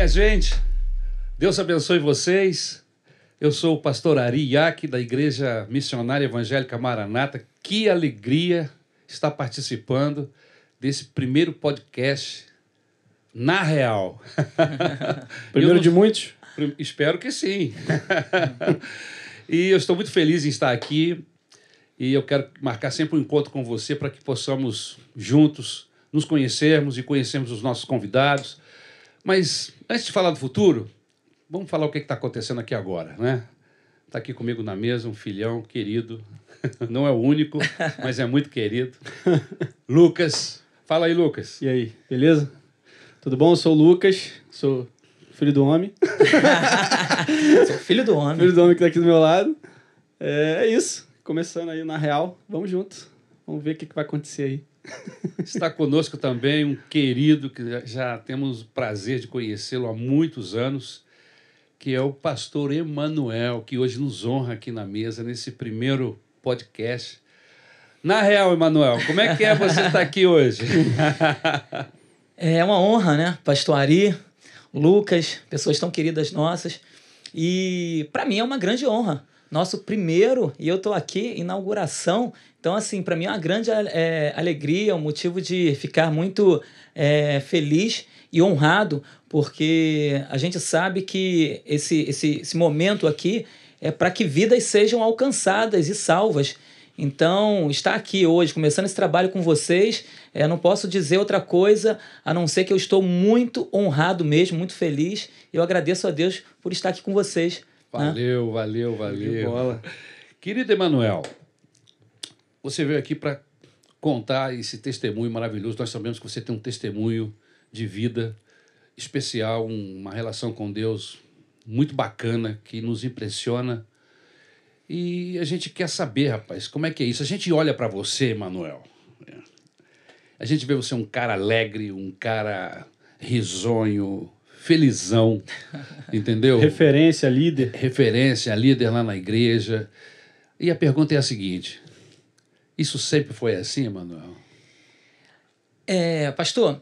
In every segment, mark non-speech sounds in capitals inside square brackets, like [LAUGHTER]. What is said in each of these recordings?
minha gente. Deus abençoe vocês. Eu sou o pastor Ari Yak, da Igreja Missionária Evangélica Maranata. Que alegria estar participando desse primeiro podcast na real. [LAUGHS] primeiro não... de muitos? Espero que sim. [LAUGHS] e eu estou muito feliz em estar aqui e eu quero marcar sempre um encontro com você para que possamos juntos nos conhecermos e conhecermos os nossos convidados mas antes de falar do futuro, vamos falar o que é está acontecendo aqui agora, né? Está aqui comigo na mesa um filhão querido, [LAUGHS] não é o único, mas é muito querido. [LAUGHS] Lucas, fala aí, Lucas. E aí, beleza? Tudo bom? Eu sou o Lucas, sou filho do homem. [LAUGHS] sou filho do homem. Filho do homem que está aqui do meu lado. É, é, isso. Começando aí na real, vamos junto. Vamos ver o que, que vai acontecer aí. Está conosco também um querido que já temos o prazer de conhecê-lo há muitos anos, que é o pastor Emanuel, que hoje nos honra aqui na mesa, nesse primeiro podcast. Na real, Emanuel, como é que é você estar tá aqui hoje? [LAUGHS] é uma honra, né? Pastor Ari, Lucas, pessoas tão queridas nossas. E para mim é uma grande honra nosso primeiro, e eu estou aqui, inauguração. Então, assim, para mim é uma grande é, é, alegria, um motivo de ficar muito é, feliz e honrado, porque a gente sabe que esse, esse, esse momento aqui é para que vidas sejam alcançadas e salvas. Então, estar aqui hoje, começando esse trabalho com vocês, eu é, não posso dizer outra coisa a não ser que eu estou muito honrado mesmo, muito feliz. Eu agradeço a Deus por estar aqui com vocês Valeu, né? valeu, valeu. Bola. Querido Emanuel, você veio aqui para contar esse testemunho maravilhoso. Nós sabemos que você tem um testemunho de vida especial, uma relação com Deus muito bacana que nos impressiona. E a gente quer saber, rapaz, como é que é isso? A gente olha para você, Emanuel. É. A gente vê você um cara alegre, um cara risonho, felizão, entendeu? [LAUGHS] Referência, líder. Referência, líder lá na igreja. E a pergunta é a seguinte: isso sempre foi assim, Manuel? É, pastor,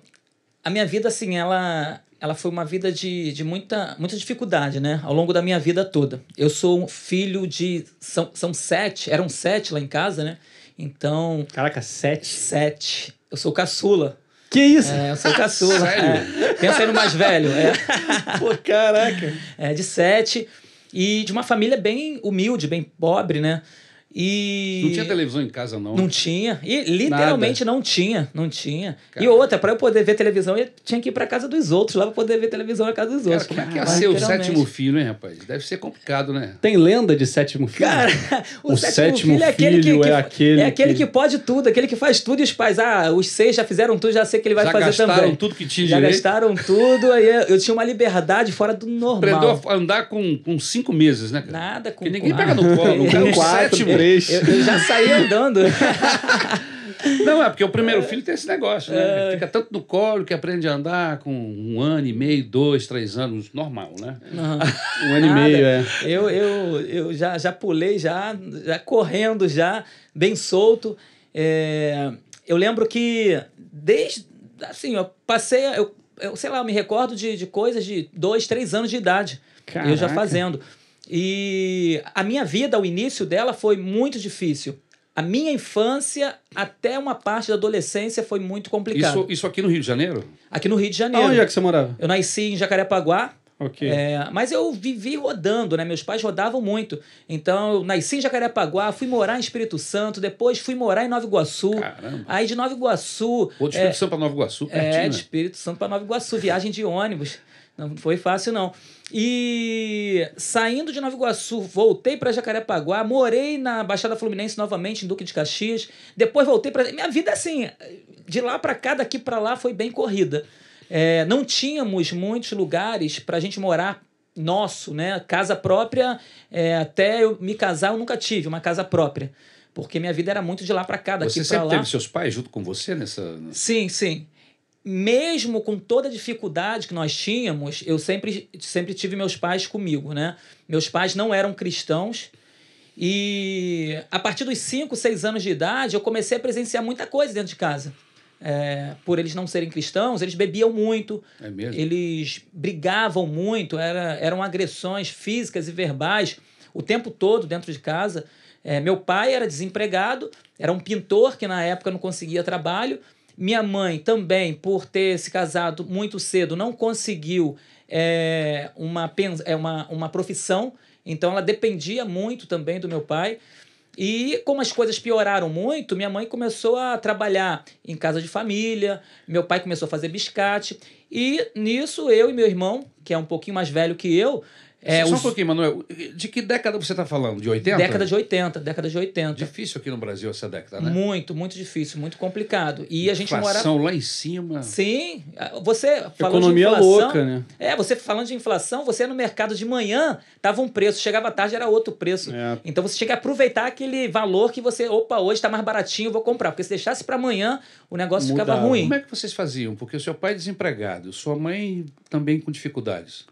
a minha vida, assim, ela, ela foi uma vida de, de muita, muita dificuldade, né? Ao longo da minha vida toda. Eu sou um filho de. São, são sete, eram sete lá em casa, né? Então. Caraca, sete? Sete. Eu sou caçula. Que isso? É, eu sou caçula. Sério? É. Pensa aí no mais velho. É. [LAUGHS] Pô, caraca. É, de sete. E de uma família bem humilde, bem pobre, né? E... Não tinha televisão em casa, não? Não tinha. E literalmente Nada. não tinha. Não tinha. Cara. E outra, para eu poder ver televisão, eu tinha que ir para casa dos outros, lá para poder ver televisão na casa dos cara, outros. Como é que ia Mas, ah, ser o sétimo filho, hein, rapaz? Deve ser complicado, né? Tem lenda de sétimo filho? Cara, [LAUGHS] o, o sétimo, filho, filho, é aquele que, é, aquele é aquele que... que... pode tudo, aquele que faz tudo e os pais, ah, os seis já fizeram tudo, já sei que ele vai já fazer também. Já gastaram tudo que tinha já direito. Já gastaram tudo, aí eu tinha uma liberdade fora do normal. Aprendeu a andar com, com cinco meses, né, cara? Nada com... Porque ninguém pega no colo, não é com quatro, sétimo peixe. Eu, eu já saí andando. [LAUGHS] Não, é porque o primeiro filho tem esse negócio, né? É. Fica tanto no colo que aprende a andar com um ano e meio, dois, três anos, normal, né? Uhum. um ano Nada. e meio, é. Eu, eu, eu já, já pulei, já, já correndo, já, bem solto. É, eu lembro que desde, assim, eu passei, eu, eu sei lá, eu me recordo de, de coisas de dois, três anos de idade. Caraca. Eu já fazendo. E a minha vida, o início dela foi muito difícil. A minha infância até uma parte da adolescência foi muito complicada. Isso, isso aqui no Rio de Janeiro? Aqui no Rio de Janeiro. Onde é que você morava? Eu nasci em Jacarepaguá. ok. É, mas eu vivi rodando, né? Meus pais rodavam muito. Então, eu nasci em Jacarepaguá, fui morar em Espírito Santo, depois fui morar em Nova Iguaçu. Caramba. Aí de Nova Iguaçu. Ou de Espírito é, Santo para Nova Iguaçu, pertinho. É, né? de Espírito Santo para Nova Iguaçu, viagem de ônibus. Não foi fácil, não. E saindo de Nova Iguaçu, voltei para Jacarepaguá, morei na Baixada Fluminense novamente, em Duque de Caxias. Depois voltei para. Minha vida, assim, de lá para cá, daqui para lá, foi bem corrida. É, não tínhamos muitos lugares para a gente morar nosso, né? Casa própria, é, até eu me casar, eu nunca tive uma casa própria. Porque minha vida era muito de lá para cá, daqui para lá. Você sempre teve seus pais junto com você nessa. Sim, sim mesmo com toda a dificuldade que nós tínhamos, eu sempre, sempre tive meus pais comigo, né? Meus pais não eram cristãos. E a partir dos 5, 6 anos de idade, eu comecei a presenciar muita coisa dentro de casa. É, por eles não serem cristãos, eles bebiam muito, é eles brigavam muito, era, eram agressões físicas e verbais o tempo todo dentro de casa. É, meu pai era desempregado, era um pintor que na época não conseguia trabalho, minha mãe também, por ter se casado muito cedo, não conseguiu é, uma, é, uma, uma profissão, então ela dependia muito também do meu pai. E como as coisas pioraram muito, minha mãe começou a trabalhar em casa de família, meu pai começou a fazer biscate, e nisso eu e meu irmão, que é um pouquinho mais velho que eu, é, Só os... um pouquinho, Manuel. De que década você está falando? De 80? Década de 80, década de 80. Difícil aqui no Brasil essa década, né? Muito, muito difícil, muito complicado. E a gente inflação lá em cima. Sim. Você falando Economia de inflação... louca, né? É, você falando de inflação, você no mercado de manhã, tava um preço, chegava tarde, era outro preço. É. Então você tinha que aproveitar aquele valor que você, opa, hoje está mais baratinho, vou comprar. Porque se deixasse para amanhã, o negócio Mudava. ficava ruim. Como é que vocês faziam? Porque o seu pai é desempregado, sua mãe também com dificuldades.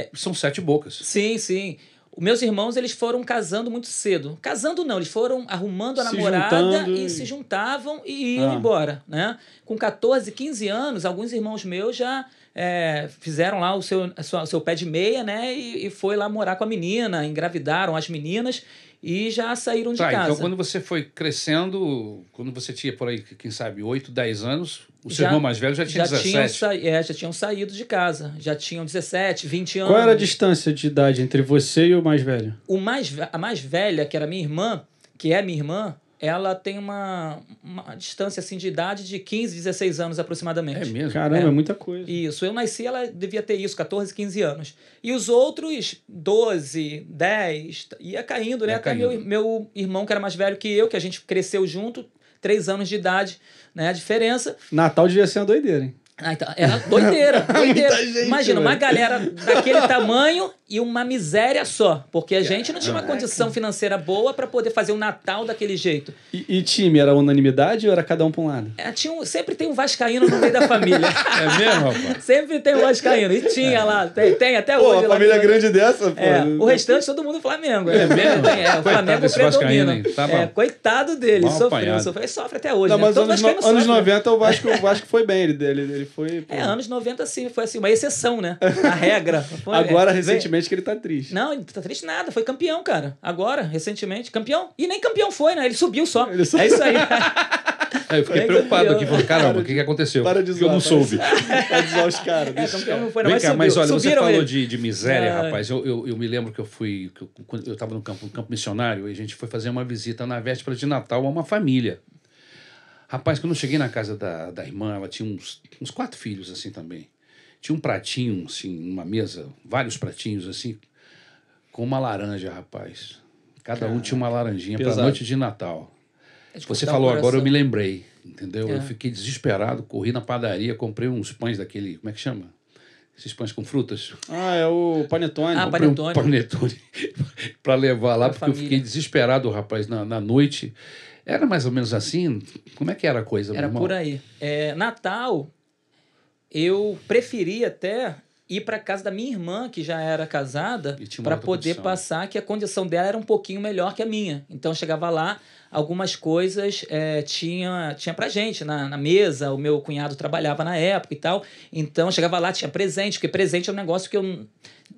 É, são sete bocas. Sim, sim. Meus irmãos, eles foram casando muito cedo. Casando não, eles foram arrumando a se namorada e, e, se juntavam e iam ah. embora, né? Com 14, 15 anos, alguns irmãos meus já é, fizeram lá o seu, o seu pé de meia, né? E, e foi lá morar com a menina, engravidaram as meninas e já saíram de tá, então casa. Então, quando você foi crescendo, quando você tinha por aí, quem sabe, 8, 10 anos, o seu já, irmão mais velho já tinha já 17? Tinham é, já tinham saído de casa, já tinham 17, 20 anos. Qual era a distância de idade entre você e o mais velho? O mais, a mais velha, que era minha irmã, que é minha irmã, ela tem uma, uma distância assim, de idade de 15, 16 anos aproximadamente. É mesmo? Caramba, é. é. muita coisa. Isso. Eu nasci, ela devia ter isso, 14, 15 anos. E os outros, 12, 10, ia caindo, né? Ia caindo. Meu, meu irmão, que era mais velho que eu, que a gente cresceu junto, 3 anos de idade, né? A diferença. Natal devia ser uma doideira, hein? Ah, então, era doideira, [LAUGHS] doideira. gente, Imagina, velho. uma galera daquele tamanho e uma miséria só, porque a gente não tinha uma é. condição financeira boa para poder fazer o um Natal daquele jeito. E, e, time, era unanimidade ou era cada um para um lado? É, tinha um, sempre tem um vascaíno no meio da família. [LAUGHS] É mesmo, rapaz? sempre tem um vascaíno. E tinha é. lá, tem, tem até pô, hoje. Pô, família lá, grande dessa, pô. É, o restante todo mundo Flamengo. É, é. mesmo? É, o Flamengo predomina. Tá é, coitado dele, Mal sofreu, apanhado. sofre até hoje. Não, né? mas anos, no, anos 90 o Vasco, o Vasco foi bem, ele, ele, ele foi... Pô. É, anos 90 sim, foi assim, uma exceção, né? [LAUGHS] A regra. Foi, é. Agora, recentemente, Obviamente que ele tá triste. Não, ele tá triste nada. Foi campeão, cara. Agora, recentemente. Campeão. E nem campeão foi, né? Ele subiu só. Ele só... É isso aí. É, eu fiquei preocupado campeão. aqui, falando, caramba, o que, que aconteceu? Para de zoar, eu não soube. Para de zoar os caras. É, não foi, Vem cá, mas olha, Subiram você falou de, de miséria, ah. rapaz. Eu, eu, eu, me lembro que eu fui, que eu, eu tava no campo, no campo missionário, e a gente foi fazer uma visita na véspera de Natal a uma família. Rapaz, quando eu cheguei na casa da, da irmã, ela tinha uns, uns quatro filhos assim também. Tinha um pratinho, assim, uma mesa, vários pratinhos, assim, com uma laranja, rapaz. Cada um tinha uma laranjinha para noite de Natal. É de Você falou agora, eu me lembrei, entendeu? É. Eu fiquei desesperado, corri na padaria, comprei uns pães daquele, como é que chama? Esses pães com frutas. Ah, é o panetone. Ah, panetone. Um panetone para [LAUGHS] levar lá, pra porque família. eu fiquei desesperado, rapaz, na, na noite. Era mais ou menos assim? Como é que era a coisa? Era por aí. É, Natal eu preferi até ir para casa da minha irmã, que já era casada, para poder condição. passar, que a condição dela era um pouquinho melhor que a minha. Então, chegava lá, algumas coisas é, tinha, tinha para gente na, na, mesa, o meu cunhado trabalhava na época e tal. Então, chegava lá, tinha presente, porque presente é um negócio que eu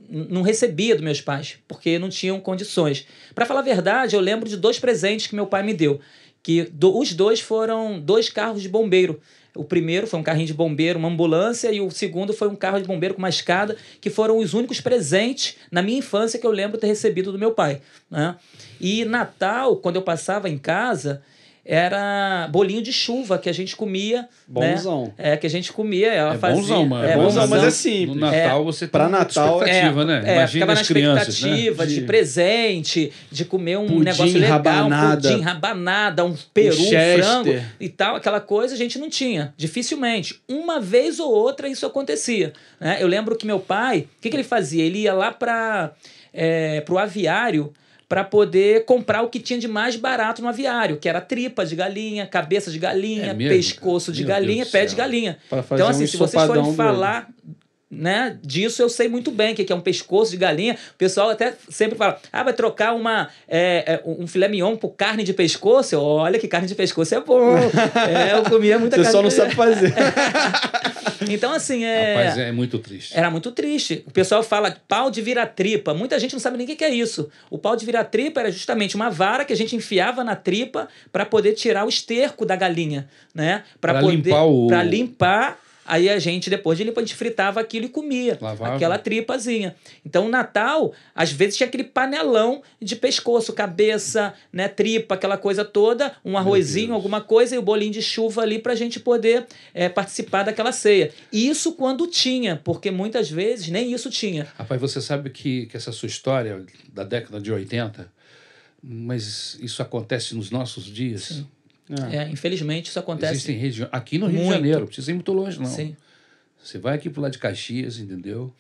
não recebia dos meus pais, porque não tinham condições. para falar a verdade, eu lembro de dois presentes que meu pai me deu, que do, os dois foram dois carros de bombeiro o primeiro foi um carrinho de bombeiro, uma ambulância, e o segundo foi um carro de bombeiro com uma escada, que foram os únicos presentes na minha infância que eu lembro ter recebido do meu pai. Né? E Natal, quando eu passava em casa, era bolinho de chuva que a gente comia. Né? Bonzão. Né? É, que a gente comia. Ela é fazia. bonzão, É, é bonzão, mas é simples. No Natal é. você tem Natal, é tipo expectativa, é, né? É, Imagina as na crianças, né? expectativa né? de... de presente, de comer um pudim, negócio legal, rabanada, um pudim, rabanada, um peru, um frango e tal. Aquela coisa a gente não tinha, dificilmente. Uma vez ou outra isso acontecia. Né? Eu lembro que meu pai, o que, que ele fazia? Ele ia lá para é, o aviário para poder comprar o que tinha de mais barato no aviário, que era tripa de galinha, cabeça de galinha, é pescoço de galinha, pé de galinha. Então, assim, um se vocês forem falar né, disso eu sei muito bem, o que é um pescoço de galinha. O pessoal até sempre fala: ah, vai trocar uma, é, é um filé mignon por carne de pescoço? Olha que carne de pescoço é bom. [LAUGHS] é, eu comia muita Você carne. Você só não sabe fazer. [LAUGHS] Então, assim, é. Rapaz, é muito triste. Era muito triste. O pessoal fala pau de vira-tripa. Muita gente não sabe nem o que é isso. O pau de vira-tripa era justamente uma vara que a gente enfiava na tripa para poder tirar o esterco da galinha, né? Para Limpar o... Pra limpar Aí a gente, depois de limpo, a gente fritava aquilo e comia. Lavava. Aquela tripazinha. Então, Natal, às vezes tinha aquele panelão de pescoço, cabeça, né, tripa, aquela coisa toda, um arrozinho, alguma coisa e o um bolinho de chuva ali para a gente poder é, participar daquela ceia. E isso quando tinha, porque muitas vezes nem isso tinha. Rapaz, você sabe que, que essa sua história da década de 80, mas isso acontece nos nossos dias? Sim é. é. infelizmente, isso acontece. Existem regiões. Aqui no Rio muito. de Janeiro, não precisa ir muito longe, não. Sim. Você vai aqui pro lado de Caxias, entendeu?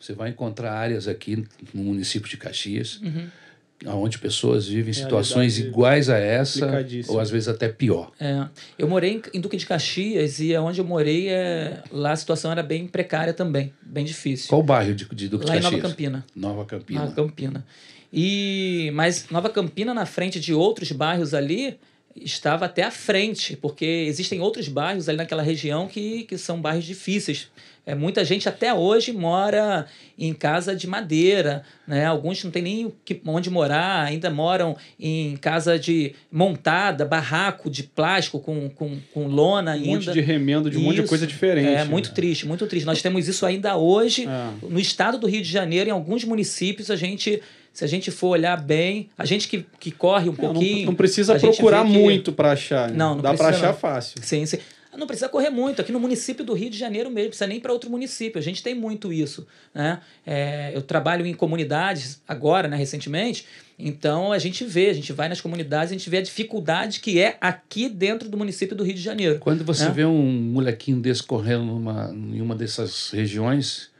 Você vai encontrar áreas aqui no município de Caxias. Uhum onde pessoas vivem situações iguais a essa, ou às vezes até pior. É. Eu morei em Duque de Caxias e onde eu morei, é... lá a situação era bem precária também, bem difícil. Qual bairro de, de Duque lá de Caxias? em Nova Campina. Nova Campina. Nova Campina. E... Mas Nova Campina, na frente de outros bairros ali, estava até à frente, porque existem outros bairros ali naquela região que, que são bairros difíceis. É, muita gente até hoje mora em casa de madeira, né? alguns não tem nem onde morar, ainda moram em casa de montada, barraco de plástico com, com, com lona ainda. Um monte de remendo de um monte de coisa diferente. É muito né? triste, muito triste. Nós temos isso ainda hoje é. no estado do Rio de Janeiro, em alguns municípios a gente se a gente for olhar bem, a gente que, que corre um não, pouquinho. Não, não precisa procurar muito que... para achar. Né? Não, não Dá para achar não. fácil. Sim, sim. Não precisa correr muito. Aqui no município do Rio de Janeiro mesmo, precisa nem para outro município. A gente tem muito isso. Né? É, eu trabalho em comunidades agora, né, recentemente, então a gente vê, a gente vai nas comunidades, a gente vê a dificuldade que é aqui dentro do município do Rio de Janeiro. Quando você né? vê um molequinho desse correndo numa, em uma dessas regiões,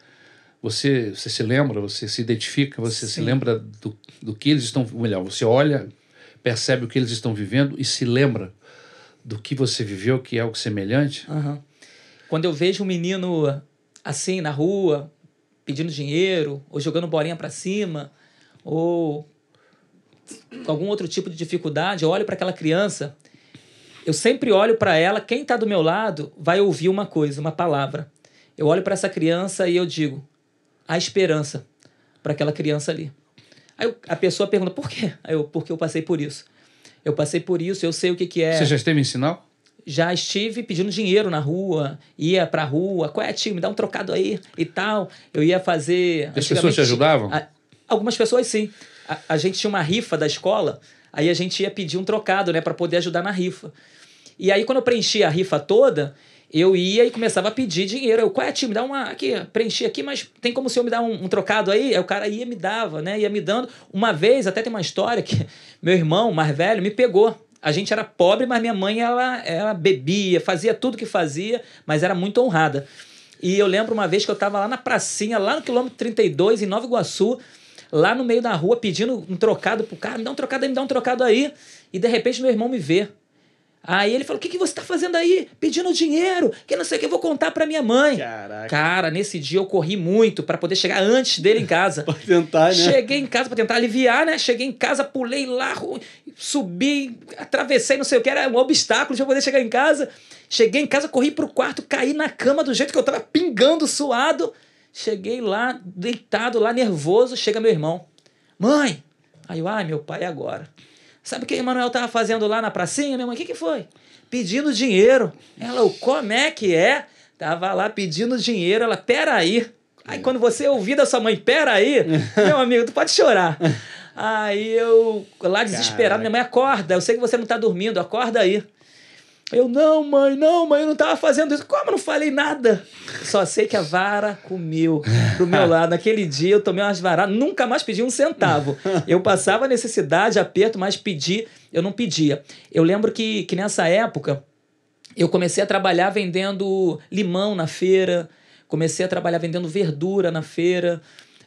você, você se lembra, você se identifica, você Sim. se lembra do, do que eles estão. Melhor, você olha, percebe o que eles estão vivendo e se lembra do que você viveu, que é algo semelhante. Uhum. Quando eu vejo um menino assim na rua, pedindo dinheiro, ou jogando bolinha para cima, ou com algum outro tipo de dificuldade, eu olho para aquela criança, eu sempre olho para ela, quem está do meu lado vai ouvir uma coisa, uma palavra. Eu olho para essa criança e eu digo: a esperança para aquela criança ali. Aí a pessoa pergunta, por quê? Aí eu, porque eu passei por isso. Eu passei por isso, eu sei o que, que é. Você já esteve em sinal? já estive pedindo dinheiro na rua, ia pra rua, qual é, tio, me dá um trocado aí e tal. Eu ia fazer. As pessoas te ajudavam? A, algumas pessoas sim. A, a, gente tinha uma rifa da escola, aí a gente ia pedir um trocado, né, para poder ajudar na rifa. E aí, quando eu preenchi a rifa toda, eu ia e começava a pedir dinheiro. Eu, qual é, tio? Me dá uma. Aqui, preenchi aqui, mas tem como o senhor me dar um, um trocado aí? aí? O cara ia me dava, né? Ia me dando. Uma vez, até tem uma história que [LAUGHS] meu irmão, mais velho, me pegou. A gente era pobre, mas minha mãe, ela, ela bebia, fazia tudo que fazia, mas era muito honrada. E eu lembro uma vez que eu estava lá na pracinha, lá no quilômetro 32, em Nova Iguaçu, lá no meio da rua, pedindo um trocado pro cara, me dá um trocado aí, me dá um trocado aí. E de repente meu irmão me vê. Aí ele falou: O que, que você está fazendo aí? Pedindo dinheiro, que não sei o que, eu vou contar para minha mãe. Caraca. Cara, nesse dia eu corri muito para poder chegar antes dele em casa. [LAUGHS] pra tentar, né? Cheguei em casa para tentar aliviar, né? Cheguei em casa, pulei lá, subi, atravessei, não sei o que, era um obstáculo para poder chegar em casa. Cheguei em casa, corri pro quarto, caí na cama do jeito que eu tava pingando, suado. Cheguei lá, deitado lá, nervoso. Chega meu irmão: Mãe! Aí eu, ai, ah, meu pai, é agora. Sabe o que o Emanuel tava fazendo lá na pracinha, minha mãe? O que, que foi? Pedindo dinheiro. Ela, o como é que é? Tava lá pedindo dinheiro. Ela, peraí. Aí quando você ouvir da sua mãe, peraí, [LAUGHS] meu amigo, tu pode chorar. [LAUGHS] Aí eu, lá desesperado, Caraca. minha mãe, acorda, eu sei que você não tá dormindo, acorda aí. Eu, não, mãe, não, mãe, eu não tava fazendo isso. Como eu não falei nada? Só sei que a vara comeu pro meu [LAUGHS] lado. Naquele dia eu tomei umas varadas, nunca mais pedi um centavo. [LAUGHS] Eu passava necessidade, aperto, mas pedi, eu não pedia. Eu lembro que, que nessa época eu comecei a trabalhar vendendo limão na feira, comecei a trabalhar vendendo verdura na feira.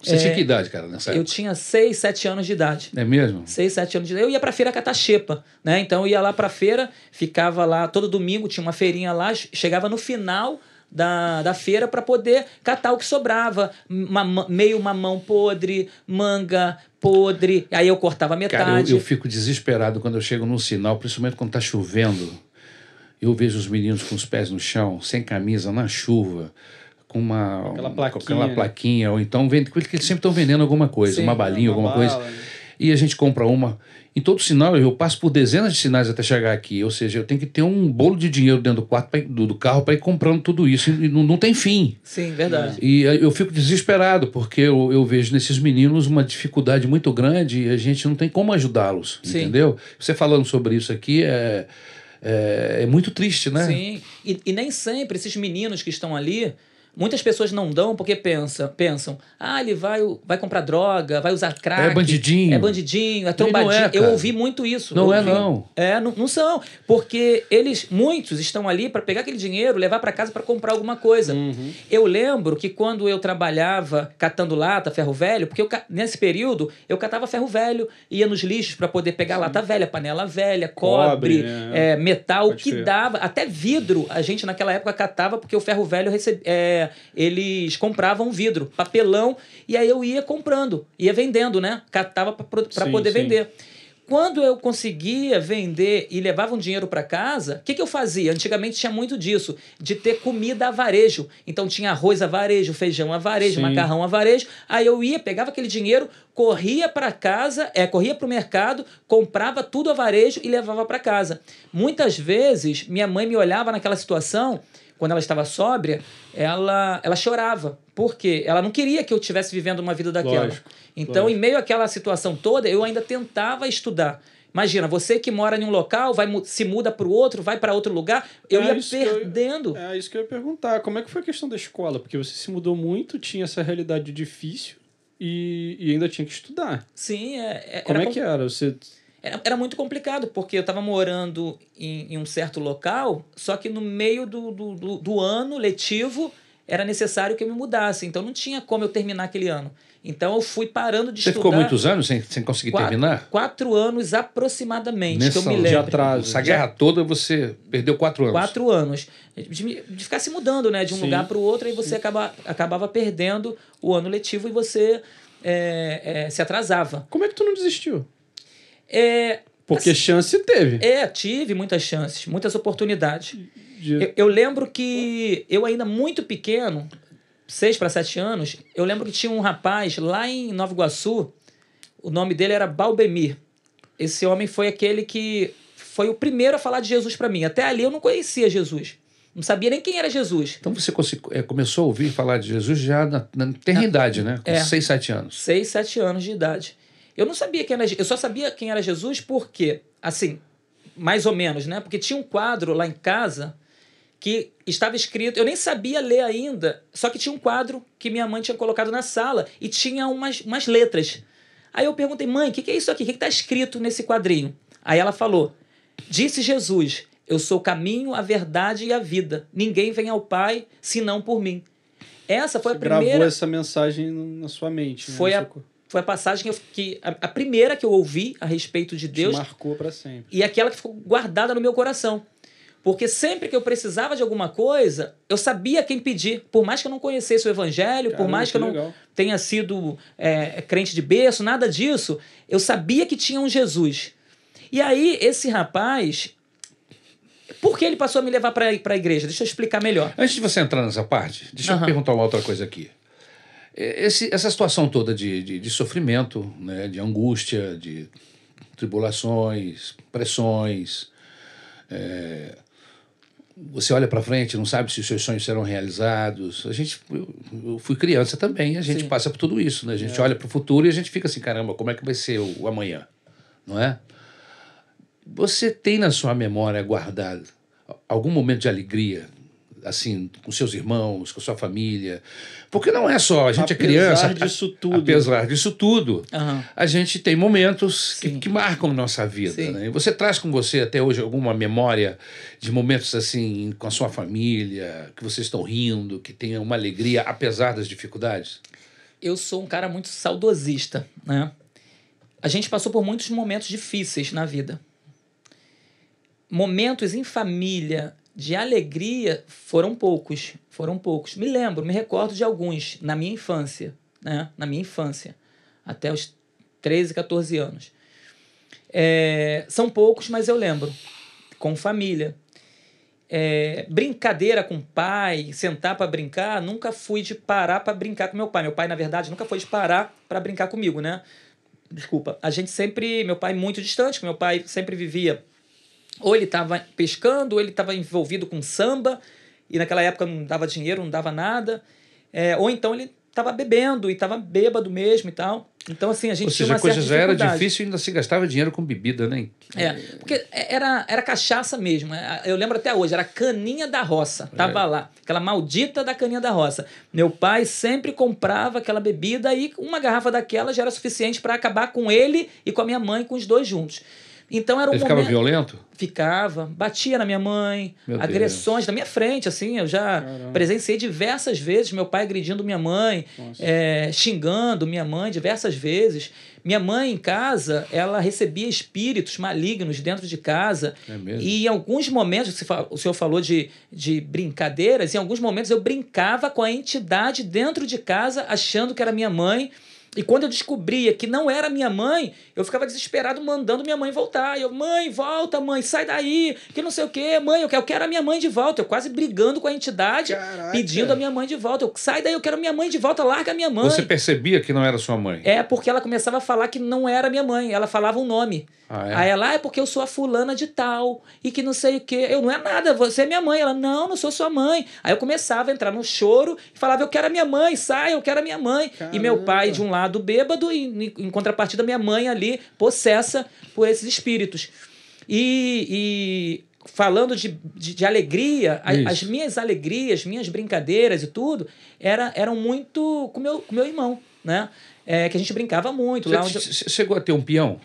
Você é, tinha que idade, cara, nessa época? Eu tinha 6, 7 anos de idade. É mesmo? 6, 7 anos de idade. Eu ia pra feira catar xepa, né? Então eu ia lá pra feira, ficava lá, todo domingo tinha uma feirinha lá, chegava no final da, da feira para poder catar o que sobrava. Mam meio mamão podre, manga podre. Aí eu cortava metade. Cara, eu, eu, fico desesperado quando eu chego num sinal, principalmente quando tá chovendo. Eu vejo os meninos com os pés no chão, sem camisa, na chuva uma aquela plaquinha, aquela plaquinha né? ou então vende que eles sempre estão vendendo alguma coisa, uma balinha, uma alguma bala, coisa. Né? E a gente compra uma. Em todo sinal, eu passo por dezenas de sinais até chegar aqui. Ou seja, eu tenho que ter um bolo de dinheiro dentro do, quarto pra, do, do, carro para ir comprando tudo isso. E não, não, tem fim. Sim, verdade. E eu fico desesperado, porque eu, eu, vejo nesses meninos uma dificuldade muito grande e a gente não tem como ajudá-los. Entendeu? Você falando sobre isso aqui é. É, é, muito triste, né? Sim. E, e, nem sempre esses meninos que estão ali, Muitas pessoas não dão porque pensam, pensam ah, ele vai, vai comprar droga, vai usar crack. É bandidinho. É bandidinho, é, é trombadinho. É, eu ouvi muito isso. Não é, não. É, não, não, são. Porque eles, muitos, estão ali para pegar aquele dinheiro, levar para casa para comprar alguma coisa. Uhum. Eu lembro que quando eu trabalhava catando lata, ferro velho, porque eu, nesse período eu catava ferro velho, ia nos lixos para poder pegar Sim. lata velha, panela velha, cobre, cobre é. É, metal, o que ser. dava. Até vidro a gente naquela época catava porque o ferro velho recebia. É, eles compravam vidro, papelão, e aí eu ia comprando, ia vendendo, né? Catava para poder sim. vender quando eu conseguia vender e levava um dinheiro para casa, o que, que, eu fazia? Antigamente tinha muito disso, de ter comida a varejo. Então tinha arroz a varejo, feijão a varejo, Sim. macarrão a varejo. Aí eu ia, pegava aquele dinheiro, corria para casa, é, corria para o mercado, comprava tudo a varejo e levava para casa. Muitas vezes minha mãe me olhava naquela situação quando ela estava sóbria, ela, ela chorava. Porque ela não queria que eu estivesse vivendo uma vida daquela. Lógico, então, lógico. em meio àquela situação toda, eu ainda tentava estudar. Imagina, você que mora em um local, vai se muda para o outro, vai para outro lugar, eu é ia perdendo. Eu, é isso que eu ia perguntar. Como é que foi a questão da escola? Porque você se mudou muito, tinha essa realidade difícil e, e ainda tinha que estudar. Sim, é. é Como é que era? Você era, era muito complicado, porque eu estava morando em, em, um certo local, só que no meio do, do, do, do ano letivo era necessário que eu me mudasse. Então não tinha como eu terminar aquele ano. Então eu fui parando de Você estudar. Você ficou muitos anos sem, sem conseguir quatro, terminar? Quatro anos aproximadamente, Nessa, que eu me lembro. De atraso. Essa guerra toda você perdeu quatro anos. Quatro anos. De, de ficar se mudando, né? De um sim, lugar para o outro, aí você acaba, acabava perdendo o ano letivo e você é, é, se atrasava. Como é que tu não desistiu? É, Porque assim, chance teve. É, tive muitas chances, muitas oportunidades. De... Eu, eu lembro que eu ainda muito pequeno, seis para sete anos, eu lembro que tinha um rapaz lá em Nova Iguaçu, o nome dele era Balbemir. Esse homem foi aquele que foi o primeiro a falar de Jesus para mim. Até ali eu não conhecia Jesus. Não sabia nem quem era Jesus. Então você é, começou a ouvir falar de Jesus já na, na idade, né? Com é, 6, 7 anos. 6, 7 anos de idade. Eu não sabia quem era Eu só sabia quem era Jesus porque, assim, mais ou menos, né? Porque tinha um quadro lá em casa que estava escrito, eu nem sabia ler ainda, só que tinha um quadro que minha mãe tinha colocado na sala e tinha umas, umas letras. Aí eu perguntei, mãe, o que, que, é isso aqui? O que está escrito nesse quadrinho? Aí ela falou: Disse Jesus, eu sou o caminho, a verdade e a vida. Ninguém vem ao Pai senão por mim. Essa foi Você a primeira. Gravou essa mensagem na sua mente. Né? Foi né? a foi a passagem que, eu, que a, a, primeira que eu ouvi a respeito de Deus. Te marcou para sempre. E aquela que ficou guardada no meu coração. Porque sempre que eu precisava de alguma coisa, eu sabia quem pedir. Por mais que eu não conhecesse o evangelho, Caramba, por mais que, que eu não legal. tenha sido é, crente de berço, nada disso, eu sabia que tinha um Jesus. E aí, esse rapaz, por que ele passou a me levar para a igreja? Deixa eu explicar melhor. Antes de você entrar nessa parte, deixa uhum. eu perguntar uma outra coisa aqui. É, esse, essa situação toda de, de, de sofrimento, né, de angústia, de tribulações, pressões. É, você olha para frente, não sabe se os seus sonhos serão realizados. A gente, eu, eu fui criança também, a gente Sim. passa por tudo isso, né? A gente é. olha para o futuro e a gente fica assim, caramba, como é que vai ser o, o amanhã, não é? Você tem na sua memória guardado algum momento de alegria, assim, com seus irmãos, com sua família. Porque não é só, a gente é apesar é criança. Apesar disso [LAUGHS] tudo. Apesar disso tudo, uhum. a gente tem momentos que, que, marcam nossa vida. Né? E você traz com você até hoje alguma memória de momentos assim, com a sua família, que vocês estão rindo, que tenha uma alegria, apesar das dificuldades? Eu sou um cara muito saudosista, né? A gente passou por muitos momentos difíceis na vida. Momentos em família, de alegria foram poucos, foram poucos. Me lembro, me recordo de alguns na minha infância, né? Na minha infância, até os 13, 14 anos. É, são poucos, mas eu lembro. Com família. É, brincadeira com o pai, sentar para brincar, nunca fui de parar para brincar com meu pai. Meu pai, na verdade, nunca foi de parar para brincar comigo, né? Desculpa. A gente sempre. Meu pai muito distante, meu pai sempre vivia ou ele estava pescando, ou ele estava envolvido com samba, e naquela época não dava dinheiro, não dava nada, é, ou então ele estava bebendo e estava bêbado mesmo e tal. Então, assim, a gente Ou seja, a coisa já era difícil e ainda se gastava dinheiro com bebida, né? É, porque é, era, era cachaça mesmo. Né? Eu lembro até hoje, era caninha da roça, tava é. lá. Aquela maldita da caninha da roça. Meu pai sempre comprava aquela bebida e uma garrafa daquela já era suficiente para acabar com ele e com a minha mãe, com os dois juntos. Então era um Ele ficava momento... violento? Ficava, batia na minha mãe, meu agressões Deus. na minha frente, assim, eu já Caramba. presenciei diversas vezes meu pai agredindo minha mãe, é, xingando minha mãe diversas vezes. Minha mãe em casa, ela recebia espíritos malignos dentro de casa. É mesmo? E em alguns momentos, o senhor falou de, de brincadeiras, em alguns momentos eu brincava com a entidade dentro de casa, achando que era minha mãe. E quando eu descobria que não era minha mãe, eu ficava desesperado mandando minha mãe voltar. Eu, mãe, volta, mãe, sai daí, que não sei o quê, mãe, eu quero, eu quero a minha mãe de volta. Eu quase brigando com a entidade, Caraca. pedindo a minha mãe de volta. Eu, sai daí, eu quero a minha mãe de volta, larga a minha mãe. Você percebia que não era sua mãe? É, porque ela começava a falar que não era minha mãe. Ela falava um nome. Ah, é? Aí ela, ah, é porque eu sou a fulana de tal e que não sei o que. Eu não é nada, você é minha mãe. Ela, não, não sou sua mãe. Aí eu começava a entrar no choro e falava, eu quero a minha mãe, sai, eu quero a minha mãe. Caramba. E meu pai, de um lado, bêbado, e em contrapartida, minha mãe ali, possessa por esses espíritos. E, e falando de, de, de alegria, a, as minhas alegrias, minhas brincadeiras e tudo, era, eram muito com meu, com meu irmão, né? É, que a gente brincava muito. Você lá onde... chegou a ter um peão?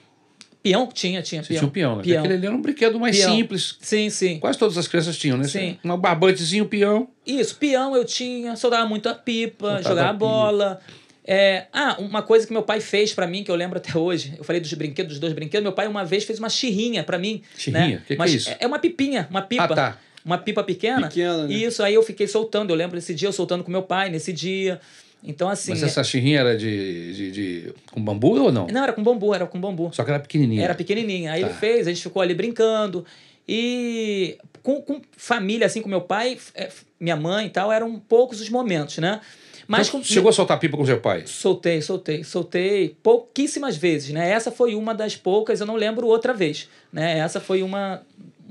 Peão? Tinha, tinha peão. Tinha um peão, né? Peão. Aquele era um brinquedo mais peão. simples. Sim, sim. Quase todas as crianças tinham, né? Sim. Um barbantezinho, peão. Isso, peão eu tinha, soltava muito a pipa, Soltava jogava a bola. É, ah, uma coisa que meu pai fez para mim, que eu lembro até hoje. Eu falei dos brinquedos, dos dois brinquedos. Meu pai uma vez fez uma chirrinha para mim. Chirrinha? Né? Que Mas é isso? É uma pipinha, uma pipa. Ah, tá. Uma pipa pequena. Pequena, né? Isso, aí eu fiquei soltando. Eu lembro desse dia, eu soltando com meu pai, nesse dia. Então, assim. Mas essa xirrinha era de, de, de, com bambu ou não? Não, era com bambu, era com bambu. Só que era pequenininha. Era pequenininha. Aí tá. ele fez, a gente ficou ali brincando. E com, com família, assim, com meu pai, é, minha mãe e tal, eram poucos os momentos, né? Mas então, com... chegou a soltar pipa com seu pai? Soltei, soltei, soltei pouquíssimas vezes, né? Essa foi uma das poucas, eu não lembro outra vez, né? Essa foi uma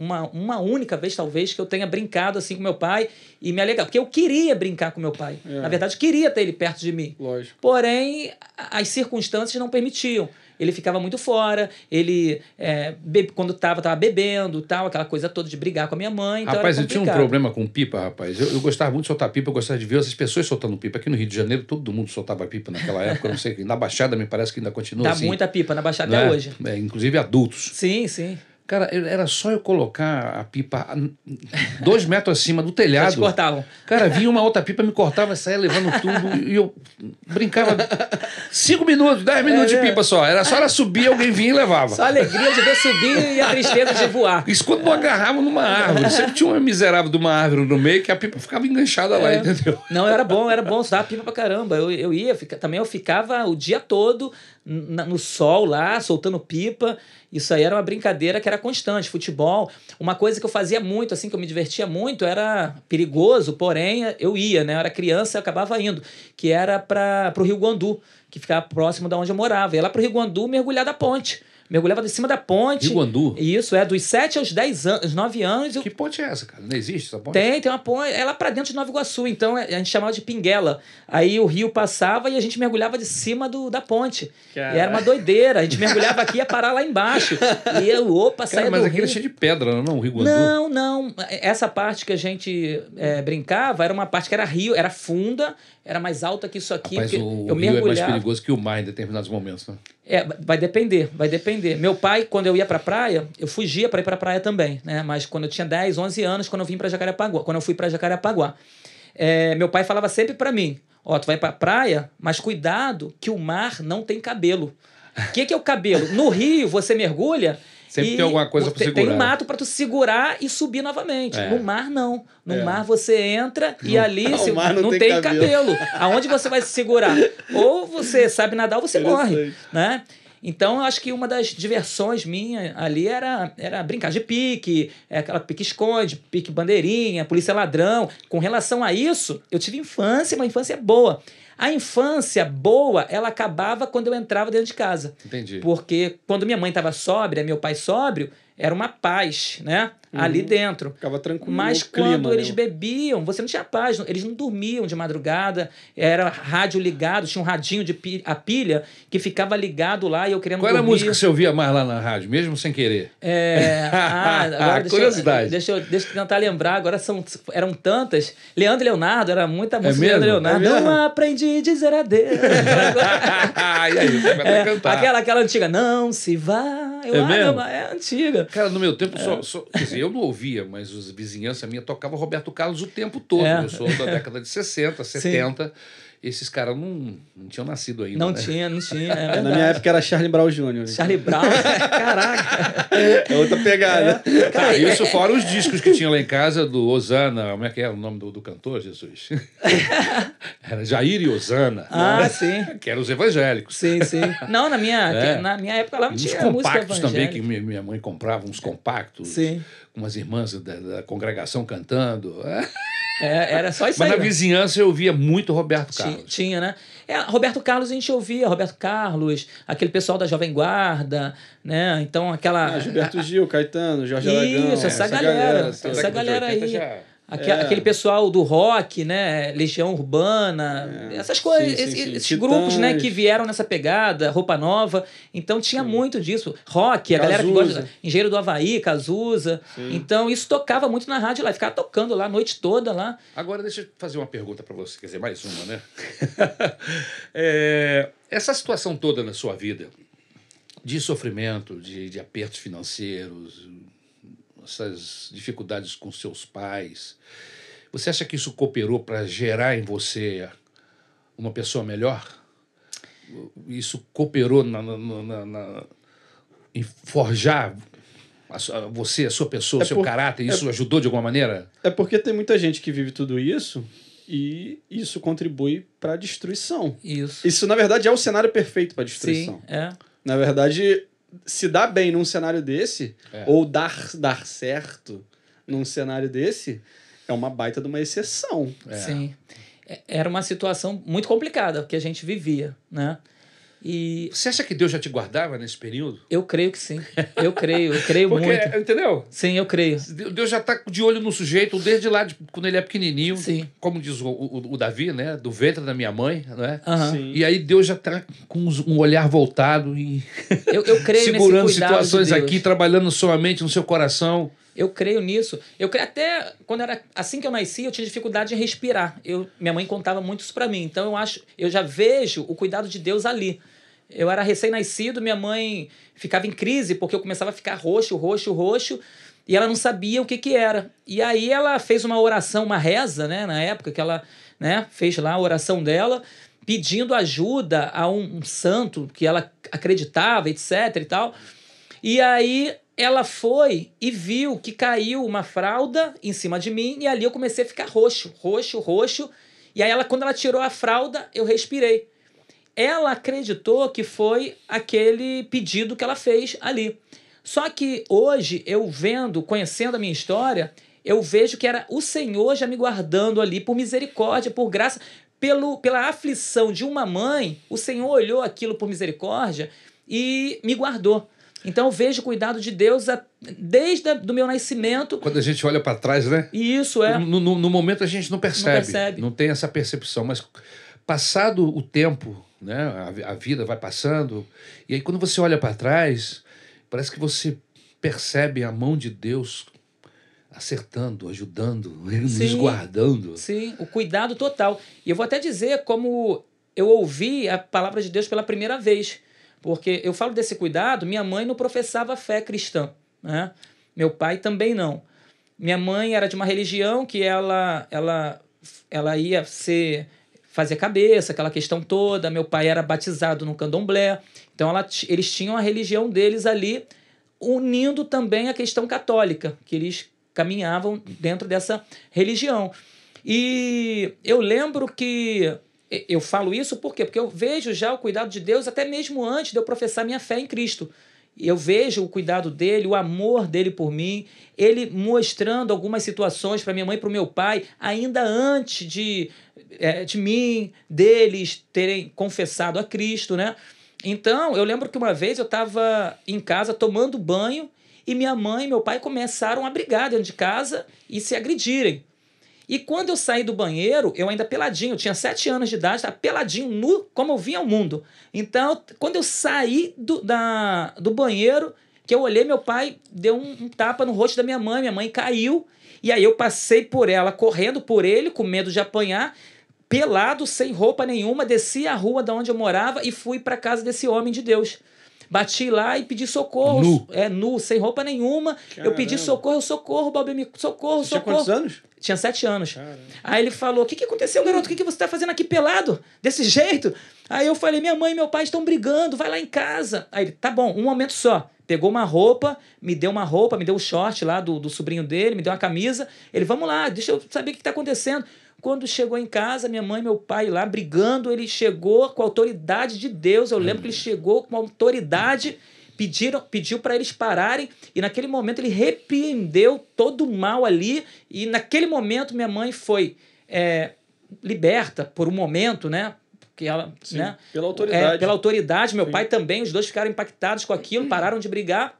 uma, uma única vez, talvez, que eu tenha brincado assim com meu pai e me alegrado Porque eu queria brincar com meu pai. É. Na verdade, queria ter ele perto de mim. Lógico. Porém, as circunstâncias não permitiam. Ele ficava muito fora, ele, é, quando tava, tava bebendo tal, aquela coisa toda de brigar com a minha mãe. Então rapaz, eu tinha um problema com pipa, rapaz. Eu, eu gostava muito de soltar pipa, eu gostava de ver essas pessoas soltando pipa. Aqui no Rio de Janeiro, todo mundo soltava pipa naquela [LAUGHS] época, não sei. Na Baixada, me parece que ainda continua Dá assim. muita pipa na Baixada até né? é hoje. É, inclusive adultos. Sim, sim. Cara, era só eu colocar a pipa dois metros acima do telhado. Te cortavam. Cara, vinha uma outra pipa, me cortava, saía levando tudo. E eu brincava cinco minutos, dez minutos é, de pipa só. Era só ela subir, alguém vinha e levava. Só a alegria de ver subir e a tristeza de voar. Isso quando não agarrava numa árvore. Sempre tinha uma miserável de uma árvore no meio que a pipa ficava enganchada é. lá, entendeu? Não, era bom, era bom usar a pipa pra caramba. Eu, eu ia, também eu ficava o dia todo no sol lá, soltando pipa. Isso aí era uma brincadeira que era constante, futebol. Uma coisa que eu fazia muito, assim, que eu me divertia muito, era perigoso, porém eu ia, né? Eu era criança e acabava indo, que era para o Rio Guandu, que ficava próximo da onde eu morava. Eu ia lá para o Rio Guandu mergulhar da ponte mergulhava de cima da ponte. Rio Guandu. Isso, é, dos 7 aos 10 anos, 9 anos. Eu... Que ponte é essa, cara? Não existe essa ponte? Tem, tem uma ponte. Ela é pra dentro de Nova Iguaçu, então é, a gente chamava de pinguela. Aí o rio passava e a gente mergulhava de cima do, da ponte. E era uma doideira. A gente mergulhava aqui e ia parar lá embaixo. E eu, opa, saia cara, mas do aqui é rio. era cheio de pedra, não, não o Rio Guandu? Não, não. Essa parte que a gente é, brincava era uma parte que era rio, era funda, era mais alta que isso aqui. Mas o eu rio mergulhava. é mais perigoso que o mar em determinados momentos, né? É, vai depender, vai depender. Meu pai, quando eu ia pra praia, eu fugia para ir pra praia também, né? Mas quando eu tinha 10, 11 anos, quando eu vim para Jacarepaguá, quando eu fui para Jacarepaguá, é, meu pai falava sempre para mim, ó, tu vai pra praia, mas cuidado que o mar não tem cabelo. O que, que é o cabelo? No rio, você mergulha Sempre e tem alguma coisa para segurar. Tem mato para tu segurar e subir novamente. É. No mar, não. No é. mar você entra e não. ali se, não, não, tem, tem cabelo. cabelo. Aonde você vai se segurar? Ou você sabe nadar ou você morre. Né? Então, eu acho que uma das diversões minha ali era, era brincar de pique, é aquela pique-esconde, pique-bandeirinha, polícia ladrão. Com relação a isso, eu tive infância, uma infância boa. A infância boa, ela acabava quando eu entrava dentro de casa. Entendi. Porque quando minha mãe estava sóbria, meu pai sóbrio, era uma paz, né? uhum. ali dentro. Ficava tranquilo. Mas quando eles né? bebiam, você não tinha paz. Eles não dormiam de madrugada, era rádio ligado, tinha um radinho de pilha, a pilha que ficava ligado lá e eu querendo Qual dormir. era a música que você ouvia mais lá na rádio, mesmo sem querer? É. [LAUGHS] Ah, agora deixa curiosidade. deixa, eu, deixa eu tentar lembrar, agora são, eram tantas. Leandro Leonardo, era muita é música. É Leandro Leonardo. É não aprendi a dizer adeus. e [LAUGHS] aí, você vai é, cantar. Aquela, aquela antiga, não se vá. Eu, é, ah, mesmo? é, é antiga. Cara, no meu tempo, é. só, só quer dizer, eu não ouvia, mas os vizinhança minha tocava Roberto Carlos o tempo todo. É. Eu sou da década de 60, 70. Sim esses caras não, não tinham nascido ainda. Não né? tinha, não tinha. É, é Na minha época era Charlie Brown Jr. Charlie Brown, [LAUGHS] caraca. É outra pegada. É. Cara, ah, isso é. fora os discos que tinha lá em casa do Osana, como é que era é o nome do, do cantor, Jesus? [LAUGHS] Era Jair e Osana. Ah, né? sim. Que eram os evangélicos. Sim, sim. Não, na minha, é. na minha época lá não tinha música compactos também, que minha mãe comprava uns compactos. Sim. Com umas irmãs da, da congregação cantando. [LAUGHS] É, era só isso Mas aí, na né? vizinhança eu via muito Roberto Carlos. Tinha, né? É, Roberto Carlos a gente ouvia, Roberto Carlos, aquele pessoal da Jovem Guarda, né? Então aquela. Ah, Gilberto Gil, Caetano, Jorge Isso, Aragão. Isso, essa, essa, galera. galera essa galera aí. Já... Aquele, é. aquele pessoal do rock, né? Legião Urbana, é. essas coisas, sim, sim, esses, sim. grupos, Titãs. né? Que vieram nessa pegada, roupa nova. Então tinha muito disso. Rock, a galera que gosta. Engenheiro do Havaí, Cazuza. Então isso tocava muito na rádio lá, ficava tocando lá a noite toda lá. Agora deixa eu fazer uma pergunta para você, quer dizer, mais uma, né? [LAUGHS] é, essa situação toda na sua vida, de sofrimento, de, de apertos financeiros, essas dificuldades com seus pais, você acha que isso cooperou para gerar em você uma pessoa melhor? Isso cooperou na, na, na, em forjar a, você, a sua pessoa, é o é seu por, caráter? É isso é, ajudou de alguma maneira? É porque tem muita gente que vive tudo isso e isso contribui para a destruição. Isso. Isso, na verdade, é o cenário perfeito para destruição. Sim, é. Na verdade, se dar bem num cenário desse, é. ou dar, dar certo num cenário desse, é uma baita de uma exceção. É. Sim. É, era uma situação muito complicada que a gente vivia, né? E você acha que Deus já te guardava nesse período? Eu creio que sim. Eu creio, eu creio Porque, muito. Entendeu? Sim, eu creio. Deus já está de olho no sujeito desde lá de, quando ele é pequenininho. Sim. Como diz o, o, o, Davi, né? Do ventre da minha mãe, né? Uhum. E aí Deus já está com um olhar voltado e eu, eu [LAUGHS] creio segurando situações de aqui, trabalhando sua mente, no seu coração. Eu creio nisso. Eu creio até quando era assim que eu nasci, eu tinha dificuldade em respirar. Eu, minha mãe contava muito isso para mim. Então eu acho, eu já vejo o cuidado de Deus ali. Eu era recém-nascido, minha mãe ficava em crise porque eu começava a ficar roxo, roxo, roxo, e ela não sabia o que que era. E aí ela fez uma oração, uma reza, né, na época que ela, né, fez lá a oração dela, pedindo ajuda a um, um santo que ela acreditava, etc e tal. E aí ela foi e viu que caiu uma fralda em cima de mim e ali eu comecei a ficar roxo, roxo, roxo. E aí ela quando ela tirou a fralda, eu respirei ela acreditou que foi aquele pedido que ela fez ali. Só que hoje, eu vendo, conhecendo a minha história, eu vejo que era o Senhor já me guardando ali por misericórdia, por graça, pelo, pela aflição de uma mãe, o Senhor olhou aquilo por misericórdia e me guardou. Então eu vejo o cuidado de Deus desde o meu nascimento. Quando a gente olha para trás, né? Isso é. No, no, no, momento a gente não percebe, não percebe, não tem essa percepção, mas passado o tempo né? A, a vida vai passando. E aí, quando você olha para trás, parece que você percebe a mão de Deus acertando, ajudando, nos [LAUGHS] sim, Sim, o cuidado total. E eu vou até dizer como eu ouvi a palavra de Deus pela primeira vez. Porque eu falo desse cuidado, minha mãe não professava fé cristã, né? Meu pai também não. Minha mãe era de uma religião que ela ela ela ia ser fazer cabeça, aquela questão toda. Meu pai era batizado no candomblé. Então ela, eles tinham a religião deles ali, unindo também a questão católica, que eles caminhavam dentro dessa religião. E eu lembro que eu falo isso por quê? Porque eu vejo já o cuidado de Deus até mesmo antes de eu professar minha fé em Cristo eu vejo o cuidado dele, o amor dele por mim, ele mostrando algumas situações para minha mãe e para o meu pai, ainda antes de, é, de mim, deles terem confessado a Cristo, né? Então, eu lembro que uma vez eu estava em casa tomando banho e minha mãe e meu pai começaram a brigar dentro de casa e se agredirem. E quando eu saí do banheiro, eu ainda peladinho, eu tinha sete anos de idade, estava peladinho, nu, como eu vinha ao mundo. Então, quando eu saí do, da, do banheiro, que eu olhei, meu pai deu um, um tapa no rosto da minha mãe, minha mãe caiu. E aí eu passei por ela, correndo por ele, com medo de apanhar, pelado, sem roupa nenhuma, desci a rua da onde eu morava e fui para casa desse homem de Deus. Bati lá e pedi socorro. Nu. É, nu, sem roupa nenhuma. Caramba. Eu pedi socorro, socorro, Balbi, socorro, socorro. Você tinha quantos anos? Tinha sete anos. Caramba. Aí ele falou: O que, que aconteceu, garoto? O que, que você tá fazendo aqui pelado? Desse jeito? Aí eu falei: Minha mãe e meu pai estão brigando, vai lá em casa. Aí ele: Tá bom, um momento só. Pegou uma roupa, me deu uma roupa, me deu o um short lá do, do sobrinho dele, me deu uma camisa. Ele: Vamos lá, deixa eu saber o que tá acontecendo. Quando chegou em casa, minha mãe e meu pai lá brigando, ele chegou com a autoridade de Deus. Eu lembro que ele uhum. chegou com a autoridade pediram, pediu para eles pararem e naquele momento ele repreendeu todo o mal ali e naquele momento minha mãe foi é, liberta por um momento, né? Porque ela, Sim, né? Pela é, autoridade. É, pela autoridade, meu Sim. pai também, os dois ficaram impactados com aquilo, pararam de brigar.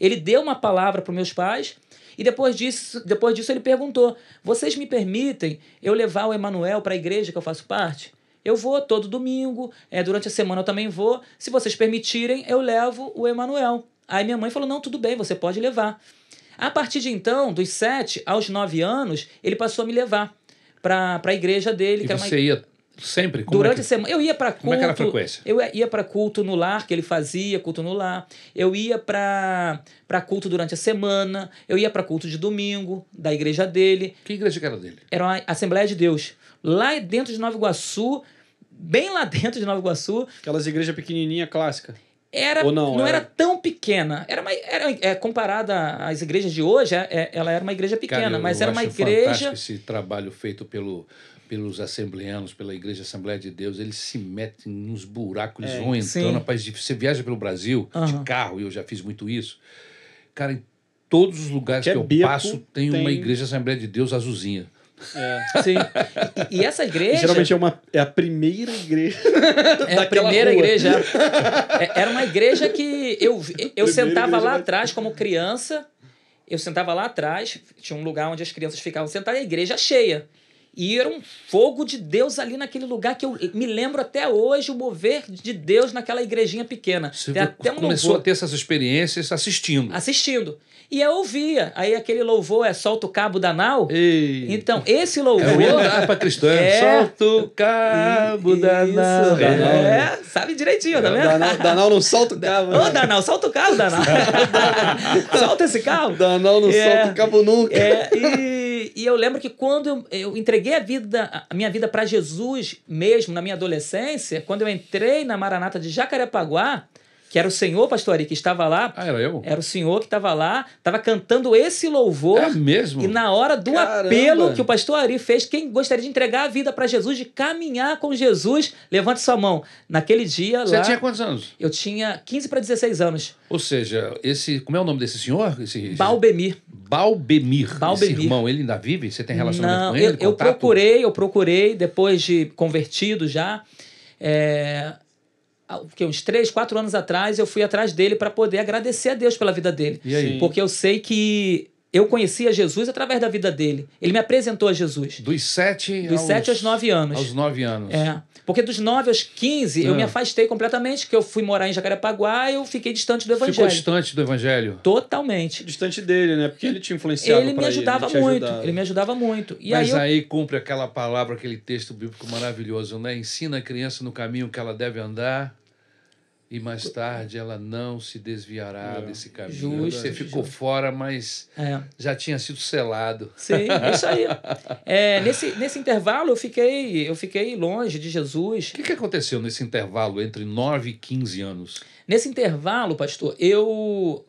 Ele deu uma palavra para meus pais e depois disso, depois disso ele perguntou: "Vocês me permitem eu levar o Emanuel para a igreja que eu faço parte?" Eu vou todo domingo, é, durante a semana eu também vou. Se vocês permitirem, eu levo o Emanuel. Aí minha mãe falou: não, tudo bem, você pode levar. A partir de então, dos 7 aos 9 anos, ele passou a me levar para a igreja dele. E que é você uma... ia sempre? Como Durante é que... a semana. Eu ia para culto. Como é que era a frequência? Eu ia para culto no lar, que ele fazia culto no lar. Eu ia para culto durante a semana. Eu ia para culto de domingo, da igreja dele. Que igreja que era dele? Era a Assembleia de Deus. Lá dentro de Nova Iguaçu, bem lá dentro de Nova Iguaçu. Aquelas igrejas pequenininha clássica. Era, Ou não, não era... era tão pequena. Era, uma, era é, comparada às igrejas de hoje, é, é ela era uma igreja pequena, Cara, eu, mas eu era uma igreja. Fantástico esse trabalho feito pelo, pelos assembleanos, pela Igreja Assembleia de Deus, eles se metem nos buracos, eles é, vão entrando. Rapaz, você viaja pelo Brasil uhum. de carro, e eu já fiz muito isso. Cara, em todos os lugares que, é que é eu bico, passo tem, tem, uma Igreja Assembleia de Deus azulzinha. É, sim. E, e essa igreja. E geralmente é, uma, é a primeira igreja. [LAUGHS] É a primeira rua. igreja. É, era uma igreja que eu, eu sentava lá atrás como criança. Eu sentava lá atrás, tinha um lugar onde as crianças ficavam sentadas, a igreja cheia. E era um fogo de Deus ali naquele lugar que eu me lembro até hoje o mover de Deus naquela igrejinha pequena. Você até um começou louvor. a ter essas experiências assistindo. Assistindo. E eu ouvia. Aí aquele louvor é solta o cabo da nau. Então, esse louvor. É para cristã. É... Solta o cabo da nau. É, sabe direitinho, tá é, vendo? Danal, Danal não solta o cabo. Né? Ô, Danal, solta o cabo, Danal. [LAUGHS] solta esse cabo. Danal não é... solta o cabo nunca. É, e e eu lembro que quando eu, eu entreguei a vida, a minha vida para Jesus mesmo na minha adolescência, quando eu entrei na Maranata de Jacarepaguá, que era o senhor pastor Ari que estava lá. Ah, era eu? Era o senhor que estava lá, estava cantando esse louvor. É mesmo? E na hora do Caramba. apelo que o pastor Ari fez, quem gostaria de entregar a vida para Jesus, de caminhar com Jesus, levante sua mão. Naquele dia Você lá... Você tinha quantos anos? Eu tinha 15 para 16 anos. Ou seja, esse... Como é o nome desse senhor? Esse, Balbemir. Balbemir. Balbemir. Esse irmão, ele ainda vive? Você tem relacionamento Não, com ele? Eu, eu procurei, eu procurei, depois de convertido já... É, que uns três, quatro anos atrás eu fui atrás dele para poder agradecer a Deus pela vida dele. Porque eu sei que eu conhecia Jesus através da vida dele. Ele me apresentou a Jesus. Dos sete dos aos, sete aos nove anos. Aos nove anos. É. Porque dos nove aos quinze ah. eu me ah. afastei completamente, que eu fui morar em Jacarepaguá e eu fiquei distante do evangelho. Ficou distante do evangelho? Totalmente. Distante dele, né? Porque ele te influenciava Ele me ajudava ele muito. Ele me ajudava muito. E Mas aí, eu... aí cumpre aquela palavra, aquele texto bíblico maravilhoso, né? Ensina a criança no caminho que ela deve andar e mais tarde ela não se desviará é. desse caminho. Justo, Você ficou justo. fora, mas é. já tinha sido selado. Sim, [LAUGHS] isso aí. É, nesse, nesse intervalo eu fiquei, eu fiquei longe de Jesus. O que, que aconteceu nesse intervalo entre 9 e 15 anos? Nesse intervalo, pastor, eu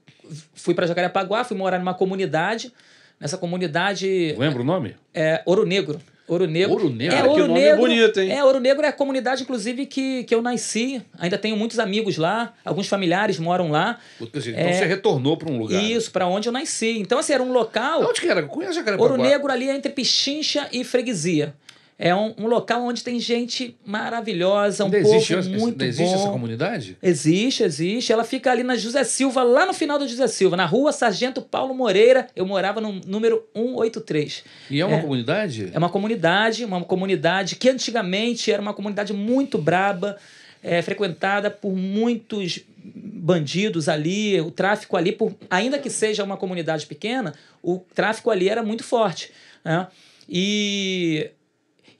fui para Jacarepaguá, fui morar numa comunidade. Nessa comunidade. Lembra o nome? É, Ouro Negro. Ouro Negro. Ouro Negro. É, Ouro Negro, é bonito, hein? É, Ouro Negro é a comunidade, inclusive, que, que eu nasci. Ainda tenho muitos amigos lá, alguns familiares moram lá. Então é... você retornou para um lugar. Isso, para onde eu nasci. Então, assim, era um local. Onde que era? Conhece a Ouro Negro ali é entre Pichincha e Freguesia. É um, um, local onde tem gente maravilhosa, um povo muito bom existe bom. essa comunidade? Existe, existe. Ela fica ali na José Silva, lá no final do José Silva, na rua Sargento Paulo Moreira. Eu morava no número 183. E é uma é, comunidade? É uma comunidade, uma comunidade que antigamente era uma comunidade muito braba, é, frequentada por muitos bandidos ali, o tráfico ali, por, ainda que seja uma comunidade pequena, o tráfico ali era muito forte. Né? E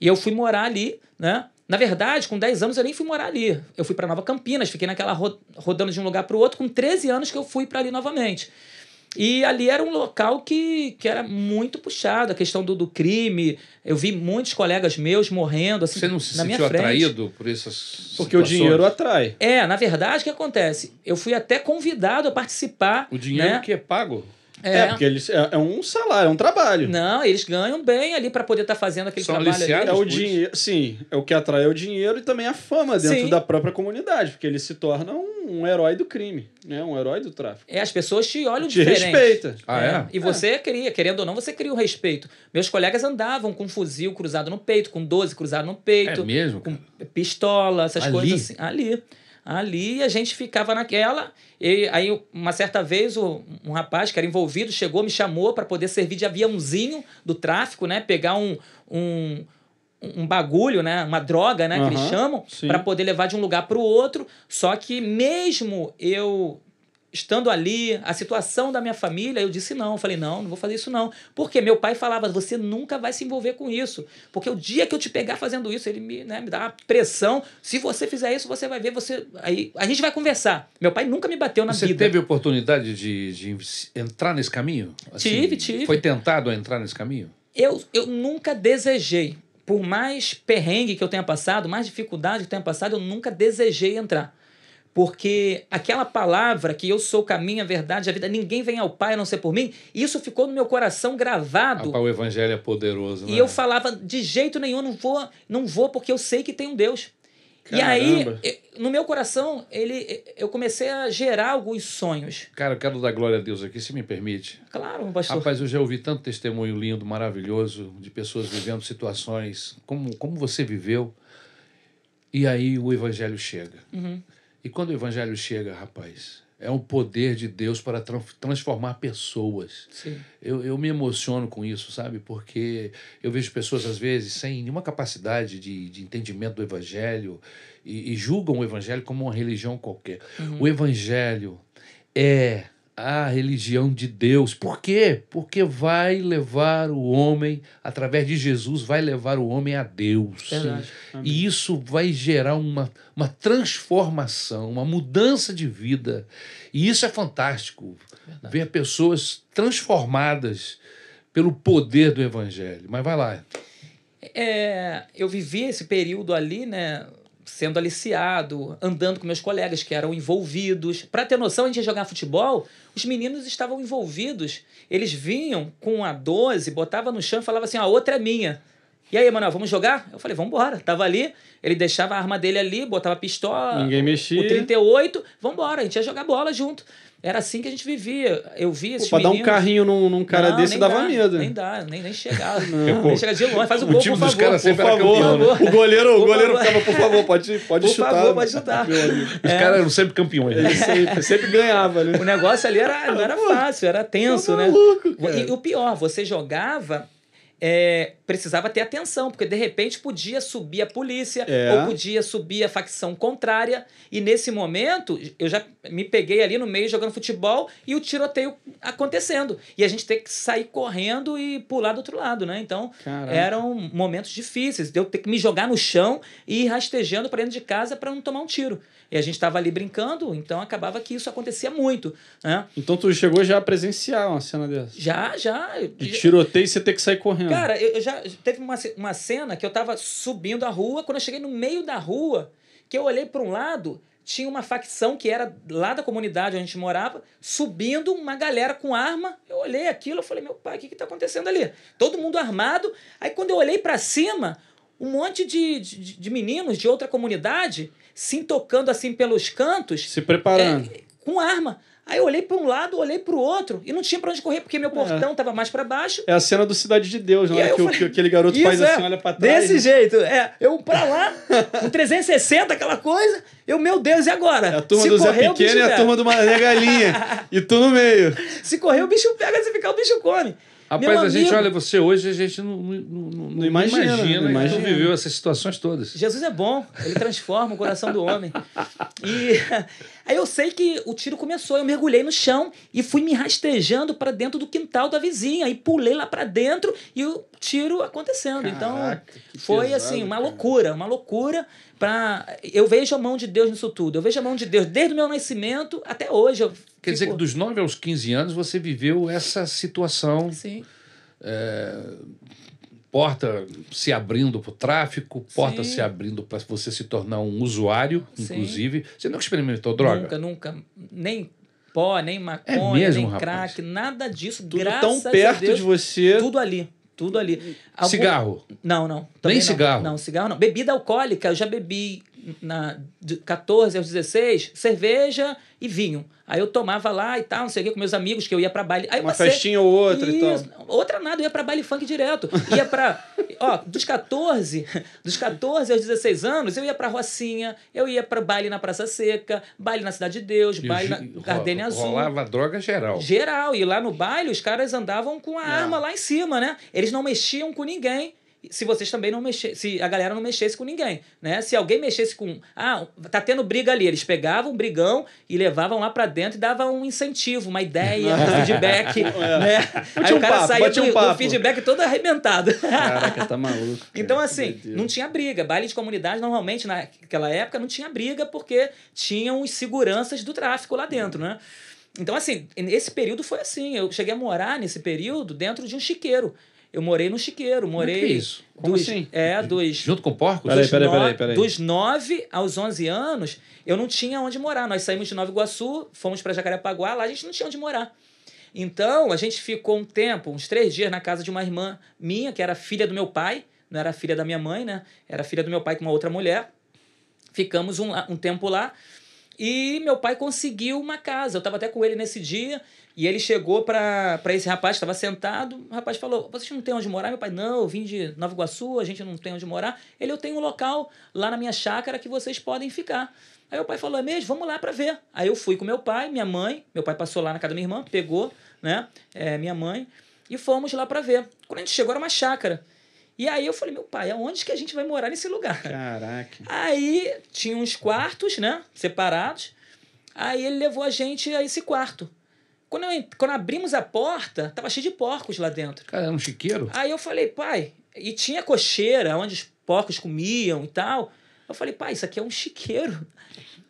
e eu fui morar ali, né? Na verdade, com 10 anos eu nem fui morar ali. Eu fui para Nova Campinas, fiquei naquela ro rodando de um lugar para o outro. Com 13 anos que eu fui para ali novamente. E ali era um local que, que era muito puxado, a questão do, do crime. Eu vi muitos colegas meus morrendo assim, Você não se na atraído por essas Porque situações. o dinheiro atrai. É, na verdade, o que acontece? Eu fui até convidado a participar. O dinheiro né? que é pago? É, é porque eles, é, é, um salário, é um trabalho. Não, eles ganham bem ali para poder estar tá fazendo aquele São trabalho ali. É o dinheiro, sim, é o que atrai é o dinheiro e também a fama dentro sim. da própria comunidade, porque ele se torna um, um, herói do crime, né? Um herói do tráfico. É, as pessoas te olham te diferente. Te respeita. Ah, é? é. E você é. cria, querendo ou não, você cria o respeito. Meus colegas andavam com um fuzil cruzado no peito, com 12 cruzado no peito. É mesmo? Com pistola, essas ali? coisas assim. Ali ali a gente ficava naquela. E aí, uma certa vez, o, um rapaz que era envolvido chegou, me chamou para poder servir de aviãozinho do tráfico, né? Pegar um. um um bagulho, né, uma droga, né, uhum, que eles chamam, para poder levar de um lugar para o outro. Só que mesmo eu estando ali, a situação da minha família, eu disse não. Eu falei, não, não vou fazer isso não. Porque meu pai falava, você nunca vai se envolver com isso. Porque o dia que eu te pegar fazendo isso, ele me, né, me dá uma pressão. Se você fizer isso, você vai ver, você. Aí a gente vai conversar. Meu pai nunca me bateu na você vida. Você teve oportunidade de, de entrar nesse caminho? Assim, tive, tive. Foi tentado a entrar nesse caminho? Eu, eu nunca desejei. Por mais perrengue que eu tenha passado, mais dificuldade que eu tenha passado, eu nunca desejei entrar. Porque aquela palavra que eu sou o caminho, a verdade, a vida, ninguém vem ao Pai a não ser por mim, isso ficou no meu coração gravado. Ah, o evangelho é poderoso, né? E eu falava, de jeito nenhum, não vou, não vou porque eu sei que tem um Deus. Caramba. E aí, no meu coração, ele, eu comecei a gerar alguns sonhos. Cara, eu quero dar glória a Deus aqui, se me permite. Claro, pastor. Rapaz, eu já ouvi tanto testemunho lindo, maravilhoso, de pessoas vivendo situações como, como você viveu. E aí o evangelho chega. Uhum. E quando o evangelho chega, rapaz, é um poder de Deus para transformar pessoas. Sim. Eu, eu me emociono com isso, sabe? Porque eu vejo pessoas, às vezes, sem nenhuma capacidade de, de entendimento do Evangelho e, e julgam o Evangelho como uma religião qualquer. Uhum. O Evangelho é a religião de Deus. Por quê? Porque vai levar o homem, através de Jesus, vai levar o homem a Deus. É e isso vai gerar uma, uma transformação, uma mudança de vida. E isso é fantástico. Verdade. Ver pessoas transformadas pelo poder do Evangelho. Mas vai lá. É, eu vivi esse período ali, né? sendo aliciado, andando com meus colegas que eram envolvidos. Para ter noção, a gente ia jogar futebol, os meninos estavam envolvidos. Eles vinham com a 12, botava no chão e falava assim: a outra é minha. E aí, Manuel, vamos jogar? Eu falei, vamos embora. Tava ali, ele deixava a arma dele ali, botava a pistola, Ninguém mexia. o 38, vamos embora, a gente ia jogar bola junto. Era assim que a gente vivia. Eu via Pô, dar um carrinho num, num cara não, desse dava dá, medo. Nem dá, nem, nem chegava. [LAUGHS] Nem chega de longe, faz o, o gol, por favor. Por favor, campeão, né? O goleiro, o goleiro ficava, por favor, pode, pode por chutar. Por favor, pode chutar. Os é. caras eram sempre campeões. Né? É, sempre, sempre ganhava, né? O negócio ali era, não era fácil, era tenso, né? Louco, E o pior, você jogava é, precisava ter atenção, porque de repente podia subir a polícia é. ou podia subir a facção contrária. E nesse momento, eu já me peguei ali no meio jogando futebol e o tiroteio acontecendo. E a gente tem que sair correndo e pular do outro lado, né? Então Caraca. eram momentos difíceis. Eu ter que me jogar no chão e ir rastejando para dentro de casa para não tomar um tiro. E a gente estava ali brincando, então acabava que isso acontecia muito. Né? Então tu chegou já a presenciar uma cena dessa? Já, já. De tiroteio e você ter que sair correndo. Cara, eu, eu já. Teve uma, uma cena que eu tava subindo a rua, quando eu cheguei no meio da rua, que eu olhei para um lado, tinha uma facção que era lá da comunidade onde a gente morava, subindo uma galera com arma. Eu olhei aquilo, eu falei, meu pai, o que, que tá acontecendo ali? Todo mundo armado. Aí quando eu olhei para cima, um monte de, de, de, meninos de outra comunidade se tocando assim pelos cantos. Se preparando. É, com arma. Aí eu olhei para um lado, olhei para o outro e não tinha para onde correr porque meu é. portão estava mais para baixo. É a cena do Cidade de Deus, né? Que, que aquele garoto faz assim, é, assim, olha para trás. Desse né? jeito, é. Eu [LAUGHS] para lá, o 360, aquela coisa. Eu, meu Deus, e agora? É a turma Se do correr, Zé Pequeno e a turma do Mané Galinha. [LAUGHS] e tu no meio. Se correr, o bicho pega, se ficar, o bicho come. Rapaz, a gente olha você hoje, a gente não, não, não, não imagina, imagina, não imagina. Que viveu essas situações todas. Jesus é bom, ele transforma o coração do homem. [LAUGHS] E, Aí eu sei que o tiro começou, eu mergulhei no chão e fui me rastejando para dentro do quintal da vizinha e pulei lá para dentro e o tiro acontecendo. Então, Caraca, então foi assim, pesado, assim, uma cara. loucura, uma loucura para eu vejo a mão de Deus nisso tudo. Eu vejo a mão de Deus desde o meu nascimento até hoje. Eu... Quer dizer que dos 9 aos 15 anos você viveu essa situação. Sim. É, porta se abrindo para o tráfico, porta Sim. se abrindo para você se tornar um usuário, Sim. inclusive. Você nunca experimentou droga? Nunca, nunca. Nem pó, nem maconha, é mesmo, nem rapaz? crack, nada disso. Tudo graças tão perto Deus, de você. Tudo ali. Tudo ali. Algum... Cigarro? Não, não. Nem não. cigarro? Não, cigarro não. Bebida alcoólica, eu já bebi na, de 14 aos 16, cerveja e vinho. Aí eu tomava lá e tal, não sei o quê, com meus amigos, que eu ia pra baile. Aí Uma passei... festinha ou outra Isso. e tal. Outra nada, eu ia pra baile funk direto. Ia pra. [LAUGHS] Ó, dos 14, dos 14 aos 16 anos, eu ia pra Rocinha, eu ia pra baile na Praça Seca, baile na Cidade de Deus, e baile na Gardênia Azul. Rolava droga geral. Geral. E lá no baile, os caras andavam com a ah. arma lá em cima, né? Eles não mexiam com ninguém se vocês também não mexessem, se a galera não mexesse com ninguém, né? Se alguém mexesse com, ah, tá tendo briga ali, eles pegavam um brigão e levavam lá para dentro e davam um incentivo, uma ideia, um [LAUGHS] feedback, é. né? Aí um o cara papo, saía com um feedback todo arrebentado. Caraca, tá maluco. Cara. Então assim, não tinha briga, baile de comunidade normalmente naquela época não tinha briga porque tinham os seguranças do tráfico lá dentro, né? Então, assim, esse período foi assim. Eu cheguei a morar nesse período dentro de um chiqueiro. Eu morei no chiqueiro, é morei. Como é isso? Como dos, assim? É, dos. Junto com porcos? Peraí, peraí, peraí, peraí. Dos 9 aos 11 anos, eu não tinha onde morar. Nós saímos de Nova Iguaçu, fomos para Jacarepaguá, lá a gente não tinha onde morar. Então, a gente ficou um tempo, uns três dias, na casa de uma irmã minha, que era filha do meu pai, não era filha da minha mãe, né? Era filha do meu pai com uma outra mulher. Ficamos um, um tempo lá. E meu pai conseguiu uma casa. Eu estava até com ele nesse dia. E ele chegou para esse rapaz, estava sentado. O rapaz falou: Vocês não têm onde morar? Meu pai, não, eu vim de Nova Iguaçu, a gente não tem onde morar. Ele, eu tenho um local lá na minha chácara que vocês podem ficar. Aí o pai falou: É mesmo? Vamos lá para ver. Aí eu fui com meu pai, minha mãe. Meu pai passou lá na casa da minha irmã, pegou, né? É, minha mãe. E fomos lá para ver. Quando a gente chegou, era uma chácara. E aí eu falei, meu pai, aonde que a gente vai morar nesse lugar? Caraca. Aí tinha uns quartos, né? Separados. Aí ele levou a gente a esse quarto. Quando, eu, quando abrimos a porta, tava cheio de porcos lá dentro. Cara, é um chiqueiro? Aí eu falei, pai, e tinha cocheira onde os porcos comiam e tal. Eu falei, pai, isso aqui é um chiqueiro.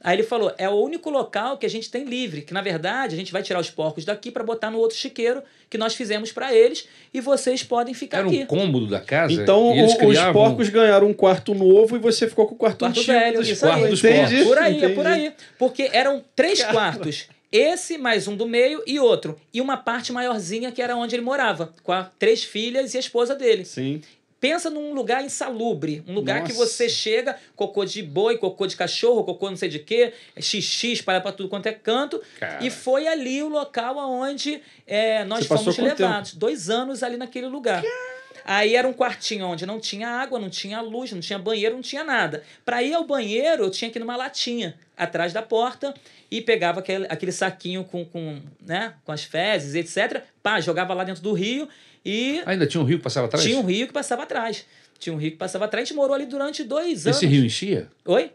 Aí ele falou: é o único local que a gente tem livre, que na verdade a gente vai tirar os porcos daqui para botar no outro chiqueiro que nós fizemos para eles e vocês podem ficar Era aqui. Era um cômodo da casa? Então o, criavam... os porcos ganharam um quarto novo e você ficou com o quarto, quarto antigo. velho. Isso aí, dos por aí, entendi. é por aí. Porque eram três Caramba. quartos. Esse, mais um do meio e outro. E uma parte maiorzinha que era onde ele morava, com três filhas e a esposa dele. Sim. Pensa num lugar insalubre, um lugar Nossa. que você chega, cocô de boi, cocô de cachorro, cocô não sei de quê, é xixi, espalha para tudo quanto é canto. Cara. E foi ali o local aonde é, nós você fomos levados. Dois anos ali naquele lugar. Que? Aí era um quartinho onde não tinha água, não tinha luz, não tinha banheiro, não tinha nada. Para ir ao banheiro, eu tinha que ir numa latinha atrás da porta e pegava aquele, aquele saquinho com, com, né, com as fezes, etc. Pá, jogava lá dentro do rio e. Ainda tinha um rio que passava atrás? Tinha um rio que passava atrás. Tinha um rio que passava atrás. A gente morou ali durante dois anos. Esse rio enchia? Oi?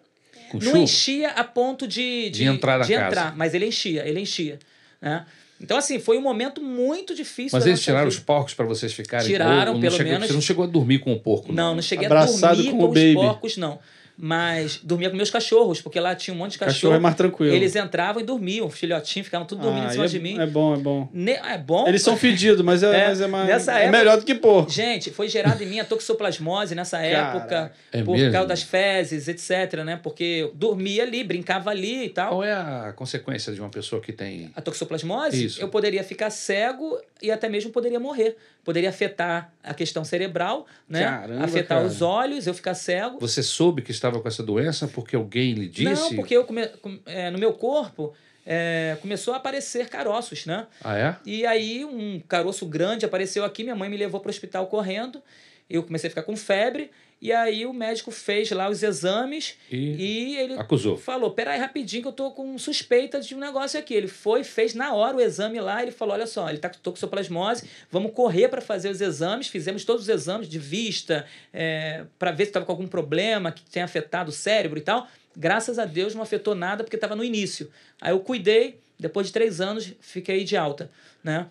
Com não chuva? enchia a ponto de, de, de entrar na de casa. entrar, mas ele enchia, ele enchia. Né? Então, assim, foi um momento muito difícil. Mas eles tiraram vida. os porcos para vocês ficarem? Tiraram, ou, ou pelo chegou, menos. Você não chegou a dormir com o porco? Não, não, não cheguei Abraçado a dormir com, com os baby. porcos, não. Mas dormia com meus cachorros, porque lá tinha um monte de cachorro. É cachorro é mais tranquilo. Eles entravam e dormiam, filhotinho, ficavam tudo dormindo ah, em cima é, de mim. É bom, é bom. Ne é bom. Eles são fedidos, mas é, [LAUGHS] é, mas é mais. Nessa é melhor do que porco. Gente, foi gerado em mim a toxoplasmose nessa Caraca, época, é por mesmo? causa das fezes, etc, né? Porque dormia ali, brincava ali e tal. Qual é a consequência de uma pessoa que tem. A toxoplasmose? Isso. Eu poderia ficar cego e até mesmo poderia morrer. Poderia afetar a questão cerebral, né? Caramba, afetar cara. os olhos, eu ficar cego. Você soube que estava com essa doença porque alguém lhe disse? Não, porque eu come, é, no meu corpo é, começou a aparecer caroços, né? Ah, é? E aí um caroço grande apareceu aqui, minha mãe me levou para o hospital correndo, eu comecei a ficar com febre, e aí o médico fez lá os exames e, e ele acusou. falou: peraí, rapidinho, que eu tô com suspeita de um negócio aqui. Ele foi, fez na hora o exame lá, ele falou: olha só, ele tá com toxoplasmose vamos correr para fazer os exames. Fizemos todos os exames de vista, é, para ver se estava com algum problema que tenha afetado o cérebro e tal. Graças a Deus não afetou nada porque estava no início. Aí eu cuidei, depois de três anos, fiquei de alta, né?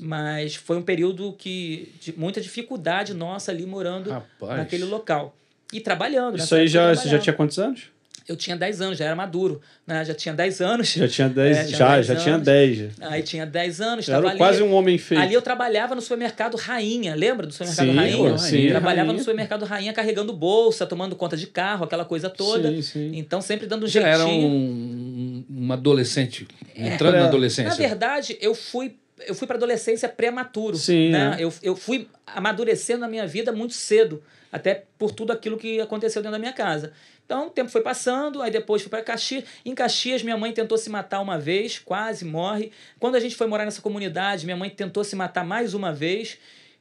Mas foi um período que de muita dificuldade nossa ali morando Rapaz. naquele local. E trabalhando. Né? Isso aí já, você já tinha quantos anos? eu tinha 10 anos, já era maduro, né? Já tinha 10 anos. Já tinha 10, é, já, já anos. tinha 10. Aí tinha 10 anos, era quase ali, um homem feito Ali eu trabalhava no supermercado Rainha, lembra do supermercado sim, Rainha? Pô, sim, trabalhava Rainha. no supermercado Rainha carregando bolsa, tomando conta de carro, aquela coisa toda. Sim, sim. Então sempre dando um já jeitinho. era um, um adolescente, entrando é, na adolescência. Na verdade, eu fui eu fui para adolescência prematuro. Sim, né? Eu, eu fui amadurecendo a minha vida muito cedo, até por tudo aquilo que aconteceu dentro da minha casa. Então, o tempo foi passando, aí depois fui para Caxias. Em Caxias, minha mãe tentou se matar uma vez, quase morre. Quando a gente foi morar nessa comunidade, minha mãe tentou se matar mais uma vez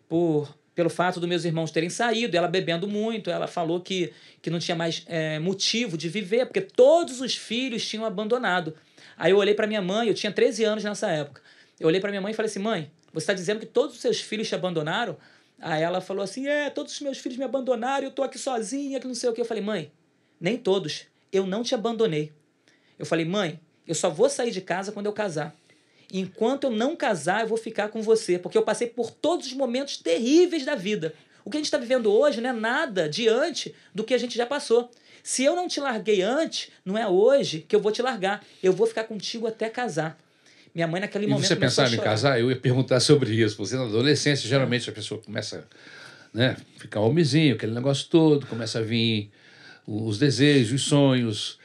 por pelo fato dos meus irmãos terem saído, ela bebendo muito, ela falou que, que não tinha mais é, motivo de viver, porque todos os filhos tinham abandonado. Aí eu olhei para minha mãe, eu tinha 13 anos nessa época. Eu olhei para minha mãe e falei assim: mãe, você está dizendo que todos os seus filhos te abandonaram? Aí ela falou assim: é, todos os meus filhos me abandonaram, eu tô aqui sozinha, que não sei o que. Eu falei: mãe, nem todos. Eu não te abandonei. Eu falei: mãe, eu só vou sair de casa quando eu casar. Enquanto eu não casar, eu vou ficar com você, porque eu passei por todos os momentos terríveis da vida. O que a gente está vivendo hoje não é nada diante do que a gente já passou. Se eu não te larguei antes, não é hoje que eu vou te largar. Eu vou ficar contigo até casar. Minha mãe naquele e momento. Você pensava em casar? Eu ia perguntar sobre isso. Você na adolescência, geralmente a pessoa começa né, ficar homenzinho, aquele negócio todo, começa a vir os desejos, os sonhos.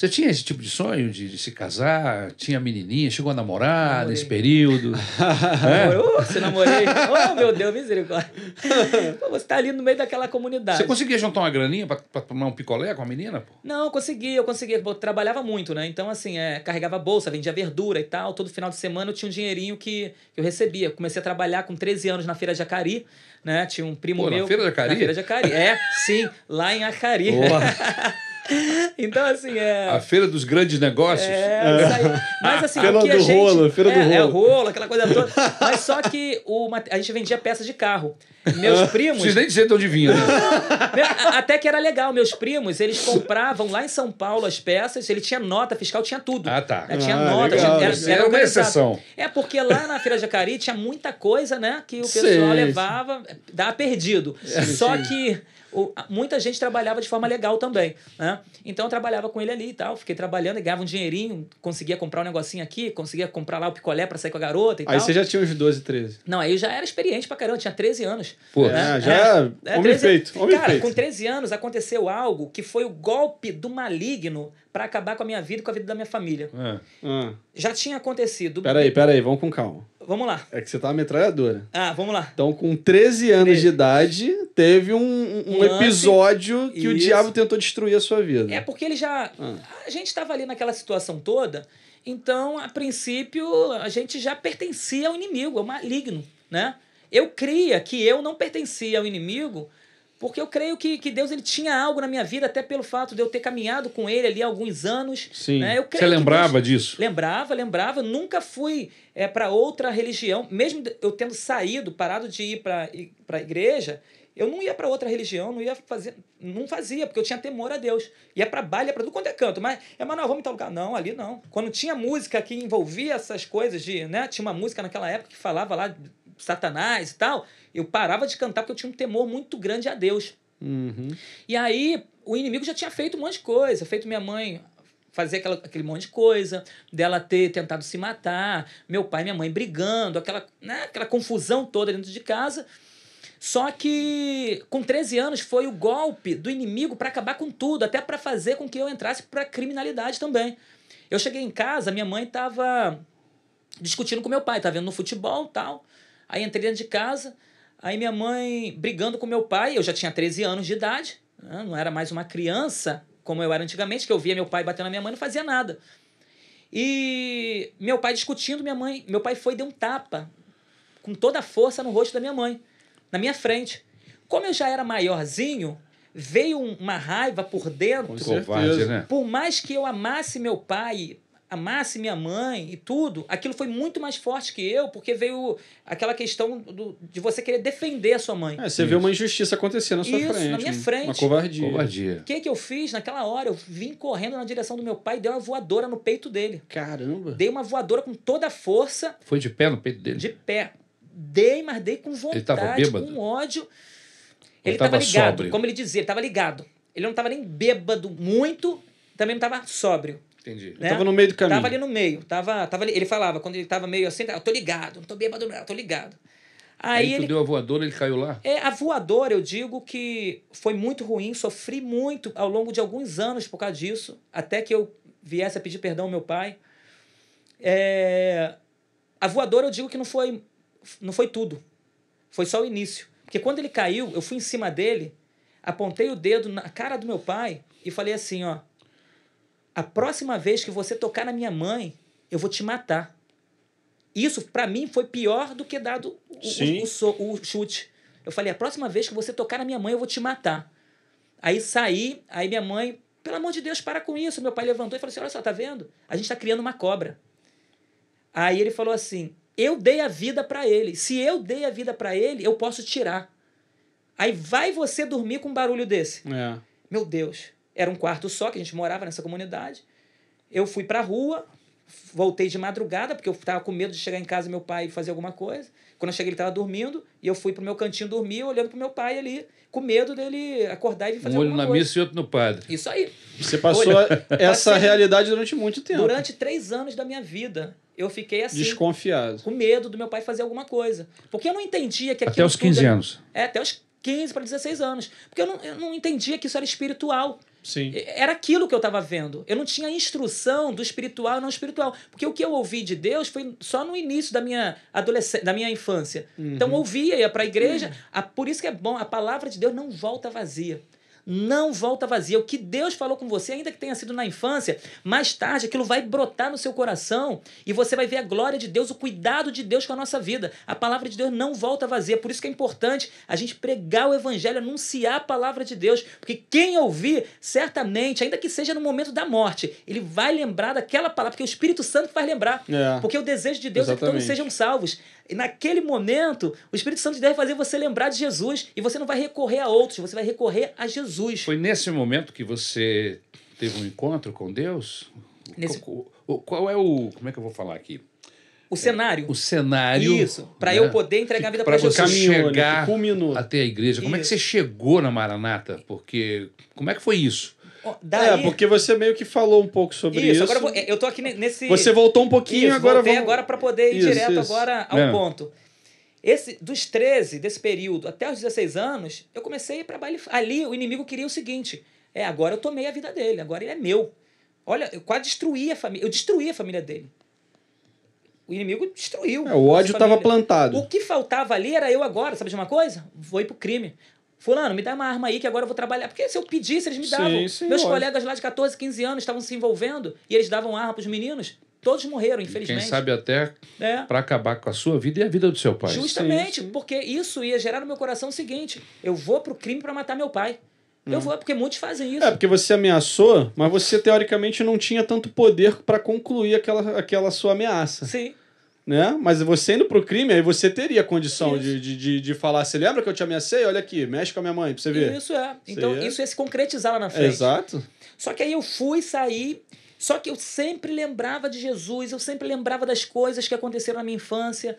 Você tinha esse tipo de sonho de, de, se casar? Tinha menininha? Chegou a namorar namorei. nesse período? [LAUGHS] é? Namorou? Você namorei. Oh, meu Deus, misericórdia. você tá ali no meio daquela comunidade. Você conseguia juntar uma graninha para tomar um picolé com a menina? Pô? Não, eu conseguia. Eu conseguia. Eu trabalhava muito, né? Então, assim, é, carregava bolsa, vendia verdura e tal. Todo final de semana eu tinha um dinheirinho que, que eu recebia. Eu comecei a trabalhar com 13 anos na Feira de Acari, né? Tinha um primo Pô, meu... na Feira de Acari? Na Feira de Acari, é. Sim, lá em Acari. [LAUGHS] Então, assim, é. A feira dos grandes negócios? É, é. sai... mas assim, feira do gente... rolo, é, feira é, do rolo. É, rolo, aquela coisa toda. Mas só que o... a gente vendia peças de carro. Meus [LAUGHS] primos. Vocês nem dizer de onde vinha, né? [LAUGHS] Até que era legal. Meus primos, eles compravam lá em São Paulo as peças, ele tinha nota fiscal, tinha tudo. Ah, tá. É, tinha ah, nota, legal. era, era, era uma exceção. É, porque lá na Feira Jacari tinha muita coisa, né, que o [LAUGHS] pessoal levava, dava perdido. Sim, só sim. que o, muita gente trabalhava de forma legal também, né? Então eu trabalhava com ele ali e tal, fiquei trabalhando e ganhava um dinheirinho, conseguia comprar um negocinho aqui, conseguia comprar lá o picolé para sair com a garota e aí tal. Aí você já tinha uns 12, 13? Não, aí eu já era experiente pra caramba, eu tinha 13 anos. Pô, né? é, já é, é, é homem 13, feito, homem Cara, feito. com 13 anos aconteceu algo que foi o golpe do maligno para acabar com a minha vida e com a vida da minha família. É, ah. Já tinha acontecido. Peraí, peraí, vamos com calma vamos lá. É que você tá uma metralhadora. Ah, vamos lá. Então, com 13 anos de idade, teve um, um, um episódio lance, que isso. o diabo tentou destruir a sua vida. É porque ele já. Ah. A gente estava ali naquela situação toda, então, a princípio, a gente já pertencia ao inimigo, ao é maligno, né? Eu cria que eu não pertencia ao inimigo porque eu creio que, que Deus ele tinha algo na minha vida, até pelo fato de eu ter caminhado com ele ali há alguns anos. Sim. Né? Você lembrava Deus... disso? Lembrava, lembrava. Nunca fui é, para outra religião. Mesmo eu tendo saído, parado de ir para a igreja, eu não ia para outra religião, não ia fazer, não fazia, porque eu tinha temor a Deus. Ia para baile, ia para tudo quanto é canto, mas é, mas vamos em tal lugar. Não, ali não. Quando tinha música que envolvia essas coisas de, né, tinha uma música naquela época que falava lá Satanás e tal, eu parava de cantar porque eu tinha um temor muito grande a Deus. Uhum. E aí o inimigo já tinha feito um monte de coisa, feito minha mãe fazer aquela, aquele monte de coisa, dela ter tentado se matar, meu pai e minha mãe brigando, aquela, né, aquela confusão toda dentro de casa. Só que com 13 anos foi o golpe do inimigo para acabar com tudo, até para fazer com que eu entrasse para criminalidade também. Eu cheguei em casa, minha mãe estava discutindo com meu pai, estava tá vendo no futebol tal. Aí entrei dentro de casa, aí minha mãe brigando com meu pai, eu já tinha 13 anos de idade, né? não era mais uma criança como eu era antigamente, que eu via meu pai batendo na minha mãe e não fazia nada. E meu pai discutindo, minha mãe, meu pai foi e deu um tapa com toda a força no rosto da minha mãe, na minha frente. Como eu já era maiorzinho, veio uma raiva por dentro. Com certeza. Né? Por mais que eu amasse meu pai, amasse minha mãe e tudo, aquilo foi muito mais forte que eu, porque veio aquela questão do, de você querer defender a sua mãe. É, você Isso. vê uma injustiça acontecendo na sua Isso, frente. na minha frente. Né? Uma covardia. covardia. O que, que eu fiz naquela hora? Eu vim correndo na direção do meu pai e dei uma voadora no peito dele. Caramba! Dei uma voadora com toda a força. Foi de pé no peito dele? De pé. Dei, mas dei com vontade, ele tava bêbado. com ódio. Ele, estava tava, ligado, sóbrio. como ele dizia, ele tava ligado. Ele não tava nem bêbado muito, também não tava sóbrio Entendi. Né? Tava no meio do caminho. Tava ali no meio. Tava, tava ali. Ele falava, quando ele tava meio assim, eu tô ligado, não tô bêbado, não, eu tô ligado. Aí, Aí ele deu a voadora, ele caiu lá? É, a voadora, eu digo que foi muito ruim, sofri muito ao longo de alguns anos por causa disso, até que eu viesse a pedir perdão ao meu pai. É... A voadora, eu digo que não foi, não foi tudo, foi só o início. Porque quando ele caiu, eu fui em cima dele, apontei o dedo na cara do meu pai e falei assim: ó, a próxima vez que você tocar na minha mãe, eu vou te matar. Isso, para mim, foi pior do que dado o, o, o, o chute. Eu falei, a próxima vez que você tocar na minha mãe, eu vou te matar. Aí saí, aí minha mãe, pelo amor de Deus, para com isso. Meu pai levantou e falou assim: olha só, tá vendo? A gente está criando uma cobra. Aí ele falou assim: eu dei a vida para ele. Se eu dei a vida para ele, eu posso tirar. Aí vai você dormir com um barulho desse. É. Meu Deus. Era um quarto só que a gente morava nessa comunidade. Eu fui para a rua, voltei de madrugada, porque eu estava com medo de chegar em casa meu pai fazer alguma coisa. Quando eu cheguei, ele estava dormindo, e eu fui pro meu cantinho dormir, olhando pro meu pai ali, com medo dele acordar e fazer um alguma coisa. Um olho na missa e outro no padre. Isso aí. Você passou Olha, [LAUGHS] essa passei, realidade durante muito tempo. Durante três anos da minha vida, eu fiquei assim. Desconfiado. Com medo do meu pai fazer alguma coisa. Porque eu não entendia que Até os 15 era... anos. É, até os 15 para 16 anos. Porque eu não, eu não entendia que isso era espiritual. Sim. Era aquilo que eu estava vendo. Eu não tinha instrução do espiritual e não espiritual. Porque o que eu ouvi de Deus foi só no início da minha adolescência, da minha infância. Então, uhum. Então ouvia, ia para a igreja. Uhum. por isso que é bom, a palavra de Deus não volta vazia não volta vazia. O que Deus falou com você, ainda que tenha sido na infância, mais tarde aquilo vai brotar no seu coração e você vai ver a glória de Deus, o cuidado de Deus com a nossa vida. A palavra de Deus não volta vazia. Por isso que é importante a gente pregar o evangelho, anunciar a palavra de Deus, porque quem ouvir, certamente, ainda que seja no momento da morte, ele vai lembrar daquela palavra, porque o Espírito Santo faz lembrar. É, porque o desejo de Deus exatamente. é que todos sejam salvos naquele momento, o Espírito Santo deve fazer você lembrar de Jesus e você não vai recorrer a outros, você vai recorrer a Jesus. Foi nesse momento que você teve um encontro com Deus? Nesse... Qual, qual é o. Como é que eu vou falar aqui? O cenário. É, o cenário. Isso. Para né? eu poder entregar a vida para Jesus. Para você chegar até a igreja. Como é que você chegou na Maranata? Porque como é que foi isso? É, daí... É, porque você meio que falou um pouco sobre isso. isso. Agora, eu tô aqui nesse. Você voltou um pouquinho isso, agora. Voltei vamos... agora para poder ir isso, direto isso. agora ao é. ponto. Esse, dos 13, desse período, até os 16 anos, eu comecei para baile. Ali o inimigo queria o seguinte: é, agora eu tomei a vida dele, agora ele é meu. Olha, eu quase destruí a família. Eu destruí a família dele. O inimigo destruiu. É, o ódio estava plantado. O que faltava ali era eu agora, sabe de uma coisa? Vou ir pro crime. Fulano, me dá uma arma aí que agora eu vou trabalhar. Porque se eu pedisse, eles me davam. Sim, Meus colegas lá de 14, 15 anos estavam se envolvendo e eles davam arma para os meninos. Todos morreram, infelizmente. Quem sabe até é. para acabar com a sua vida e a vida do seu pai. Justamente, sim, porque isso ia gerar no meu coração o seguinte: eu vou pro crime para matar meu pai. Eu hum. vou, porque muitos fazem é, isso. É, porque você ameaçou, mas você teoricamente não tinha tanto poder para concluir aquela, aquela sua ameaça. Sim né? Mas você indo pro crime, aí você teria condição de, de, de, de, falar, você lembra que eu te ameacei? Olha aqui, mexe com a minha mãe pra você ver. Isso é. Então, isso, é. isso ia se concretizar lá na frente. exato. Só que aí eu fui sair. Só que eu sempre lembrava de Jesus, eu sempre lembrava das coisas que aconteceram na minha infância.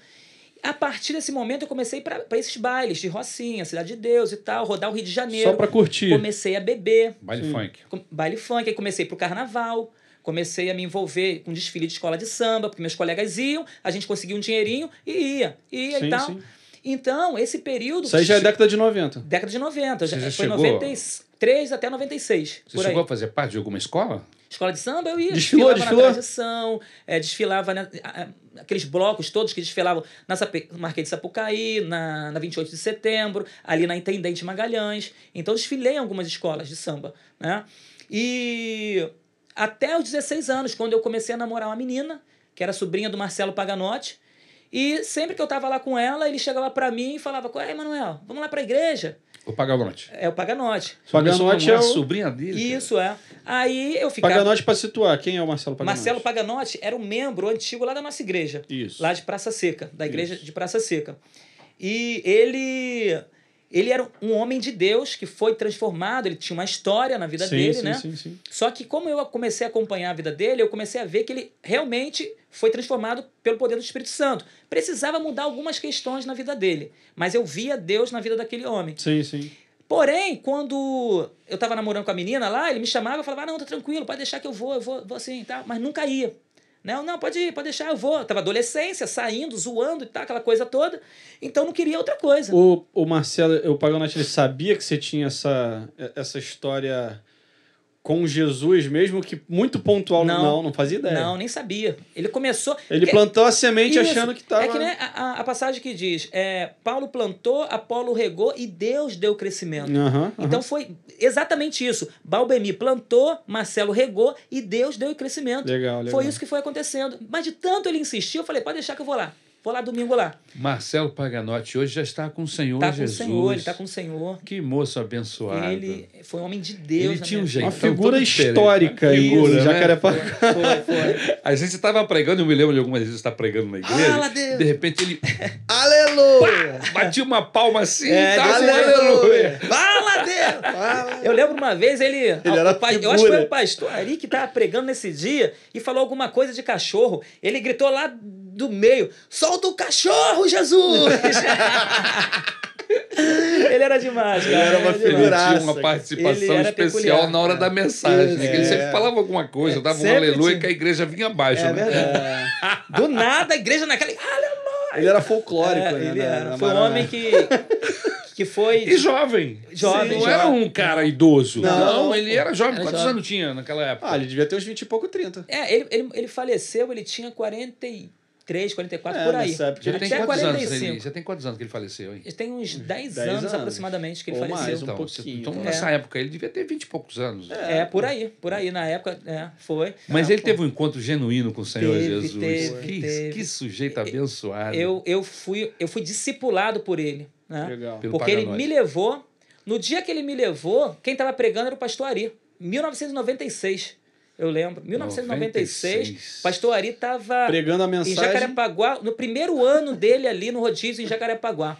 A partir desse momento eu comecei para esses bailes de Rocinha, Cidade de Deus e tal, rodar o Rio de Janeiro. Só para curtir. Comecei a beber. Baile Sim. funk. Baile funk, aí comecei pro carnaval comecei a me envolver com desfile de escola de samba, porque meus colegas iam, a gente conseguia um dinheirinho e ia, ia sim, e tal. Sim. Então, esse período. Isso aí já é década de 90. Década de 90. já foi chegou... 93 até 96. Você chegou a fazer parte de alguma escola? Escola de samba, eu ia. Desfilou, desfilava desfilou? na tradição, é, desfilava né, aqueles blocos todos que desfilavam na Marquês de Sapucaí, na, na 28 de setembro, ali na Intendente Magalhães. Então, desfilei em algumas escolas de samba. Né? E até os 16 anos, quando eu comecei a namorar uma menina, que era sobrinha do Marcelo Paganotti. E sempre que eu tava lá com ela, ele chegava para mim e falava: é Manuel, vamos lá pra igreja. O Paganotti. É o Paganotti. É é o Paganotti é a sobrinha dele. Isso, cara. é. Aí eu ficava... Paganotti, para situar, quem é o Marcelo Paganotti? Marcelo Paganotti era um membro antigo lá da nossa igreja. Isso. Lá de Praça Seca, da igreja Isso. de Praça Seca. E ele ele era um homem de Deus que foi transformado, ele tinha uma história na vida sim, dele, sim, né? Sim, sim. Só que como eu comecei a acompanhar a vida dele, eu comecei a ver que ele realmente foi transformado pelo poder do Espírito Santo. Precisava mudar algumas questões na vida dele, mas eu via Deus na vida daquele homem. Sim, sim. Porém, quando eu estava namorando com a menina lá, ele me chamava e falava: ah, não, tá tranquilo, pode deixar que eu vou, eu vou, vou assim, tá? Mas nunca ia. Não, né? não, pode ir, pode deixar, eu vou. Eu tava adolescência, saindo, zoando e tal, aquela coisa toda. Então não queria outra coisa. O, o Marcelo, o Paganotti, ele sabia que você tinha essa, essa história com Jesus mesmo, que muito pontual não, não, não fazia ideia. Não, nem sabia. Ele começou. Ele que, é, plantou a semente isso, achando que estava. É que né a, a, passagem que diz: é, Paulo plantou, Apolo regou e Deus deu crescimento. Uhum, uhum. Então foi exatamente isso. Balbemi plantou, Marcelo regou e Deus deu crescimento. Legal, legal. Foi isso que foi acontecendo. Mas de tanto ele insistiu, eu falei: pode deixar que eu vou lá. Vou lá domingo lá. Marcelo Paganotti hoje já está com o Senhor tá com Jesus. Está com o Senhor, ele está com o Senhor. Que moço abençoado. Ele foi um homem de Deus. Ele tinha um jeito. Uma figura histórica, figura, né? Jacarepá. Foi, foi, foi. [LAUGHS] A gente estava pregando, eu me lembro de algumas vezes estar pregando na igreja. Fala, Deus. De repente ele... [LAUGHS] aleluia! Batia uma palma assim. É, tá, aleluia. aleluia! Fala, Deus! Fala. Eu lembro uma vez ele... ele era pai, eu acho que foi o pastor Ari que estava pregando nesse dia e falou alguma coisa de cachorro. Ele gritou lá do meio, solta o cachorro, Jesus! [LAUGHS] ele era demais, cara. Ele era uma figura tinha uma participação especial peculiar, na hora cara. da é. mensagem. Né? Ele é. sempre falava alguma coisa, é, dava um aleluia tinha... que a igreja vinha abaixo. É, né? É. Do nada a igreja naquela. Aleluia! Ele era folclórico, é, né? Ele era. Na, na foi um homem que. [LAUGHS] que foi. E jovem. Jovem. Sim, não jovem. era um cara idoso. Não, não ele era jovem. Era Quantos jovem. anos tinha naquela época? Ah, ele devia ter uns 20 e pouco, 30. É, ele, ele, ele faleceu, ele tinha 40 e 43, 44, é, por aí. Época, já, já tem até 45. Anos ele, já tem quantos anos que ele faleceu, hein? tem uns 10, 10 anos, anos, aproximadamente que ele Ou faleceu. Mais, um então, pouquinho. então, é. nessa é. época, ele devia ter 20 e poucos anos. É, é por aí, por aí. Na época, é, foi. Mas ele foi. teve um encontro genuíno com o Senhor teve, Jesus. Teve, que, teve. que sujeito abençoado. Eu, eu, fui, eu fui discipulado por ele. Né? Legal. Porque ele me levou. No dia que ele me levou, quem estava pregando era o pastor Ari. 1996. Eu lembro. 1996, 96. pastor Ari estava. Pregando a mensagem. Em Jacarepaguá, no primeiro ano dele ali no rodízio em Jacarepaguá.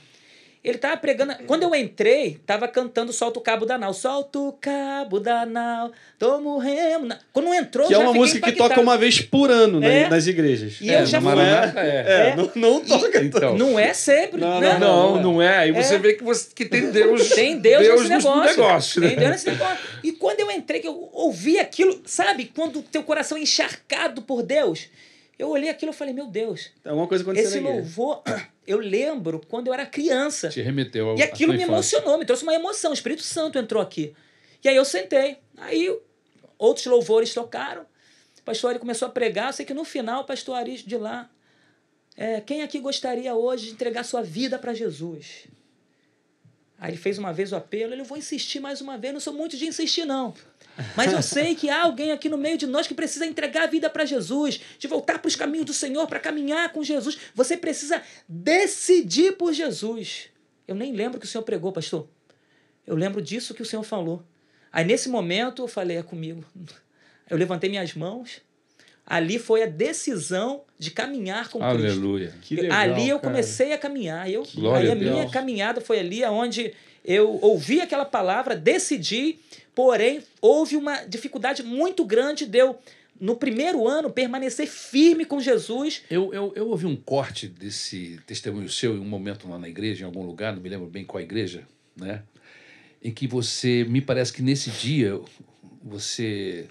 Ele tava pregando. Quando eu entrei, tava cantando Solta o Cabo da Nau. Solta o Cabo da Nau, tomo remo. Na... Quando entrou, Que é uma música que toca uma vez por ano né, é. nas igrejas. E é, eu já fui. É. É. é, não, não, toca. Então. então. Não é sempre. Né? Não, não, não, não, não é. Aí você é. vê que, você, que tem Deus. [LAUGHS] Tem Deus, Deus nesse negócio. negócio né? Tem Deus nesse negócio. E quando eu entrei, que eu ouvi aquilo, sabe? Quando teu coração é encharcado por Deus. Eu olhei aquilo e falei, meu Deus. Tem alguma coisa acontecendo Esse né? louvor. Aqui eu lembro quando eu era criança. Te remeteu ao E aquilo me emocionou, me trouxe uma emoção. O Espírito Santo entrou aqui. E aí eu sentei. Aí outros louvores tocaram. O pastor Ari começou a pregar. Eu sei que no final, o pastor Ari de lá. É, quem aqui gostaria hoje de entregar sua vida para Jesus? Aí ele fez uma vez o apelo, ele, eu vou insistir mais uma vez, não sou muito de insistir, não. Mas eu sei que há alguém aqui no meio de nós que precisa entregar a vida para Jesus, de voltar para os caminhos do Senhor, para caminhar com Jesus. Você precisa decidir por Jesus. Eu nem lembro que o Senhor pregou, pastor. Eu lembro disso que o Senhor falou. Aí nesse momento eu falei, é comigo. Eu levantei minhas mãos Ali foi a decisão de caminhar com Aleluia. Cristo. ali eu cara. comecei a caminhar. Eu, aí a, minha caminhada foi ali onde eu ouvi aquela palavra, decidi, porém houve uma dificuldade muito grande de eu, no primeiro ano, permanecer firme com Jesus. Eu, eu, eu ouvi um corte desse testemunho seu em um momento lá na igreja, em algum lugar, não me lembro bem qual igreja, né? Em que você, me parece que nesse dia, você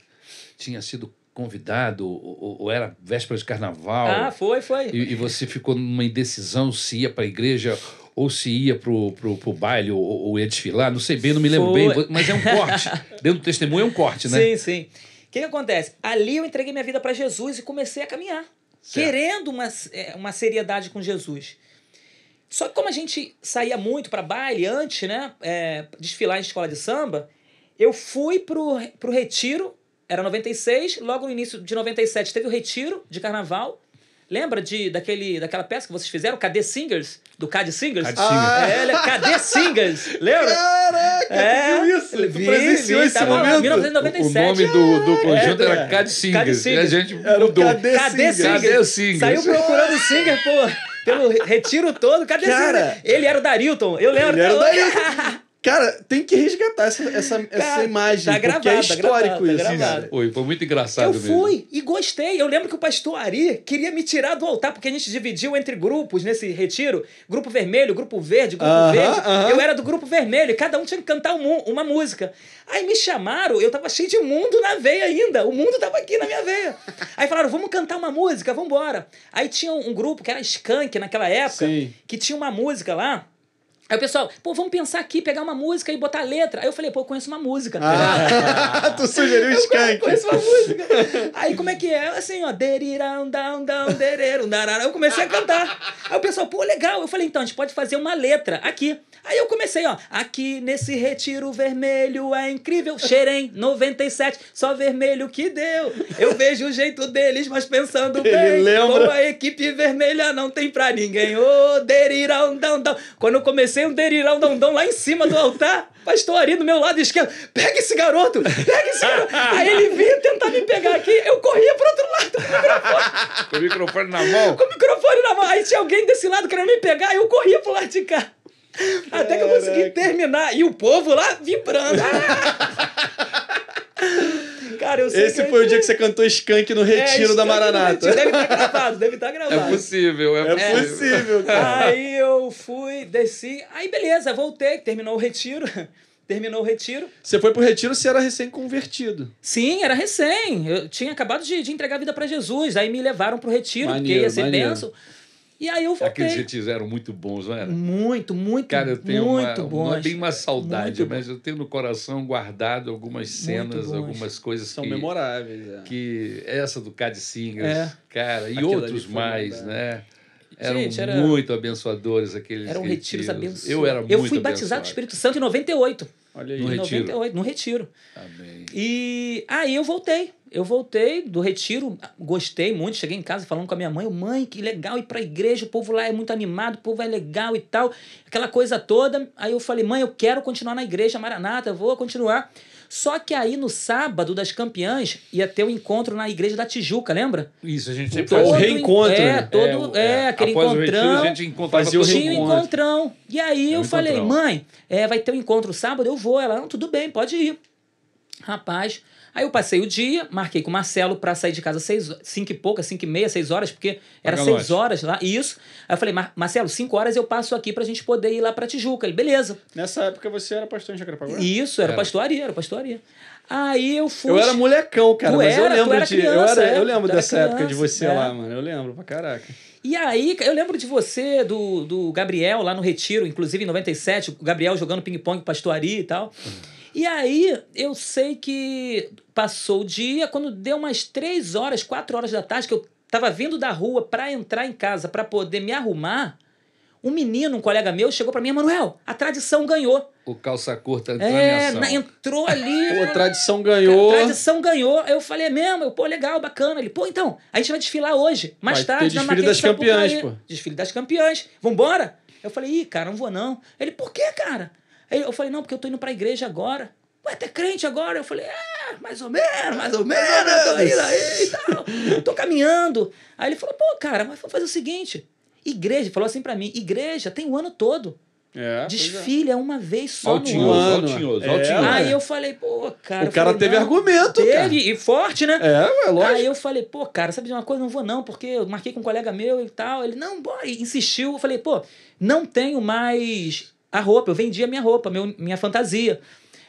tinha sido convidado, ou, ou, era véspera de carnaval. Ah, foi, foi. E, e você ficou numa indecisão se ia para a igreja ou se ia pro, pro, pro baile ou, ou ia desfilar, não sei bem, não me lembro foi. bem, mas é um corte. [LAUGHS] Dentro do testemunho é um corte, né? Sim, sim. O que, que acontece? Ali eu entreguei minha vida para Jesus e comecei a caminhar, certo. querendo uma, é, uma seriedade com Jesus. Só que como a gente saía muito para baile antes, né? É, desfilar em escola de samba, eu fui pro, pro retiro era 96, logo no início de 97 teve o retiro de carnaval. Lembra de, daquele, daquela peça que vocês fizeram? Cadê Singers? Do Cad Singers? Singers. Ah. É, é Cadê [LAUGHS] Singers? Lembra? Caraca, é, viu isso? Vi, presenciou vi, esse momento. 1997. O nome do, do é, conjunto é, era Cad Singers. Né? a gente mudou. Cadê, Cadê Singers? Cadê Singers? Saiu procurando Singer, pô, pelo retiro todo. Cadê Cara, Singers? Ele era o Darilton. Eu lembro. Ele era o Darilton. [LAUGHS] Cara, tem que resgatar essa, essa, Cara, essa tá imagem. É tá gravado, porque tá é histórico tá gravado, isso. Tá Foi, foi muito engraçado. Eu mesmo. fui e gostei. Eu lembro que o pastor Ari queria me tirar do altar, porque a gente dividiu entre grupos nesse retiro: grupo vermelho, grupo verde, grupo uh -huh, verde. Uh -huh. Eu era do grupo vermelho e cada um tinha que cantar um, uma música. Aí me chamaram, eu tava cheio de mundo na veia ainda. O mundo tava aqui na minha veia. Aí falaram: vamos cantar uma música, vamos embora. Aí tinha um grupo que era Skank naquela época, Sim. que tinha uma música lá Aí o pessoal, pô, vamos pensar aqui, pegar uma música e botar a letra. Aí eu falei, pô, eu conheço uma música. Ah, ah, [LAUGHS] tu sugeriu Skank. Eu ah, conheço uma música. Aí como é que é? Assim, ó, derirão, down, down, Eu comecei a cantar. Aí o pessoal, pô, legal. Eu falei, então, a gente pode fazer uma letra aqui. Aí eu comecei, ó, aqui nesse retiro vermelho é incrível. Xerém, 97, só vermelho que deu. Eu vejo o jeito deles, mas pensando bem. Lembra? lembra. a equipe vermelha não tem pra ninguém. Ô, oh, derirão, down, down. Quando eu comecei Lancei um deriral dondão lá em cima do altar. Pastor Ari do meu lado esquerdo. Pega esse garoto! Pega esse garoto! Aí ele vinha tentar me pegar aqui. Eu corria pro outro lado com o microfone. com o microfone na mão? Com o microfone na mão. Aí tinha alguém desse lado querendo me pegar. Eu corria pro lado de cá. Até que eu consegui terminar. E o povo lá vibrando. [LAUGHS] Cara, eu sei Esse foi o dia que você cantou Skank no é, Retiro é, da Maranata. Deve estar tá gravado, deve estar tá gravado. É possível, é, é possível. Cara. Aí eu fui, desci. Aí beleza, voltei, terminou o retiro. [LAUGHS] Terminou o retiro. Você foi pro retiro, você era recém-convertido. Sim, era recém. Eu tinha acabado de, de entregar a vida para Jesus. Aí me levaram pro retiro, maneiro, porque ia ser maneiro. benção. E aí eu voltei. Aqueles retiros eram muito bons, não era? Muito, muito, Cara, eu tenho muito uma, bons. tenho é uma saudade, mas eu tenho no coração guardado algumas cenas, algumas coisas São que... São memoráveis. É. Que essa do Cad Singers, é. cara, e outros mais, né? eram Gente, era... muito abençoadores aqueles Eram retiros, retiros abençoados. Eu era muito Eu fui batizado no Espírito Santo em 98. Olha aí. No em retiro. 98, no retiro. Amém. E aí eu voltei. Eu voltei do retiro, gostei muito, cheguei em casa falando com a minha mãe, mãe, que legal ir pra igreja, o povo lá é muito animado, o povo é legal e tal, aquela coisa toda. Aí eu falei, mãe, eu quero continuar na igreja Maranata, vou continuar. Só que aí no sábado das campeãs ia ter o um encontro na igreja da Tijuca, lembra? Isso, a gente sempre todo, faz o reencontro. É, né? todo, é, é, é aquele após encontrão. O retiro, a gente fazia o reencontro. encontrão. E aí é eu falei, encontrão. mãe, é, vai ter um encontro sábado, eu vou. Ela, não, tudo bem, pode ir. Rapaz, Aí eu passei o dia, marquei com o Marcelo pra sair de casa seis, cinco e pouca, cinco e meia, seis horas, porque era Paga seis horas lá, isso. Aí eu falei, Mar Marcelo, cinco horas eu passo aqui pra gente poder ir lá pra Tijuca. Ele, beleza. Nessa época você era pastor em Jacarepaguá? Isso, era, era. era pastoria. Aí eu fui. Eu era molecão, cara, tu mas era, eu lembro era de. Criança, eu, era, eu é. lembro dessa criança, época de você é. lá, mano. Eu lembro pra caraca. E aí, eu lembro de você, do, do Gabriel lá no Retiro, inclusive em 97, o Gabriel jogando ping-pong, pastoaria e tal. Uhum. E aí eu sei que passou o dia, quando deu umas três horas, quatro horas da tarde, que eu tava vindo da rua para entrar em casa, para poder me arrumar, um menino, um colega meu, chegou para mim, Manuel, a tradição ganhou. O calça curta entrou é, na, entrou ali. [LAUGHS] pô, a né? tradição ganhou. A tradição ganhou. Eu falei, é mesmo? Eu, pô, legal, bacana. Ele, pô, então, a gente vai desfilar hoje, mais vai tarde. Ter desfile das campeãs, pô. Desfile das campeãs. Vambora? Eu falei, ih, cara, não vou não. Ele, por quê, cara? Aí eu falei, não, porque eu tô indo pra igreja agora. Ué, até crente agora? Eu falei, é, mais ou menos, mais ou menos, eu tô indo aí e tal. tô caminhando. Aí ele falou, pô, cara, mas vamos fazer o seguinte. Igreja, falou assim para mim, igreja tem o um ano todo. É, é, Desfile é. uma vez só altinhoso, no ano. Altinhoso, altinhoso. É. Aí eu falei, pô, cara. O cara falei, teve argumento, teve, cara. E forte, né? É, é lógico. Aí eu falei, pô, cara, sabe de uma coisa? Não vou não, porque eu marquei com um colega meu e tal. Ele, não, bora. E insistiu. Eu falei, pô, não tenho mais a roupa, eu vendia minha roupa, meu, minha fantasia.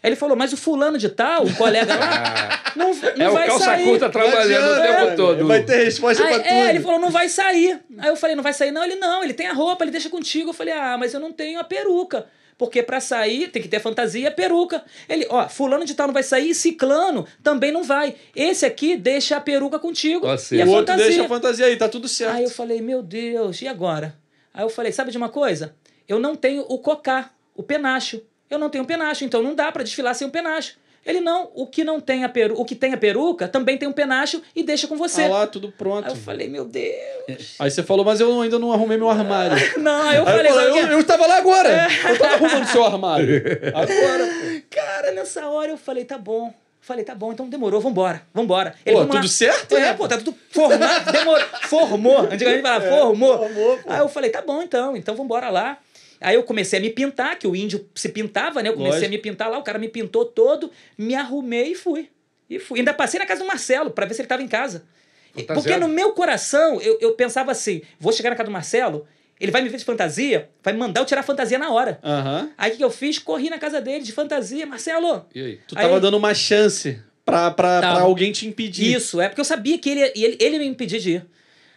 Aí ele falou, mas o fulano de tal, o colega lá, não, [LAUGHS] não é, vai sair. É o calça curta trabalhando o tempo né? todo. Vai ter resposta aí, pra é, tudo. É, ele falou, não vai sair. Aí eu falei, não vai sair não? Ele, não, ele tem a roupa, ele deixa contigo. Eu falei, ah, mas eu não tenho a peruca. Porque para sair tem que ter fantasia e a peruca. Ele, ó, fulano de tal não vai sair e ciclano também não vai. Esse aqui deixa a peruca contigo Nossa, tá e a o fantasia. outro deixa a fantasia aí, tá tudo certo. Aí eu falei, meu Deus, e agora? Aí eu falei, sabe de uma coisa? Eu não tenho o cocá, o penacho. Eu não tenho penacho, então não dá para desfilar sem o penacho. Ele não, o que não tem a peru, o que tem a peruca também tem um penacho e deixa com você. Ah lá, tudo pronto. Aí eu falei, meu Deus. É, aí você falou, mas eu ainda não arrumei meu armário. [LAUGHS] não, eu aí falei. Eu, falei, eu, eu, tava estava lá agora. É. Eu tava arrumando seu armário. [LAUGHS] Agora. Cara, nessa hora eu falei, tá bom. Falei, tá bom, então demorou, vambora, vambora. Ele, pô, tudo lá. certo? Né, é, né? pô, tá tudo formado, demorou, formou. Antigamente falava, é. formou. formou pô. Aí eu falei, tá bom então, então vambora lá. Aí eu comecei a me pintar, que o índio se pintava, né? Eu comecei Lógico. a me pintar lá, o cara me pintou todo, me arrumei e fui. E fui. Ainda passei na casa do Marcelo para ver se ele estava em casa. Fantasiado. Tá porque no meu coração eu, eu pensava assim: vou chegar na casa do Marcelo, ele vai me ver de fantasia, vai me mandar eu tirar a fantasia na hora. Uhum. Aí o que eu fiz? Corri na casa dele de fantasia, Marcelo. E aí? Tu aí, tava dando uma chance pra, pra, pra alguém te impedir. Isso, é porque eu sabia que ele, ele, ele me impedir de ir.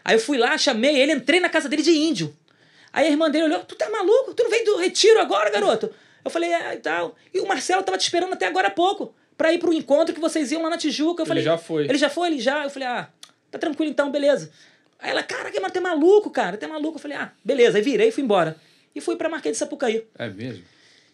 Aí eu fui lá, chamei ele, entrei na casa dele de índio. Aí a irmã dele olhou: Tu tá maluco? Tu não veio do retiro agora, garoto? Eu falei: É, e tal. E o Marcelo tava te esperando até agora há pouco para ir pro encontro que vocês iam lá na Tijuca. Eu falei, ele já foi. Ele já foi, ele já. Eu falei: Ah, tá tranquilo então, beleza. Aí ela: Caraca, mas tu é maluco, cara, tu é maluco. Eu falei: Ah, beleza. Aí virei e fui embora. E fui pra Marquês de Sapucaí. É mesmo?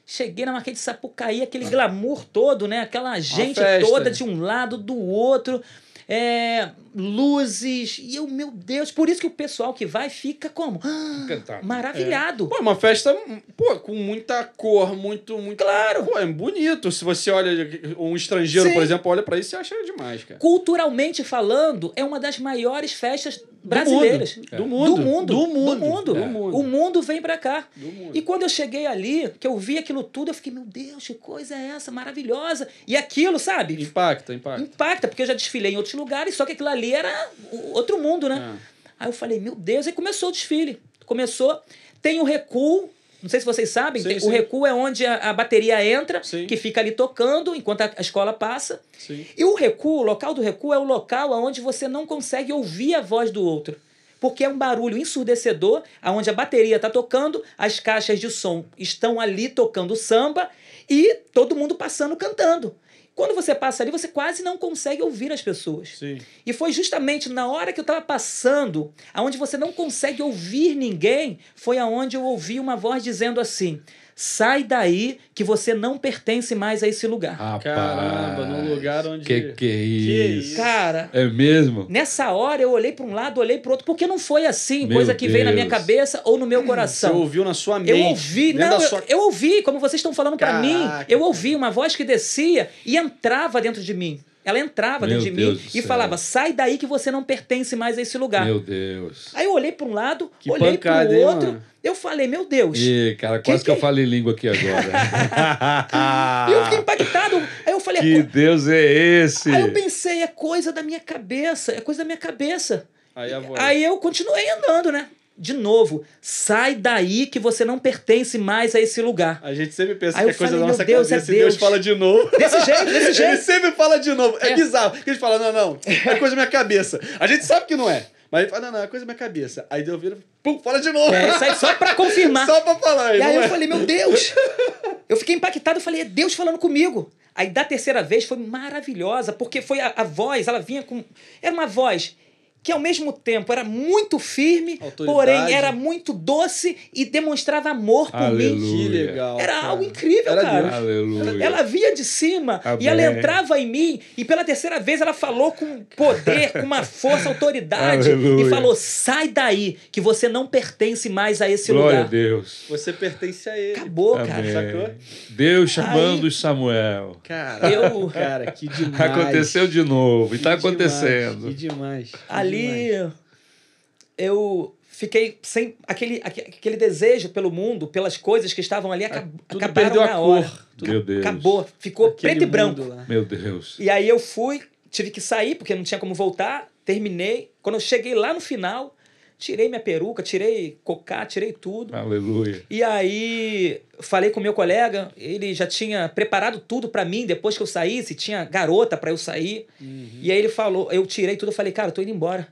Cheguei na Marquês de Sapucaí, aquele glamour todo, né? Aquela gente toda de um lado, do outro é, luzes. E eu, meu Deus, por isso que o pessoal que vai fica como? Ah, Encantado. Maravilhado. É. Pô, é uma festa pô, com muita cor, muito, muito. Claro. Pô, é bonito. Se você olha, um estrangeiro, Sim. por exemplo, olha para isso e acha demais, cara. Culturalmente falando, é uma das maiores festas brasileiras Do mundo. Do mundo. Do mundo. Do mundo. É. O mundo vem para cá. E quando eu cheguei ali, que eu vi aquilo tudo, eu fiquei, meu Deus, que coisa é essa? Maravilhosa. E aquilo, sabe? Impacta, impacta. Impacta, porque eu já desfilei em outros lugares, só que aquilo ali era outro mundo, né? É. Aí eu falei, meu Deus, aí começou o desfile. Começou, tem o recuo, não sei se vocês sabem, sim, tem, sim. o recuo é onde a, a bateria entra, sim. que fica ali tocando enquanto a, a escola passa. E o recuo, o local do recuo, é o local onde você não consegue ouvir a voz do outro. Porque é um barulho ensurdecedor, onde a bateria está tocando, as caixas de som estão ali tocando samba e todo mundo passando cantando. Quando você passa ali, você quase não consegue ouvir as pessoas. Sim. E foi justamente na hora que eu estava passando, aonde você não consegue ouvir ninguém, foi aonde eu ouvi uma voz dizendo assim: Sai daí que você não pertence mais a esse lugar. Rapaz, Caramba, num lugar onde. Que que é isso? Cara. É mesmo? Nessa hora eu olhei para um lado, olhei para outro, porque não foi assim, meu coisa que Deus. veio na minha cabeça ou no meu coração. Você ouviu na sua mente. Eu ouvi, não, eu, sua... eu, ouvi, como vocês estão falando para mim, eu ouvi uma voz que descia e entrava dentro de mim. Ela entrava Meu dentro Deus de mim e céu. falava: sai daí que você não pertence mais a esse lugar. Meu Deus. Aí eu olhei para um lado, que olhei para o outro. eu falei, meu Deus. Ih, cara, quase que, que eu é falei língua aqui agora. [LAUGHS] e eu fiquei impactado. Aí eu falei. É que co... Deus é esse? Aí eu pensei, é coisa da minha cabeça, é coisa da minha cabeça. Aí, aí eu continuei andando, né? de novo, sai daí que você não pertence mais a esse lugar. A gente sempre pensa Aí que é coisa da nossa Deus é cabeça é Deus. Deus fala de novo. Desse jeito, desse [LAUGHS] jeito. Ele sempre fala de novo. É, é. bizarro. Porque a gente fala, não, não, é coisa da minha cabeça. A gente sabe que não é. Mas ele fala, não, não, é coisa da minha cabeça. Aí Deus vira, pum, fala de novo. É, sai só pra confirmar. [LAUGHS] só pra falar. E aí eu é. falei, meu Deus. Eu fiquei impactado, eu falei, é Deus falando comigo. Aí da terceira vez foi maravilhosa, porque foi a, a voz, ela vinha com... Era uma voz que ao mesmo tempo era muito firme, Autoridade. porém era muito doce e demonstrava amor por Aleluia. mim. Que legal. Era cara. algo incrível, era cara. Ela, ela, via de cima Amém. e ela entrava em mim e pela terceira vez ela falou com poder, com uma força, autoridade Aleluia. e falou: "Sai daí, que você não pertence mais a esse Glória lugar". Glória a Deus. Você pertence a ele. Acabou, Amém. cara. Sacou? Deus tá chamando Aí, Samuel. Cara, eu, cara, que demais. Aconteceu de novo que e tá demais, acontecendo. Que demais. Ali ali demais. eu fiquei sem aquele, aquele desejo pelo mundo, pelas coisas que estavam ali, ah, acab, acabaram perdeu na a hora. Cor. Tudo Meu Deus. Acabou, ficou aquele preto e branco. Meu Deus. E aí eu fui, tive que sair porque não tinha como voltar, terminei. Quando eu cheguei lá no final, Tirei minha peruca, tirei cocá, tirei tudo. Aleluia. E aí falei com meu colega, ele já tinha preparado tudo para mim depois que eu saísse, tinha garota para eu sair. Uhum. E aí ele falou, eu tirei tudo, eu falei, cara, eu tô indo embora.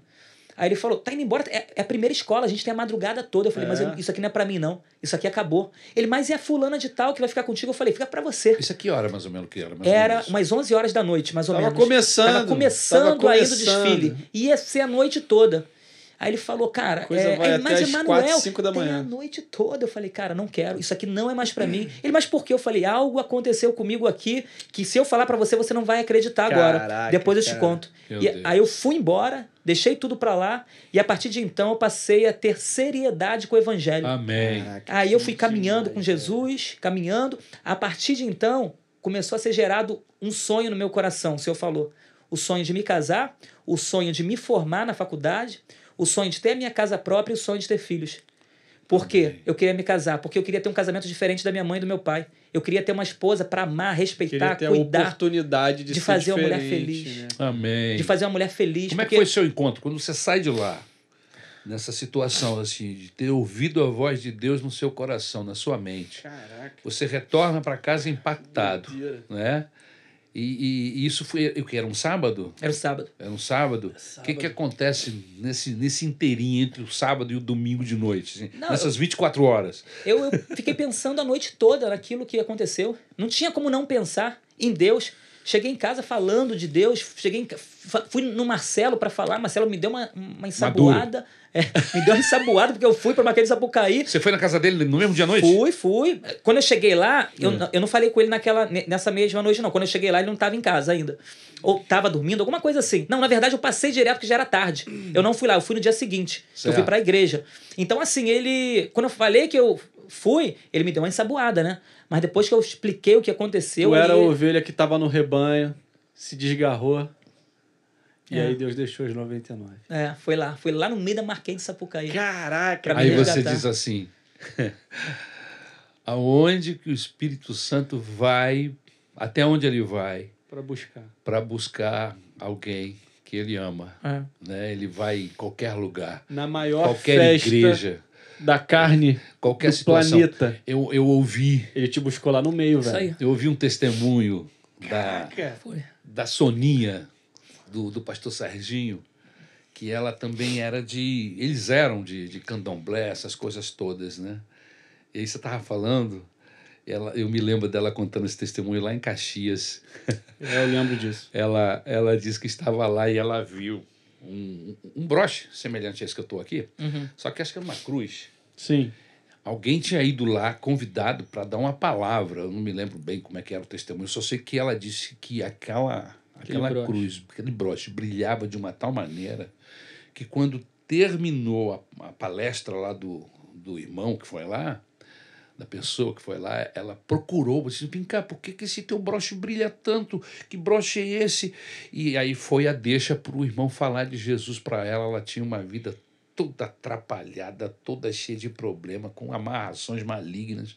Aí ele falou, tá indo embora, é, é a primeira escola, a gente tem a madrugada toda. Eu falei, é. mas eu, isso aqui não é pra mim, não. Isso aqui acabou. Ele, mas é a fulana de tal que vai ficar contigo? Eu falei, fica pra você. Isso aqui hora, mais ou menos, que era? era umas 11 horas da noite, mais ou tava menos. Começando, tava começando. Tava começando ainda o desfile. Ia ser a noite toda. Aí ele falou, cara, é, vai é, mas Emanuel, tem manhã. a noite toda. Eu falei, cara, não quero, isso aqui não é mais para mim. Ele, mas por que? Eu falei, algo aconteceu comigo aqui que se eu falar para você, você não vai acreditar Caraca, agora. Depois eu cara. te conto. e, aí eu fui embora, deixei tudo para lá e a partir de então eu passei a ter seriedade com o evangelho. Amém. Caraca, aí eu fui caminhando com Jesus, caminhando. A partir de então começou a ser gerado um sonho no meu coração, o Senhor falou. O sonho de me casar, o sonho de me formar na faculdade, o sonho de ter a minha casa própria e o sonho de ter filhos. Por quê? Eu queria me casar, porque eu queria ter um casamento diferente da minha mãe e do meu pai. Eu queria ter uma esposa para amar, respeitar, queria ter cuidar. A oportunidade de, de fazer uma mulher feliz. Né? Amém. De fazer uma mulher feliz. Como porque... é que foi seu encontro? Quando você sai de lá, nessa situação assim, de ter ouvido a voz de Deus no seu coração, na sua mente. Caraca. Você retorna para casa impactado, né? E, e, e, isso foi o que era um sábado? Era um sábado. Era um sábado. O que, que acontece nesse, nesse inteirinho entre o sábado e o domingo de noite? Assim, não, nessas 24 horas. Eu, eu fiquei pensando a noite toda naquilo que aconteceu. Não tinha como não pensar em Deus. Cheguei em casa falando de Deus, cheguei em, fui no Marcelo para falar, Marcelo me deu uma, uma ensaboada. Maduro. É, me deu uma ensaboada porque eu fui para Marquês de Sapucaí. Você foi na casa dele no mesmo dia à noite? Fui, fui. Quando eu cheguei lá, eu, hum. eu não falei com ele naquela, nessa mesma noite, não. Quando eu cheguei lá, ele não estava em casa ainda. Ou estava dormindo, alguma coisa assim. Não, na verdade, eu passei direto porque já era tarde. Hum. Eu não fui lá, eu fui no dia seguinte. Certo. Eu fui para a igreja. Então, assim, ele. Quando eu falei que eu fui, ele me deu uma ensaboada, né? Mas depois que eu expliquei o que aconteceu. Eu ele... era a ovelha que estava no rebanho, se desgarrou. E é. aí Deus deixou os 99. É, foi lá. Foi lá no meio da Marquês de Sapucaí. Caraca! Aí você diz assim... [LAUGHS] aonde que o Espírito Santo vai, até onde ele vai? Para buscar. Para buscar alguém que ele ama. É. Né? Ele vai em qualquer lugar. Na maior qualquer festa igreja. Da carne qualquer do situação. planeta. Eu, eu ouvi. Ele te buscou lá no meio, velho. Eu ouvi um testemunho Caraca. da, Foi. da Soninha do, do pastor Serginho, que ela também era de. Eles eram de, de candomblé, essas coisas todas, né? E aí você estava falando, ela, eu me lembro dela contando esse testemunho lá em Caxias. É, eu lembro disso. [LAUGHS] ela, ela disse que estava lá e ela viu um, um broche semelhante a esse que eu estou aqui, uhum. só que acho que era uma cruz. Sim. Alguém tinha ido lá convidado para dar uma palavra, eu não me lembro bem como é que era o testemunho, só sei que ela disse que aquela aquela broche. cruz, aquele broche brilhava de uma tal maneira que quando terminou a, a palestra lá do, do irmão que foi lá, da pessoa que foi lá, ela procurou, disse, vem cá, por que, que esse teu broche brilha tanto? Que broche é esse? E aí foi a deixa para o irmão falar de Jesus para ela, ela tinha uma vida toda atrapalhada, toda cheia de problema, com amarrações malignas.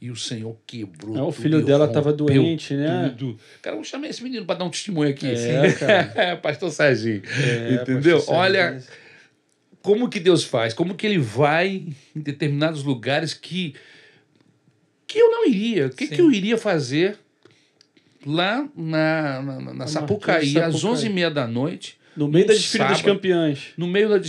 E o Senhor quebrou. Não, o filho dela estava doente, né? Tudo. Cara, vamos chamar esse menino para dar um testemunho aqui. É, assim. cara. [LAUGHS] pastor Serginho. É, Entendeu? Pastor Olha como que Deus faz, como que ele vai em determinados lugares que que eu não iria. O que, que eu iria fazer lá na, na, na, na Sapucaí, às 11h30 da noite? No meio da desfile sábado, dos campeões. No meio da.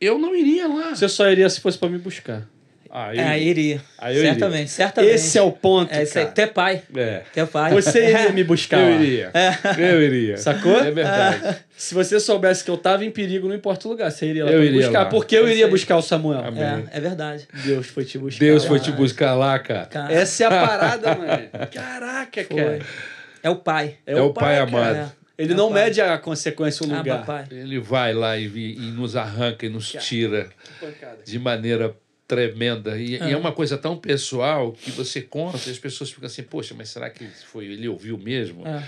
Eu não iria lá. Você só iria se fosse para me buscar. Aí, ah, é, iria. Aí ah, certamente, iria. certamente. Esse é o ponto. É, cara. até pai. É. Até pai. Você iria me buscar. Eu iria. É. Eu iria. Sacou? É verdade. Ah. Se você soubesse que eu tava em perigo, não importa o lugar, você iria lá eu iria buscar. Lá. Porque eu iria buscar o Samuel. É, é verdade. Deus foi te buscar. Deus lá. foi te buscar lá, cara. cara. [LAUGHS] Essa é a parada, mano. [LAUGHS] Caraca, foi. cara. É o pai. É, é o, pai, pai cara. amado. Ele é não pai. mede a consequência o lugar. Ah, ele vai lá e, e, nos arranca e nos tira de maneira tremenda. E, ah. e, é ah. uma coisa tão pessoal que você conta e as pessoas ficam assim, poxa, mas será que foi ele ouviu mesmo? Ah.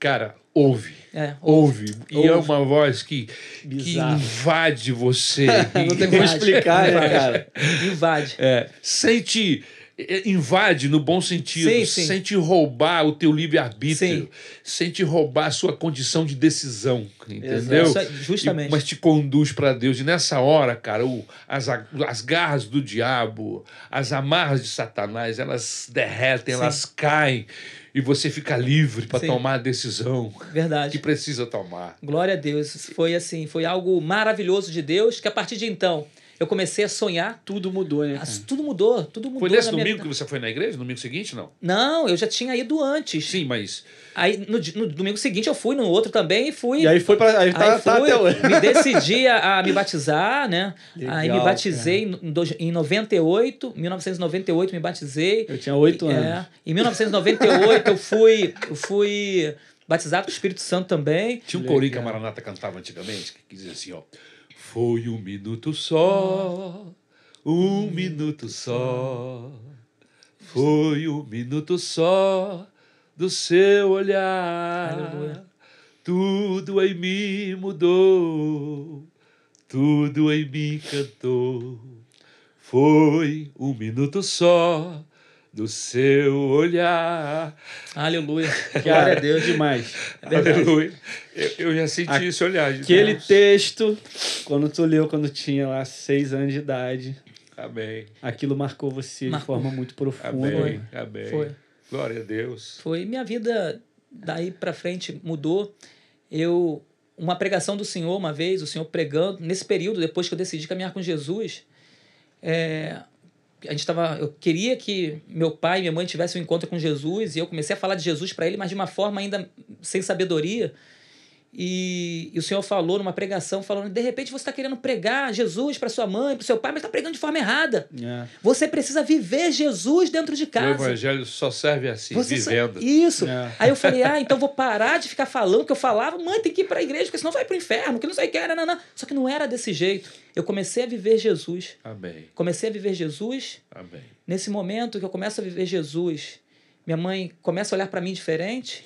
Cara, ouve, é, ouve. E é ouve. é uma voz que, que invade você. [LAUGHS] Não tem como explicar, né, [LAUGHS] cara? Invade. É, sente é, é, invade no bom sentido, sim, sim. sem te roubar o teu livre-arbítrio, sem te roubar a sua condição de decisão, entendeu? Exato. É justamente. E, mas te conduz para Deus. E nessa hora, cara, o, as, as garras do diabo, as amarras de Satanás, elas derretem, sim. elas caem e você fica livre para tomar a decisão Verdade. que precisa tomar. Glória a Deus. Foi assim, foi algo maravilhoso de Deus que a partir de então eu comecei a sonhar. Tudo mudou, né? Ah, tudo mudou, tudo mudou. Foi nesse domingo minha... que você foi na igreja? No domingo seguinte, não? Não, eu já tinha ido antes. Sim, mas. Aí no, no domingo seguinte eu fui, no outro também e fui. E aí foi pra. Aí, tá, aí tá fui, até Me decidi a, a me batizar, né? Legal, aí me batizei em, em 98, 1998 me batizei. Eu tinha oito é, anos. É, em 1998 eu fui. Eu fui batizado com o Espírito Santo também. Tinha um corinho que a Maranata cantava antigamente, que dizia assim, ó. Foi um minuto só, um minuto só. Foi um minuto só do seu olhar. Tudo em mim mudou, tudo em mim cantou. Foi um minuto só do seu olhar. Aleluia. Glória [LAUGHS] a é Deus demais. É [LAUGHS] Aleluia. Eu, eu, já senti esse olhar. Aquele texto, quando tu leu, quando tinha lá seis anos de idade. Amém. Aquilo marcou você marcou. de forma muito profunda. Amém. Amém. Foi. Glória a Deus. Foi. Minha vida daí para frente mudou. Eu uma pregação do Senhor uma vez, o Senhor pregando nesse período depois que eu decidi caminhar com Jesus, é, a gente tava, eu queria que meu pai e minha mãe tivessem um encontro com Jesus e eu comecei a falar de Jesus para ele, mas de uma forma ainda sem sabedoria. E, e, o Senhor falou numa pregação, falando: de repente você está querendo pregar Jesus para sua mãe, para seu pai, mas está pregando de forma errada. É. Você precisa viver Jesus dentro de casa. O evangelho só serve assim, você vivendo. Isso. É. Aí eu falei: ah, então vou parar de ficar falando que eu falava, mãe, tem que ir para a igreja, porque senão vai para o inferno, que não sei o que era. Não, não. Só que não era desse jeito. Eu comecei a viver Jesus. Amém. Comecei a viver Jesus. Amém. Nesse momento que eu começo a viver Jesus, minha mãe começa a olhar para mim diferente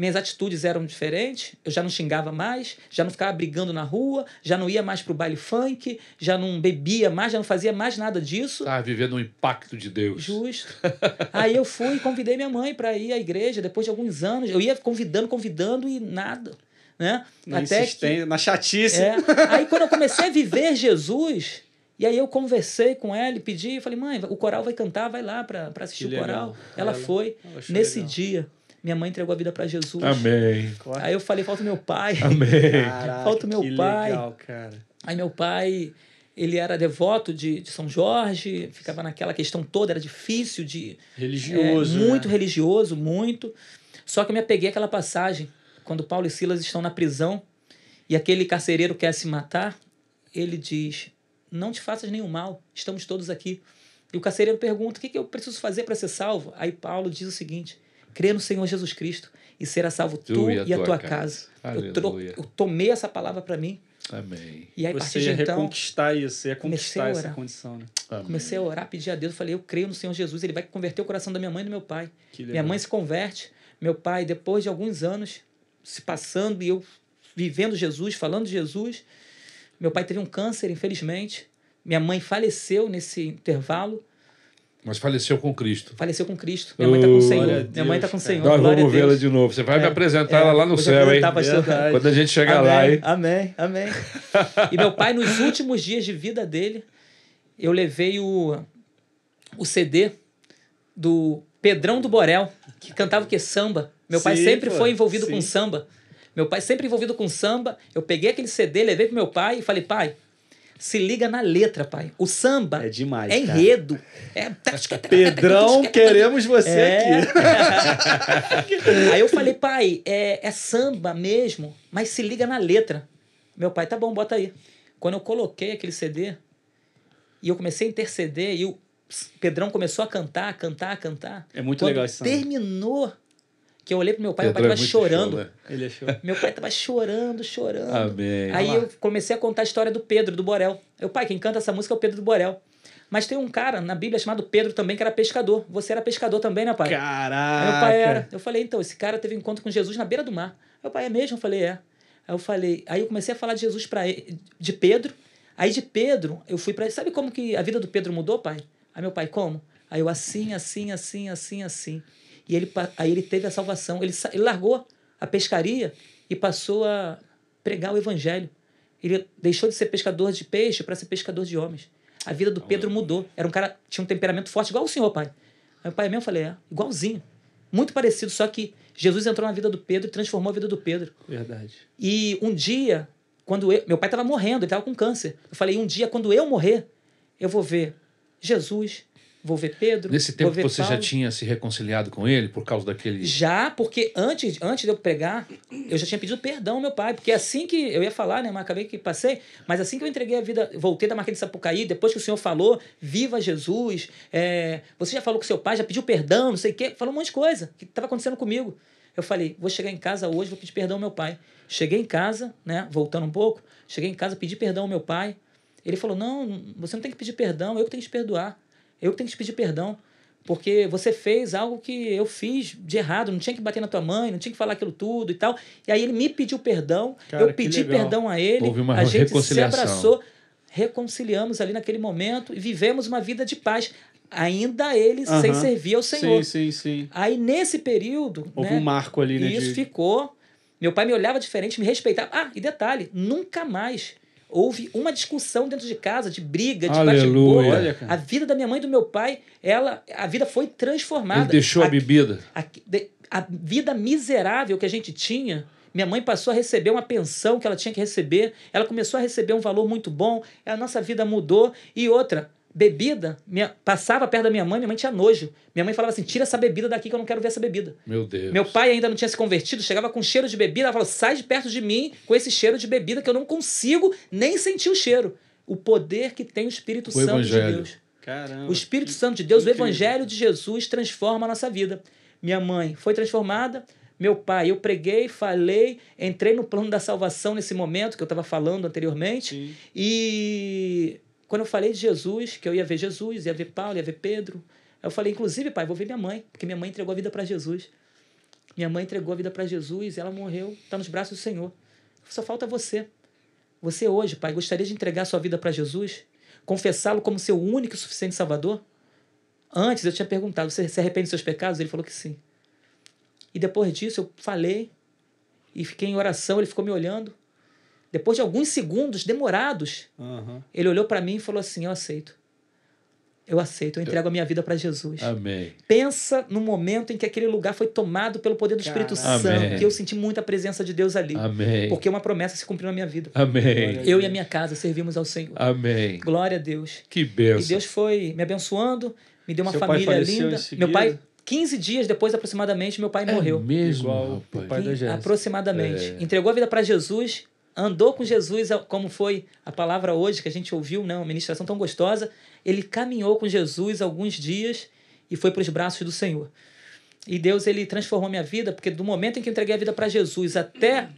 minhas atitudes eram diferentes, eu já não xingava mais, já não ficava brigando na rua, já não ia mais pro baile funk, já não bebia mais, já não fazia mais nada disso. Ah, vivendo um impacto de Deus. Justo. [LAUGHS] Aí eu fui e convidei minha mãe para ir à igreja depois de alguns anos. Eu ia convidando, convidando e nada. Né? Na Até que... na chatice. É. Aí quando eu comecei a viver Jesus, e aí eu conversei com ela e pedi, falei, mãe, o coral vai cantar, vai lá para assistir que o coral. Ela, ela foi nesse legal. dia. Minha mãe entregou a vida para Jesus. Amém. Aí eu falei, falta meu pai. Amém. Caraca, falta meu que pai. Legal, cara. Aí meu pai, ele era devoto de, de São Jorge, ficava naquela questão toda, era difícil de. Religioso. É, muito né? religioso, muito. Só que eu me apeguei àquela passagem, quando Paulo e Silas estão na prisão e aquele carcereiro quer se matar, ele diz: Não te faças nenhum mal, estamos todos aqui. E o carcereiro pergunta: O que, que eu preciso fazer para ser salvo? Aí Paulo diz o seguinte: crer no Senhor Jesus Cristo e será salvo tu, e a tua, tua casa. casa. Eu, tro... eu tomei essa palavra para mim. Amém. E aí, você ia então, reconquistar isso, ia conquistar essa condição. Né? Amém. Comecei a orar, pedir a Deus, falei, eu creio no Senhor Jesus, ele vai converter o coração da minha mãe e do meu pai. Minha mãe se converte, meu pai, depois de alguns anos se passando e eu vivendo Jesus, falando de Jesus, meu pai teve um câncer, infelizmente. Minha mãe faleceu nesse intervalo. Mas faleceu com Cristo. Faleceu com Cristo. Minha mãe está com o Senhor. Deus, Minha mãe está com o Senhor. Nós vamos vê-la de novo. Você vai é, me apresentar é, ela lá no céu, hein? Quando a gente chegar amém, lá, hein? Amém, amém. e meu pai, nos últimos dias de vida dele, eu levei o, o CD do Pedrão do Borel, que cantava o quê? Samba. Meu pai sim, sempre pô, foi envolvido sim. com samba. Meu pai sempre envolvido com samba. Eu peguei aquele CD, levei pro meu pai e falei, pai, se liga na letra, pai. O samba é demais. É enredo. Cara. É... [LAUGHS] Pedrão, [LAUGHS] queremos você é... aqui. [LAUGHS] Aí eu falei, pai, é, é samba mesmo, mas se liga na letra. Meu pai, tá bom, bota aí. Quando eu coloquei aquele CD e eu comecei a interceder e o Pedrão começou a cantar, a cantar, a cantar. É muito Quando legal esse samba. Terminou que eu olhei pro meu pai, meu pai tava é chorando. Show, né? Ele achou. É meu pai tava chorando, chorando. Amém. Aí eu comecei a contar a história do Pedro, do Borel. Meu pai, quem canta essa música é o Pedro do Borel. Mas tem um cara na Bíblia chamado Pedro também que era pescador. Você era pescador também, né, pai? Caraca! meu pai era. Eu falei, então, esse cara teve um encontro com Jesus na beira do mar. Meu pai é mesmo? Eu falei, é. Aí eu falei, aí eu comecei a falar de Jesus para de Pedro. Aí de Pedro, eu fui para sabe como que a vida do Pedro mudou, pai? Aí meu pai, como? Aí eu assim, assim, assim, assim, assim. E ele, aí ele teve a salvação. Ele, ele largou a pescaria e passou a pregar o evangelho. Ele deixou de ser pescador de peixe para ser pescador de homens. A vida do Pedro mudou. Era um cara tinha um temperamento forte igual o senhor, pai. Aí o pai mesmo falei, é, igualzinho. Muito parecido, só que Jesus entrou na vida do Pedro e transformou a vida do Pedro. Verdade. E um dia, quando eu, meu pai estava morrendo, ele estava com câncer. Eu falei, um dia quando eu morrer, eu vou ver Jesus, vou ver Pedro. Nesse tempo que você Paulo. já tinha se reconciliado com ele por causa daquele. Já, porque antes, antes de eu pregar, eu já tinha pedido perdão ao meu pai. Porque é assim que. Eu ia falar, né? Mas acabei que passei. Mas assim que eu entreguei a vida, voltei da Marquês de Sapucaí, depois que o senhor falou, viva Jesus, é, você já falou com seu pai, já pediu perdão, não sei o quê. Falou um monte de coisa que estava acontecendo comigo. Eu falei, vou chegar em casa hoje, vou pedir perdão ao meu pai. Cheguei em casa, né? Voltando um pouco, cheguei em casa, pedi perdão ao meu pai. Ele falou: Não, você não tem que pedir perdão, eu que tenho que te perdoar. Eu tenho que te pedir perdão. Porque você fez algo que eu fiz de errado, não tinha que bater na tua mãe, não tinha que falar aquilo tudo e tal. E aí ele me pediu perdão, Cara, eu pedi perdão a ele, Houve uma a gente se abraçou, reconciliamos ali naquele momento e vivemos uma vida de paz ainda ele uhum. sem servir ao Senhor. Sim, sim, sim. Aí nesse período. Houve né, um marco ali, né? Isso de... ficou. Meu pai me olhava diferente, me respeitava. Ah, e detalhe, nunca mais houve uma discussão dentro de casa, de briga, de bate-bola. A vida da minha mãe e do meu pai, ela, a vida foi transformada. Ele deixou a, a bebida. A, a vida miserável que a gente tinha minha mãe passou a receber uma pensão que ela tinha que receber, ela começou a receber um valor muito bom, a nossa vida mudou. E outra, bebida minha, passava perto da minha mãe, minha mãe tinha nojo. Minha mãe falava assim: tira essa bebida daqui que eu não quero ver essa bebida. Meu Deus. Meu pai ainda não tinha se convertido, chegava com cheiro de bebida, ela falou sai de perto de mim com esse cheiro de bebida que eu não consigo nem sentir o cheiro. O poder que tem o Espírito o Santo Evangelho. de Deus. Caramba, o Espírito que, Santo de Deus, o Evangelho de Jesus transforma a nossa vida. Minha mãe foi transformada, meu pai, eu preguei, falei, entrei no plano da salvação nesse momento que eu estava falando anteriormente. Sim. E quando eu falei de Jesus, que eu ia ver Jesus, ia ver Paulo, ia ver Pedro, eu falei, inclusive, pai, vou ver minha mãe, porque minha mãe entregou a vida para Jesus. Minha mãe entregou a vida para Jesus, ela morreu, está nos braços do Senhor. Só falta você. Você hoje, pai, gostaria de entregar sua vida para Jesus? Confessá-lo como seu único e suficiente Salvador? Antes eu tinha perguntado, você se arrepende dos seus pecados? Ele falou que sim. E depois disso eu falei e fiquei em oração, ele ficou me olhando. Depois de alguns segundos demorados, uhum. ele olhou para mim e falou assim: Eu aceito. Eu aceito, eu entrego a minha vida para Jesus. Amém. Pensa no momento em que aquele lugar foi tomado pelo poder do Espírito Caramba. Santo, Amém. que eu senti muita presença de Deus ali. Amém. Porque uma promessa se cumpriu na minha vida. Amém. Eu e a minha casa servimos ao Senhor. Amém. Glória a Deus. Que bênção. E Deus foi me abençoando, me deu uma Seu família linda. Meu pai 15 dias depois, aproximadamente, meu pai é morreu. Mesmo, Igual o pai da Jéssica. Aproximadamente. É. Entregou a vida para Jesus andou com Jesus, é como foi a palavra hoje que a gente ouviu, né? uma ministração tão gostosa. Ele caminhou com Jesus alguns dias e foi para os braços do Senhor. E Deus ele transformou minha vida, porque do momento em que eu entreguei a vida para Jesus até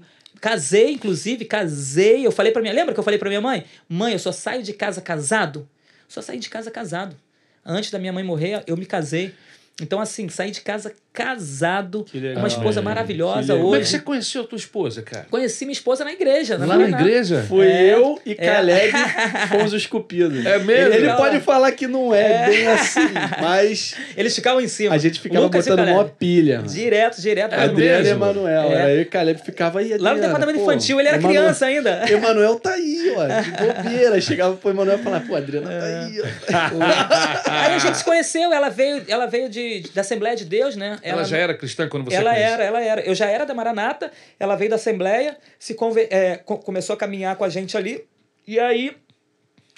casei, inclusive, casei, eu falei para minha, lembra que eu falei para minha mãe? Mãe, eu só saio de casa casado. Só saí de casa casado. Antes da minha mãe morrer, eu me casei. Então assim, saí de casa casado, uma esposa maravilhosa hoje. Como é que você conheceu a tua esposa, cara? Conheci minha esposa na igreja. Na Lá na igreja? Fui é, eu e é. Caleb [LAUGHS] fomos os cupidos. É mesmo? Ele, ele então, pode falar que não é, é, bem assim, mas... Eles ficavam em cima. A gente ficava Lucas botando uma pilha. Mano. Direto, direto. É é Adriana e Emanuel. É. Aí o Caleb ficava aí. Lá no departamento pô, infantil, ele era criança ainda. Emanuel tá aí, ó, de [LAUGHS] bobeira. Chegava pro Emanuel e falava, pô, Adriana tá é. aí. Ó. [LAUGHS] aí a gente se conheceu, ela veio, ela veio de, da Assembleia de Deus, né? Ela, já era cristã quando você Ela era, ela era. Eu já era da Maranata, ela veio da Assembleia, se conver, é, começou a caminhar com a gente ali. E aí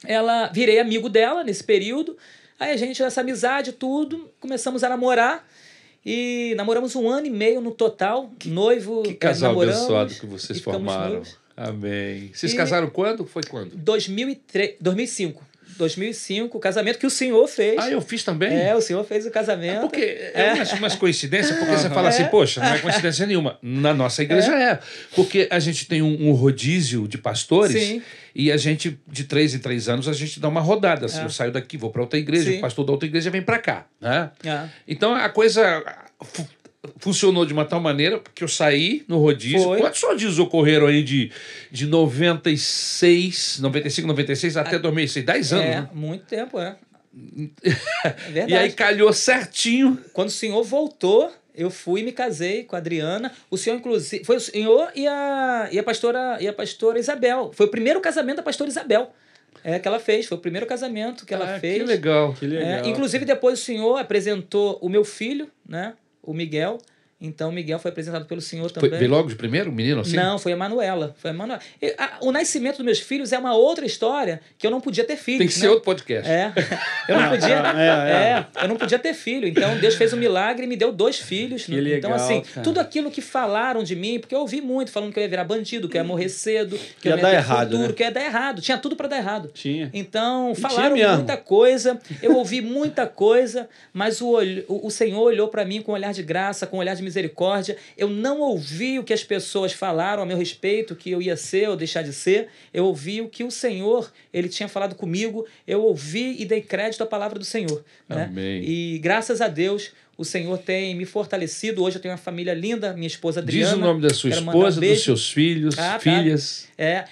ela virei amigo dela nesse período. Aí a gente, nessa amizade, tudo, começamos a namorar. E namoramos um ano e meio no total. Que, noivo. Que é, casal abençoado que vocês formaram. Amém. Vocês e casaram quando? Foi quando? 2003, 2005. 2005, o casamento que o senhor fez. Ah, eu fiz também? É, o senhor fez o casamento. É porque é, é. Umas, umas coincidências, porque uhum. você fala assim, é. poxa, não é, é coincidência nenhuma. Na nossa igreja é. é. Porque a gente tem um, um rodízio de pastores Sim. e a gente, de três em três anos, a gente dá uma rodada. Assim, é. eu saio daqui, vou para outra igreja, Sim. o pastor da outra igreja vem para cá. Né? Então a coisa funcionou de uma tal maneira que eu saí no rodízio. Foi. Quantos rodízios ocorreram aí de, de 96, 95, 96 até 2006? Ah, 10 anos. É, né? muito tempo, é. [LAUGHS] é verdade. e aí calhou certinho. Quando o senhor voltou, eu fui e me casei com a Adriana. O senhor, inclusive. Foi o senhor e a, e a, pastora, e a pastora Isabel. Foi o primeiro casamento da pastora Isabel. É, que ela fez, foi o primeiro casamento que ela ah, fez. Que legal, que é, legal. É, inclusive, depois o senhor apresentou o meu filho, né? o Miguel então, Miguel foi apresentado pelo senhor também. Foi, logo de primeiro, menino assim? Não, foi a Manuela. Foi a Manuela. E, a, o nascimento dos meus filhos é uma outra história que eu não podia ter filho. Tem que né? ser outro podcast. É. [LAUGHS] Eu não podia. É é, é, é, eu não podia ter filho. Então, Deus fez um milagre e me deu dois filhos. Que né? então, legal, então, assim, cara. tudo aquilo que falaram de mim, porque eu ouvi muito falando que eu ia virar bandido, que eu ia morrer cedo, que ia eu ia dar errado, futuro, né? que ia dar errado. Tinha tudo para dar errado. Tinha. Então, e falaram tinha muita coisa, eu ouvi muita coisa, mas o, o, o Senhor olhou para mim com um olhar de graça, com um olhar de misericórdia. Eu não ouvi o que as pessoas falaram a meu respeito, que eu ia ser ou deixar de ser. Eu ouvi o que o Senhor, ele tinha falado comigo. Eu ouvi e dei crédito à palavra do Senhor. Né? Amém. E graças a Deus, o Senhor tem me fortalecido. Hoje eu tenho uma família linda, minha esposa Adriana. Diz o nome da sua esposa, um dos seus filhos, ah, tá. filhas. Tá. É,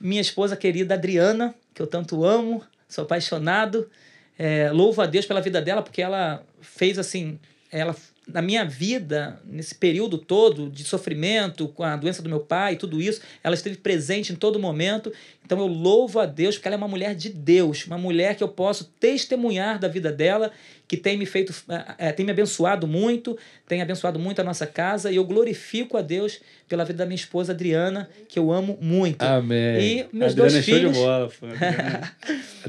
minha esposa querida Adriana, que eu tanto amo, sou apaixonado. É, louvo a Deus pela vida dela, porque ela fez assim, ela na minha vida, nesse período todo de sofrimento, com a doença do meu pai, tudo isso, ela esteve presente em todo momento. Então eu louvo a Deus porque ela é uma mulher de Deus, uma mulher que eu posso testemunhar da vida dela que tem me feito, é, tem me abençoado muito, tem abençoado muito a nossa casa e eu glorifico a Deus pela vida da minha esposa Adriana, que eu amo muito. Amém. E meus é [LAUGHS] Adriana dois é filhos. Bola,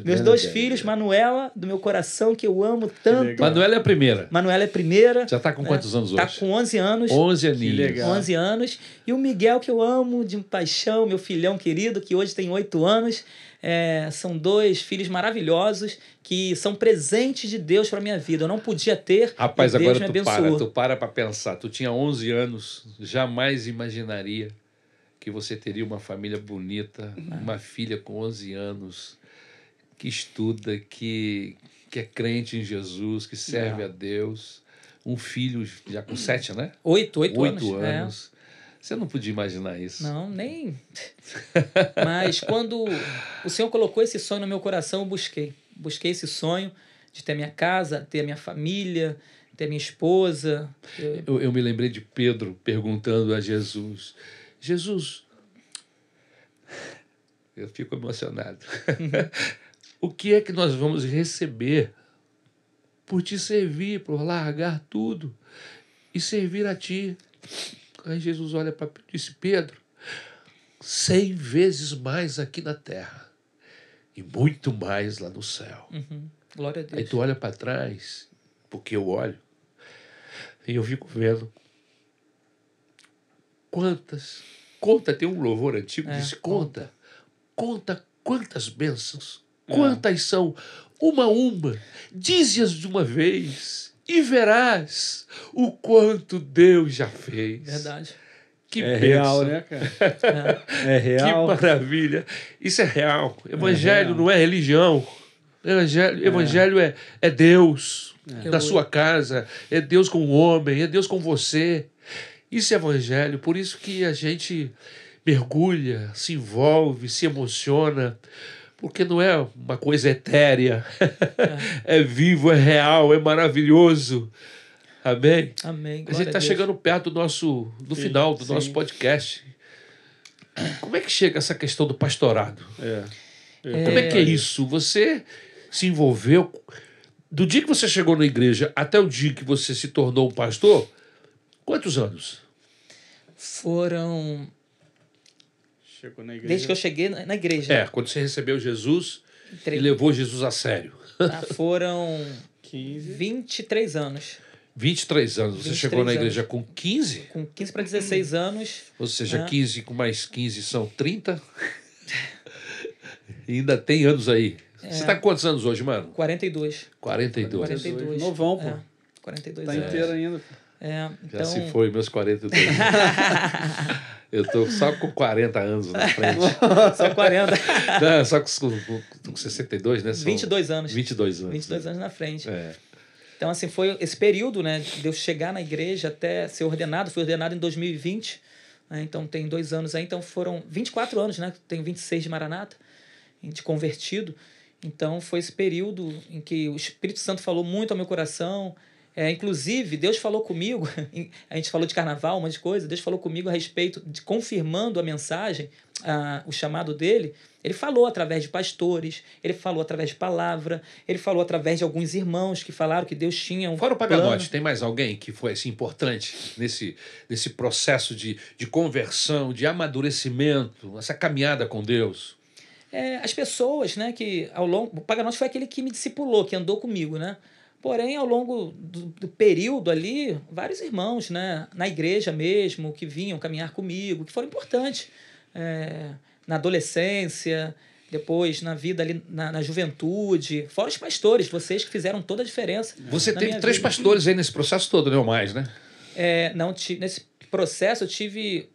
meus dois filhos, Manuela, do meu coração, que eu amo tanto. Manuela é a primeira. Manuela é a primeira. Já está com né? quantos anos tá hoje? Está com 11 anos. 11 aninhos. 11 anos. E o Miguel, que eu amo de paixão, meu filhão querido, que hoje tem 8 anos é, são dois filhos maravilhosos que são presentes de Deus para minha vida. Eu não podia ter. Rapaz, agora tu abençoou. para, tu para para pensar. Tu tinha 11 anos, jamais imaginaria que você teria uma família bonita, uma filha com 11 anos que estuda, que, que é crente em Jesus, que serve não. É. a Deus, um filho já com sete, né? Oito, oito, oito anos. É. anos. É você não podia imaginar isso. Não, nem. [LAUGHS] Mas quando o Senhor colocou esse sonho no meu coração, eu busquei. Busquei esse sonho de ter minha casa, ter minha família, ter minha esposa. eu, eu me lembrei de Pedro perguntando a Jesus: Jesus, eu fico emocionado. [LAUGHS] o que é que nós vamos receber por te servir, por largar tudo e servir a ti? Aí Jesus olha para disse Pedro, cem vezes mais aqui na terra e muito mais lá no céu. Uhum. Glória a Deus. Aí tu olha para trás, porque eu olho e eu fico vendo quantas conta tem um louvor antigo é, diz conta conta quantas bênçãos é. quantas é. são uma a uma dize-as de uma vez e verás o quanto Deus já fez. Verdade. Que é real, né, cara? É, [LAUGHS] é real. Que maravilha. Isso é real. Evangelho é real. não é religião. Evangelho é, evangelho é, é Deus na é. sua casa, é Deus com o homem, é Deus com você. Isso é evangelho. Por isso que a gente mergulha, se envolve, se emociona porque não é uma coisa etérea, é, [LAUGHS] é vivo, é real, é maravilhoso. Amém? Amém. a gente está chegando perto do nosso do sim, final do sim. nosso podcast. Como é que chega essa questão do pastorado? É. É. Como é que é isso? Você se envolveu do dia que você chegou na igreja até o dia que você se tornou um pastor? Quantos anos? Foram Chegou na igreja. Desde que eu cheguei na, na igreja. É, quando você recebeu Jesus e levou Jesus a sério. Ah, foram 15. 23 anos. 23 anos. Você 23 chegou na igreja anos. com 15? Com 15 para 16 anos. Ou seja, né? 15 com mais 15 são 30. [LAUGHS] e ainda tem anos aí. É. Você está com quantos anos hoje, mano? 42. 42. 42. Novão, pô. É. 42 tá anos. inteiro ainda. É, então... Já se então- foi meus 42 anos. [LAUGHS] Eu tô só com 40 anos na frente. só 40. [LAUGHS] Não, só com, com, com 62, né? São 22 anos. 22 anos. 22 né? anos na frente. É. Então, assim, foi esse período, né? De eu chegar na igreja até ser ordenado. Fui ordenado em 2020. Né? Então, tem dois anos aí. Então, foram 24 anos, né? Tenho 26 de Maranata, de convertido. Então, foi esse período em que o Espírito Santo falou muito ao meu coração. É, inclusive, Deus falou comigo, [LAUGHS] a gente falou de carnaval, um monte de coisa, Deus falou comigo a respeito, de, confirmando a mensagem, a, o chamado dele. Ele falou através de pastores, ele falou através de palavra, ele falou através de alguns irmãos que falaram que Deus tinha um. Fora o Paganote, tem mais alguém que foi assim, importante nesse, nesse processo de, de conversão, de amadurecimento, essa caminhada com Deus? É, as pessoas, né, que ao longo. O Paganote foi aquele que me discipulou, que andou comigo, né? Porém, ao longo do, do, período ali, vários irmãos, né, na igreja mesmo, que vinham caminhar comigo, que foram importantes é, na adolescência, depois na vida ali, na, na, juventude, fora os pastores, vocês que fizeram toda a diferença. É. Você teve três vida. pastores aí nesse processo todo, não né, mais, né? É, não, tive, nesse processo eu tive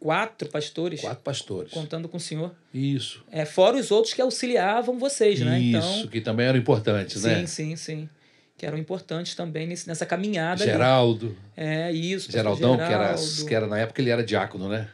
quatro pastores. Quatro pastores. Contando com o senhor. Isso. É, fora os outros que auxiliavam vocês, né? Isso, então, que também eram importantes, né? Sim, sim, sim que eram importantes também nesse, nessa caminhada. Geraldo. Ali. É, isso. Geraldão, Geraldo. que era, que era na época ele era diácono, né?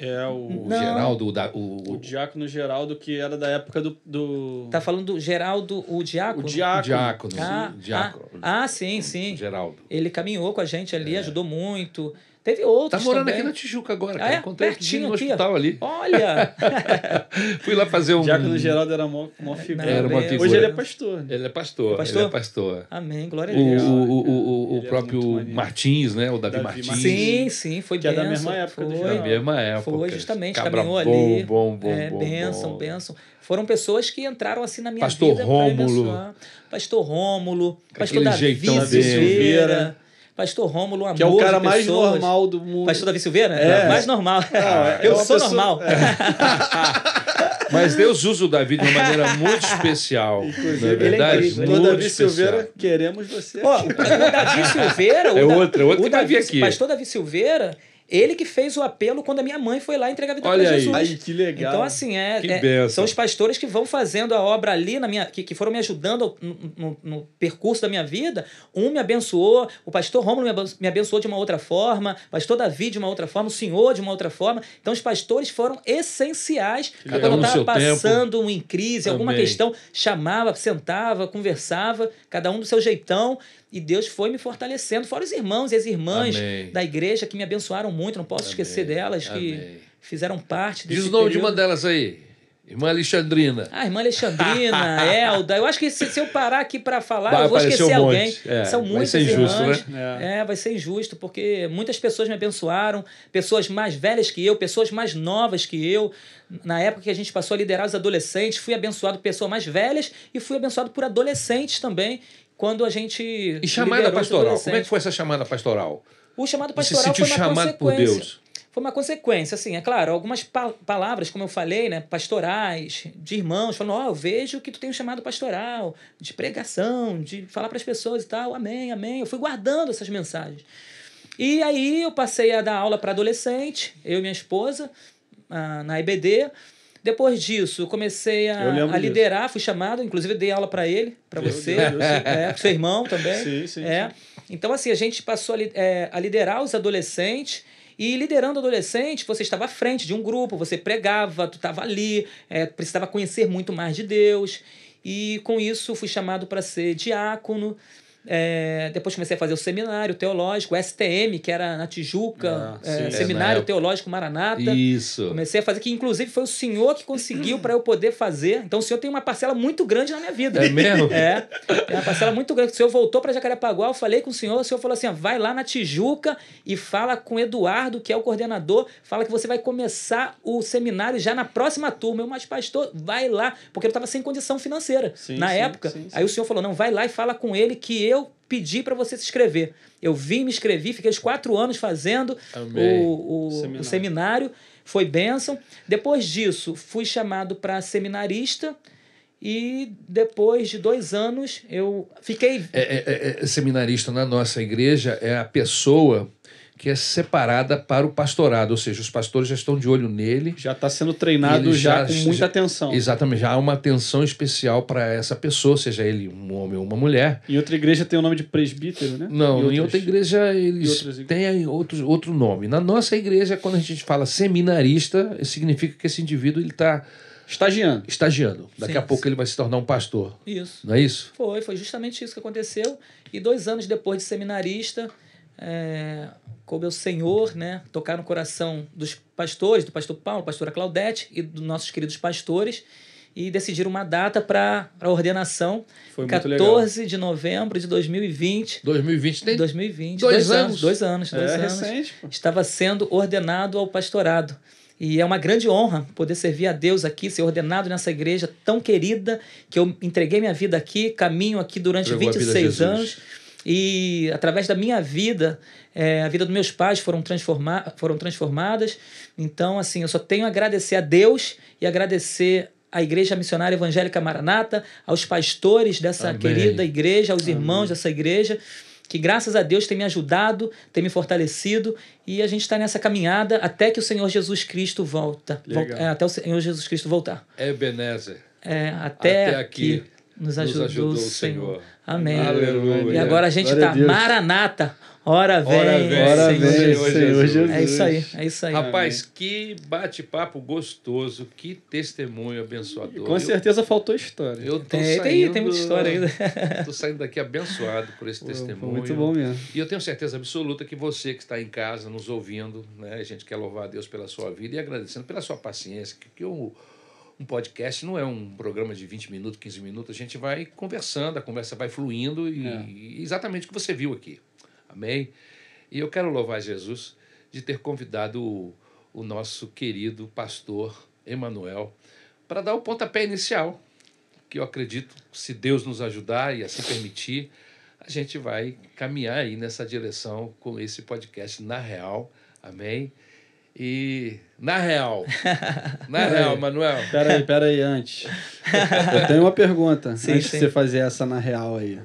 É o, o Geraldo, o, da, o, o diácono Geraldo, que era da época do, do. Tá falando do Geraldo, o diácono? O diácono. diácono, ah, diácono. Ah, ah, sim, sim. Geraldo. Ele caminhou com a gente ali, é. ajudou muito. Teve outros. Tá morando também. aqui na Tijuca agora, ah, cara. Ah, é? Encontrei Pertinho, no aqui, hospital ó. ali. Olha! [LAUGHS] Fui lá fazer um. no Geraldo era uma, uma figura. Era uma figura. Hoje ele é pastor. Ele é pastor. pastor? É ele é pastor. Amém, glória a Deus. O, o, o, é o, o próprio é Martins, né? O Davi, Davi Martins. Martins. Sim, sim, foi que benção. é da mesma época foi, do Geraldo. Da mesma época. Foi, justamente, Cabra caminhou bom, ali. Bom, é, bom, bom. Bênção, bênção. Foram pessoas que entraram assim na minha pastor vida. Rômulo. Pastor Rômulo. Pastor Rômulo. Pastor Davi Silveira. Pastor Rômulo, amor. Que é o cara mais normal do mundo. Pastor Davi Silveira? É. é. Mais normal. Ah, eu é sou pessoa... normal. É. [LAUGHS] Mas Deus usa o Davi de uma maneira muito especial. Inclusive, na verdade, é ele é muito Davi especial. Silveira, queremos você. Aqui. o Davi Silveira. É o é outro o Davi, Davi aqui. Pastor Davi Silveira ele que fez o apelo quando a minha mãe foi lá entregar a vida para Jesus. Aí, que legal. Então, assim, é, é são os pastores que vão fazendo a obra ali, na minha, que, que foram me ajudando no, no, no percurso da minha vida. Um me abençoou, o pastor Romulo me abençoou de uma outra forma, o pastor Davi de uma outra forma, o senhor de uma outra forma. Então, os pastores foram essenciais quando eu estava passando tempo. em crise, Amém. alguma questão, chamava, sentava, conversava, cada um do seu jeitão. E Deus foi me fortalecendo, fora os irmãos e as irmãs Amém. da igreja que me abençoaram muito, não posso Amém. esquecer delas, Amém. que fizeram parte desse Diz o nome período. de uma delas aí. Irmã Alexandrina. Ah, irmã Alexandrina, [LAUGHS] Elda. Eu acho que se, se eu parar aqui para falar, vai eu vou esquecer um alguém. É, São muitas vai ser injusto, irmãs. Né? É. é. vai ser injusto, porque muitas pessoas me abençoaram, pessoas mais velhas que eu, pessoas mais novas que eu. Na época que a gente passou a liderar os adolescentes, fui abençoado por pessoas mais velhas e fui abençoado por adolescentes também, quando a gente. E chamada pastoral, como é que foi essa chamada pastoral? O chamado pastoral Você sentiu foi uma chamado por Deus? Foi uma consequência, assim, é claro, algumas pa palavras, como eu falei, né, pastorais, de irmãos, falando, ó, oh, vejo que tu tem um chamado pastoral, de pregação, de falar para as pessoas e tal, amém, amém. Eu fui guardando essas mensagens. E aí eu passei a dar aula para adolescente, eu e minha esposa, ah, na IBD, depois disso, eu comecei a, eu a liderar, disso. fui chamado, inclusive dei aula para ele, para você, eu, é, seu irmão também. Sim, sim, é. sim. Então, assim, a gente passou a, é, a liderar os adolescentes e liderando adolescente, você estava à frente de um grupo, você pregava, tu estava ali, é, precisava conhecer muito mais de Deus. E com isso fui chamado para ser diácono. É, depois comecei a fazer o seminário teológico, STM, que era na Tijuca, ah, é, sim, é, Seminário né? Teológico Maranata. Isso. Comecei a fazer, que inclusive foi o senhor que conseguiu para eu poder fazer. Então o senhor tem uma parcela muito grande na minha vida. É mesmo? [LAUGHS] É. Tem uma parcela muito grande. O senhor voltou para Jacarepaguá, eu falei com o senhor, o senhor falou assim: vai lá na Tijuca e fala com o Eduardo, que é o coordenador, fala que você vai começar o seminário já na próxima turma. Eu, mas pastor, vai lá, porque eu estava sem condição financeira sim, na sim, época. Aí o senhor falou: não, vai lá e fala com ele que eu eu pedi para você se inscrever. Eu vim, me inscrevi, fiquei os quatro anos fazendo o, o, seminário. o, seminário. foi bênção. Depois disso, fui chamado para seminarista. E depois de dois anos eu fiquei. É, é, é, é seminarista na nossa igreja é a pessoa que é separada para o pastorado, ou seja, os pastores já estão de olho nele. Já está sendo treinado já, já, com muita já, atenção. Exatamente, já há uma atenção especial para essa pessoa, seja ele um homem ou uma mulher. Em outra igreja tem o nome de presbítero, né? Não, em outra igreja eles têm outro, outro nome. Na nossa igreja, quando a gente fala seminarista, significa que esse indivíduo ele está... Estagiando. Estagiando. Daqui sim, a pouco sim. ele vai se tornar um pastor. Isso. Não é isso? Foi, foi justamente isso que aconteceu. E dois anos depois de seminarista, é, coube ao Senhor, né, tocar no coração dos pastores, do pastor Paulo, pastora Claudete e dos nossos queridos pastores e decidiram uma data para a ordenação. Foi 14 de novembro de 2020. 2020 tem? 2020. Dois, dois anos. anos. Dois anos. Dois é, anos. Recente, Estava sendo ordenado ao pastorado. E é uma grande honra poder servir a Deus aqui, ser ordenado nessa igreja tão querida, que eu entreguei minha vida aqui, caminho aqui durante Entregou 26 anos e através da minha vida, é, a vida dos meus pais foram, transforma foram transformadas. Então, assim, eu só tenho a agradecer a Deus e agradecer à Igreja Missionária Evangélica Maranata, aos pastores dessa Amém. querida igreja, aos Amém. irmãos dessa igreja que graças a Deus tem me ajudado, tem me fortalecido e a gente está nessa caminhada até que o Senhor Jesus Cristo volta, volta é, até o Senhor Jesus Cristo voltar. Ebenezer. É até, até aqui, nos, ajudou nos ajudou, o Senhor. Senhor. Amém. Aleluia. E agora a gente está maranata. Ora vem, Ora vem, Senhor, vem Senhor, Senhor, Jesus. É isso aí, é isso aí. Rapaz, Amém. que bate-papo gostoso, que testemunho abençoador. Com certeza eu, faltou história. Eu tô é, saindo, tem, tem muita história ainda. Estou [LAUGHS] saindo daqui abençoado por esse Pô, testemunho. Muito bom mesmo. E eu tenho certeza absoluta que você que está em casa nos ouvindo, né, a gente quer louvar a Deus pela sua vida e agradecendo pela sua paciência, que, que o, um podcast não é um programa de 20 minutos, 15 minutos, a gente vai conversando, a conversa vai fluindo e, é. e exatamente o que você viu aqui. Amém? E eu quero louvar Jesus de ter convidado o, o nosso querido pastor Emanuel para dar o pontapé inicial, que eu acredito, se Deus nos ajudar e assim permitir, a gente vai caminhar aí nessa direção com esse podcast na real. Amém? E na real, [LAUGHS] na real, Manuel. Pera aí, pera aí, antes. Eu tenho uma pergunta sim, antes sim. de você fazer essa na real aí.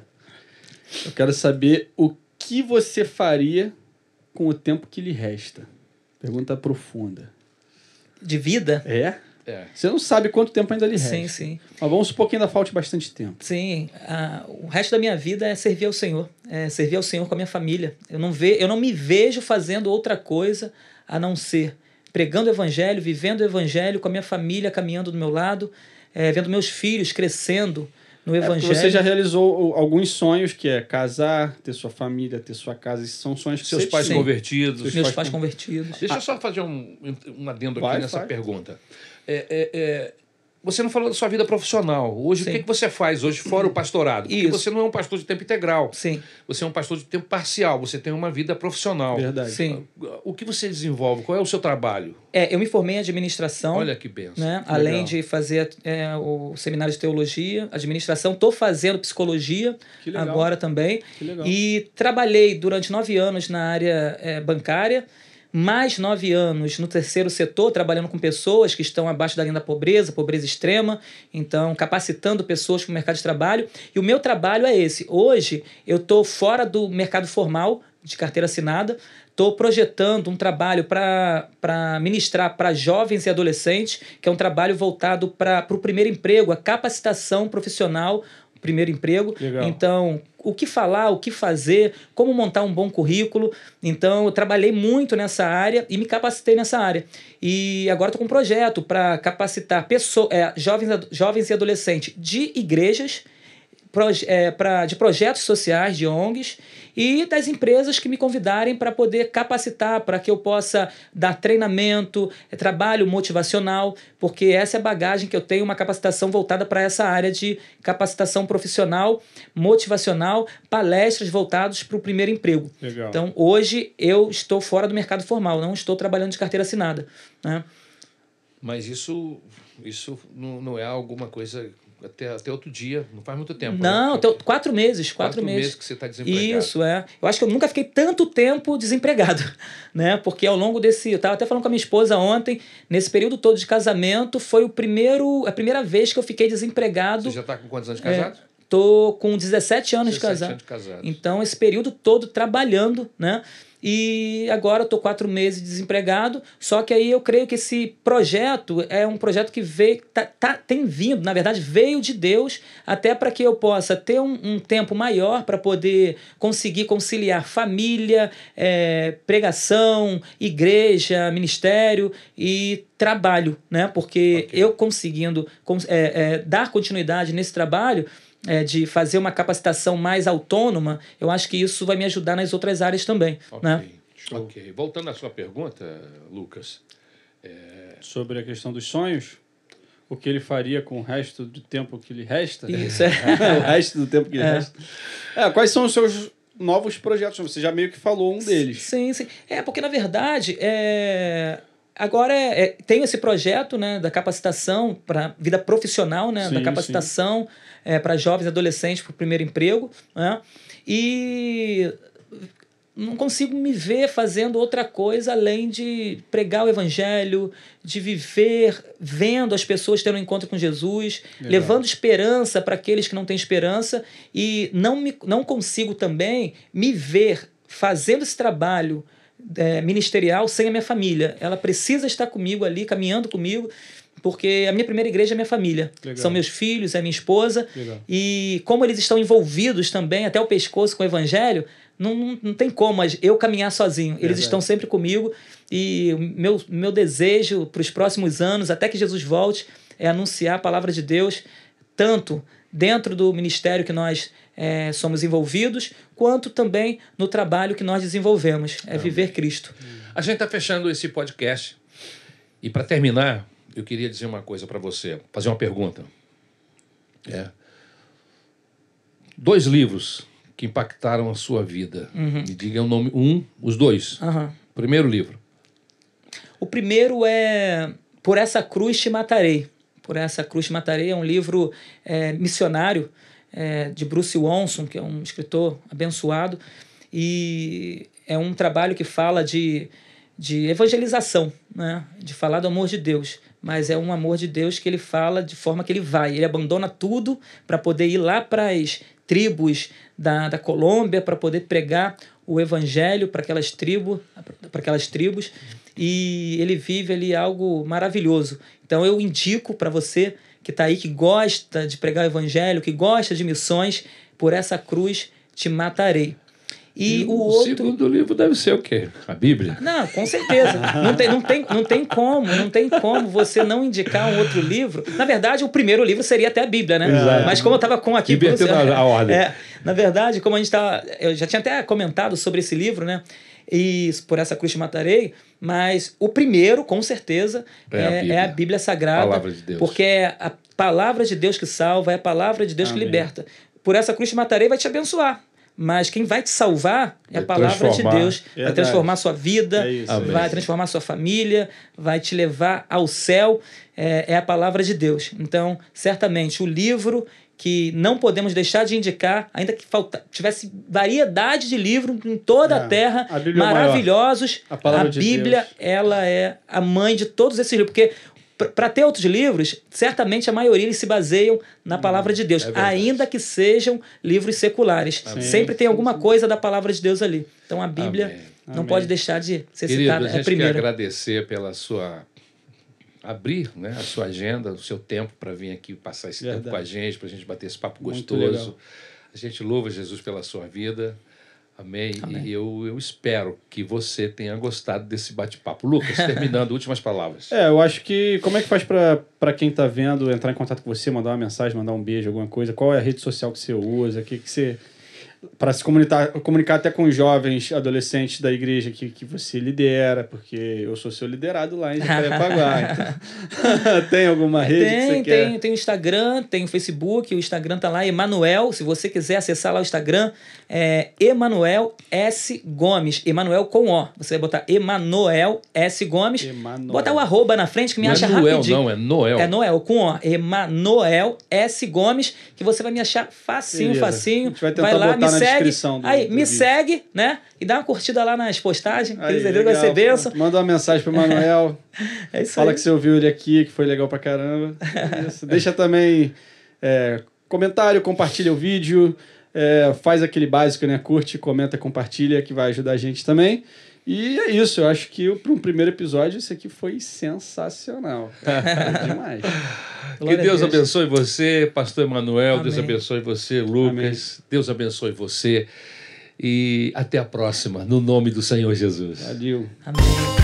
Eu quero saber o que você faria com o tempo que lhe resta. Pergunta profunda. De vida? É. é. Você não sabe quanto tempo ainda lhe sim, resta. Sim, sim. Mas vamos supor que ainda falte bastante tempo. Sim. A, o resto da minha vida é servir ao Senhor. É servir ao Senhor com a minha família. Eu não, ve, eu não me vejo fazendo outra coisa a não ser pregando o evangelho, vivendo o evangelho com a minha família caminhando do meu lado, é, vendo meus filhos crescendo no é, evangelho. É você já realizou alguns sonhos que é casar, ter sua família, ter sua casa, esses são sonhos que seus pais sim. convertidos. Seus Meus pais, pais convertidos. Deixa eu só fazer um, um adendo aqui vai, nessa pergunta. É, é, é você não falou da sua vida profissional. Hoje, Sim. o que, é que você faz hoje fora o pastorado? Porque Isso. você não é um pastor de tempo integral. Sim. Você é um pastor de tempo parcial. Você tem uma vida profissional. Verdade. Sim. O que você desenvolve? Qual é o seu trabalho? É, eu me formei em administração. Olha que benção. Né? Além de fazer é, o seminário de teologia, administração, estou fazendo psicologia que legal. agora também. Que legal. E trabalhei durante nove anos na área é, bancária mais nove anos no terceiro setor, trabalhando com pessoas que estão abaixo da linha da pobreza, pobreza extrema, então capacitando pessoas para o mercado de trabalho. E o meu trabalho é esse. Hoje eu estou fora do mercado formal de carteira assinada, estou projetando um trabalho para ministrar para jovens e adolescentes, que é um trabalho voltado para o primeiro emprego, a capacitação profissional primeiro emprego. Legal. Então, o que falar, o que fazer, como montar um bom currículo. Então, eu trabalhei muito nessa área e me capacitei nessa área. E agora estou com um projeto para capacitar pessoas, é, jovens, jovens e adolescentes de igrejas, proje é, pra, de projetos sociais, de ONGs e das empresas que me convidarem para poder capacitar, para que eu possa dar treinamento, eh, trabalho motivacional, porque essa é a bagagem que eu tenho, uma capacitação voltada para essa área de capacitação profissional, motivacional, palestras voltados para o primeiro emprego. Legal. Então, hoje eu estou fora do mercado formal, não estou trabalhando de carteira assinada. Né? Mas isso, isso não é alguma coisa até, até outro dia, não faz muito tempo. Né? Não, né? Então, até, quatro meses, quatro, quatro meses. meses. que você está desempregado. Isso, é. Eu acho que eu nunca fiquei tanto tempo desempregado, [LAUGHS] né? Porque ao longo desse. Eu estava até falando com a minha esposa ontem, nesse período todo de casamento, foi o primeiro, a primeira vez que eu fiquei desempregado. Você já está com quantos anos de casado? É, tô com 17 anos 17 de casado. Anos de casado. Então, esse período todo trabalhando, né? E agora estou quatro meses desempregado, só que aí eu creio que esse projeto é um projeto que veio, tá, tá tem vindo, na verdade veio de Deus, até para que eu possa ter um, um tempo maior para poder conseguir conciliar família, é, pregação, igreja, ministério e trabalho, né? Porque okay. eu conseguindo é, é, dar continuidade nesse trabalho, é, de fazer uma capacitação mais autônoma, eu acho que isso vai me ajudar nas outras áreas também. Ok. Né? Ok. Voltando à sua pergunta, Lucas. É... Sobre a questão dos sonhos? O que ele faria com o resto do tempo que lhe resta? Isso é. [LAUGHS] o resto do tempo que lhe é. resta. É, quais são os seus novos projetos? Você já meio que falou um deles. Sim, sim. É, porque na verdade. É agora é, é, tenho esse projeto né, da capacitação para vida profissional né, sim, da capacitação sim é, para jovens e adolescentes para o primeiro emprego. Né? E não consigo me ver fazendo outra coisa além de pregar o evangelho, de viver vendo as pessoas tendo um encontro com Jesus, Legal. levando esperança para aqueles que não têm esperança e não, me, não consigo também me ver fazendo esse trabalho é, ministerial sem a minha família. Ela precisa estar comigo ali, caminhando comigo porque a minha primeira igreja é minha família. Legal. São meus filhos, é minha esposa. Legal. E como eles estão envolvidos também, até o pescoço com o evangelho, não, não, não tem como eu caminhar sozinho. Eles é, estão é. sempre comigo. E meu, meu desejo para os próximos anos, até que Jesus volte, é anunciar a palavra de Deus, tanto dentro do ministério que nós é, somos envolvidos, quanto também no trabalho que nós desenvolvemos. É viver Cristo. A gente está fechando esse podcast. E para terminar, eu queria dizer uma coisa para você, fazer uma pergunta. É. Dois livros que impactaram a sua vida. Uhum. Me diga o nome, um, os dois. Uhum. Primeiro livro. O primeiro é Por Essa Cruz Te Matarei. Por Essa Cruz Te Matarei é um livro é, missionário é, de Bruce Wonson, que é um escritor abençoado, e é um trabalho que fala de, de evangelização, né? de falar do amor de Deus mas é um amor de Deus que ele fala de forma que ele vai. Ele abandona tudo para poder ir lá para as tribos da, da Colômbia, para poder pregar o evangelho para aquelas, tribo, para aquelas tribos. E ele vive ali algo maravilhoso. Então eu indico para você que está aí, que gosta de pregar o evangelho, que gosta de missões, por essa cruz te matarei. E o, o outro. segundo livro deve ser o quê? A Bíblia? Não, com certeza. não, tem, não, tem, não tem como, não tem como você não indicar um outro livro. Na verdade, o primeiro livro seria até a Bíblia, né? Exato. Mas como eu estava com aqui. Invertendo a, [LAUGHS] é, ordem. É, na verdade, como a gente estava. Tá, eu já tinha até comentado sobre esse livro, né? E por essa cruz te matarei, mas o primeiro, com certeza, é, é, é, a, Bíblia. é a, Bíblia. Sagrada. A palavra de Deus. Porque é a palavra de Deus que salva, é a palavra de Deus Amém. que liberta. Por essa cruz te matarei vai te abençoar mas quem vai te salvar é a palavra de Deus. Verdade. Vai transformar sua vida, é isso, vai é transformar sua família, vai te levar ao céu. É, é, a palavra de Deus. Então, certamente, o livro que não podemos deixar de indicar, ainda que falta, tivesse variedade de livros em toda é, a terra, a é maravilhosos, a, a Bíblia, ela é a mãe de todos esses livros, porque para ter outros livros, certamente a maioria eles se baseiam na palavra hum, de Deus, é ainda que sejam livros seculares. Sempre tem alguma coisa da palavra de Deus ali. Então a Bíblia Amém. não Amém. pode deixar de ser Querido, citada. A é gente é a quer agradecer pela sua abrir né, a sua agenda, o seu tempo para vir aqui passar esse Verdade. tempo com a gente, para a gente bater esse papo gostoso. A gente louva Jesus pela sua vida. Amém. Amém. E eu, eu espero que você tenha gostado desse bate-papo. Lucas, terminando, [LAUGHS] últimas palavras. É, eu acho que. Como é que faz para quem está vendo entrar em contato com você, mandar uma mensagem, mandar um beijo, alguma coisa? Qual é a rede social que você usa? O que, que você para se comunicar, comunicar até com jovens adolescentes da igreja que, que você lidera, porque eu sou seu liderado lá em Jacarepaguá. [LAUGHS] então. [LAUGHS] tem alguma rede tem, que você tem, quer? Tem o Instagram, tem o Facebook, o Instagram tá lá, Emanuel, se você quiser acessar lá o Instagram, é Emanuel S. Gomes, Emanuel com O. Você vai botar Emanuel S. Gomes, botar bota o arroba na frente que me não é acha é Noel, rapidinho. não, é Noel. É Noel, com O, Emanuel S. Gomes, que você vai me achar facinho, Beleza. facinho. vai, tentar vai lá, botar me na segue. descrição do, aí, do me vídeo. segue, né? E dá uma curtida lá nas postagens. Aí, vai ser benção. Manda uma mensagem pro Manuel. [LAUGHS] é isso Fala aí. que você ouviu ele aqui, que foi legal pra caramba. É isso. [LAUGHS] Deixa também é, comentário, compartilha o vídeo. É, faz aquele básico, né? Curte, comenta, compartilha, que vai ajudar a gente também. E é isso, eu acho que para um primeiro episódio isso aqui foi sensacional. [LAUGHS] Foi demais. que Deus, abençoe você, pastor Emanuel, Deus abençoe você, Lucas, Amém. Deus abençoe você. E até a próxima, no nome do Senhor Jesus. Valeu. Amém.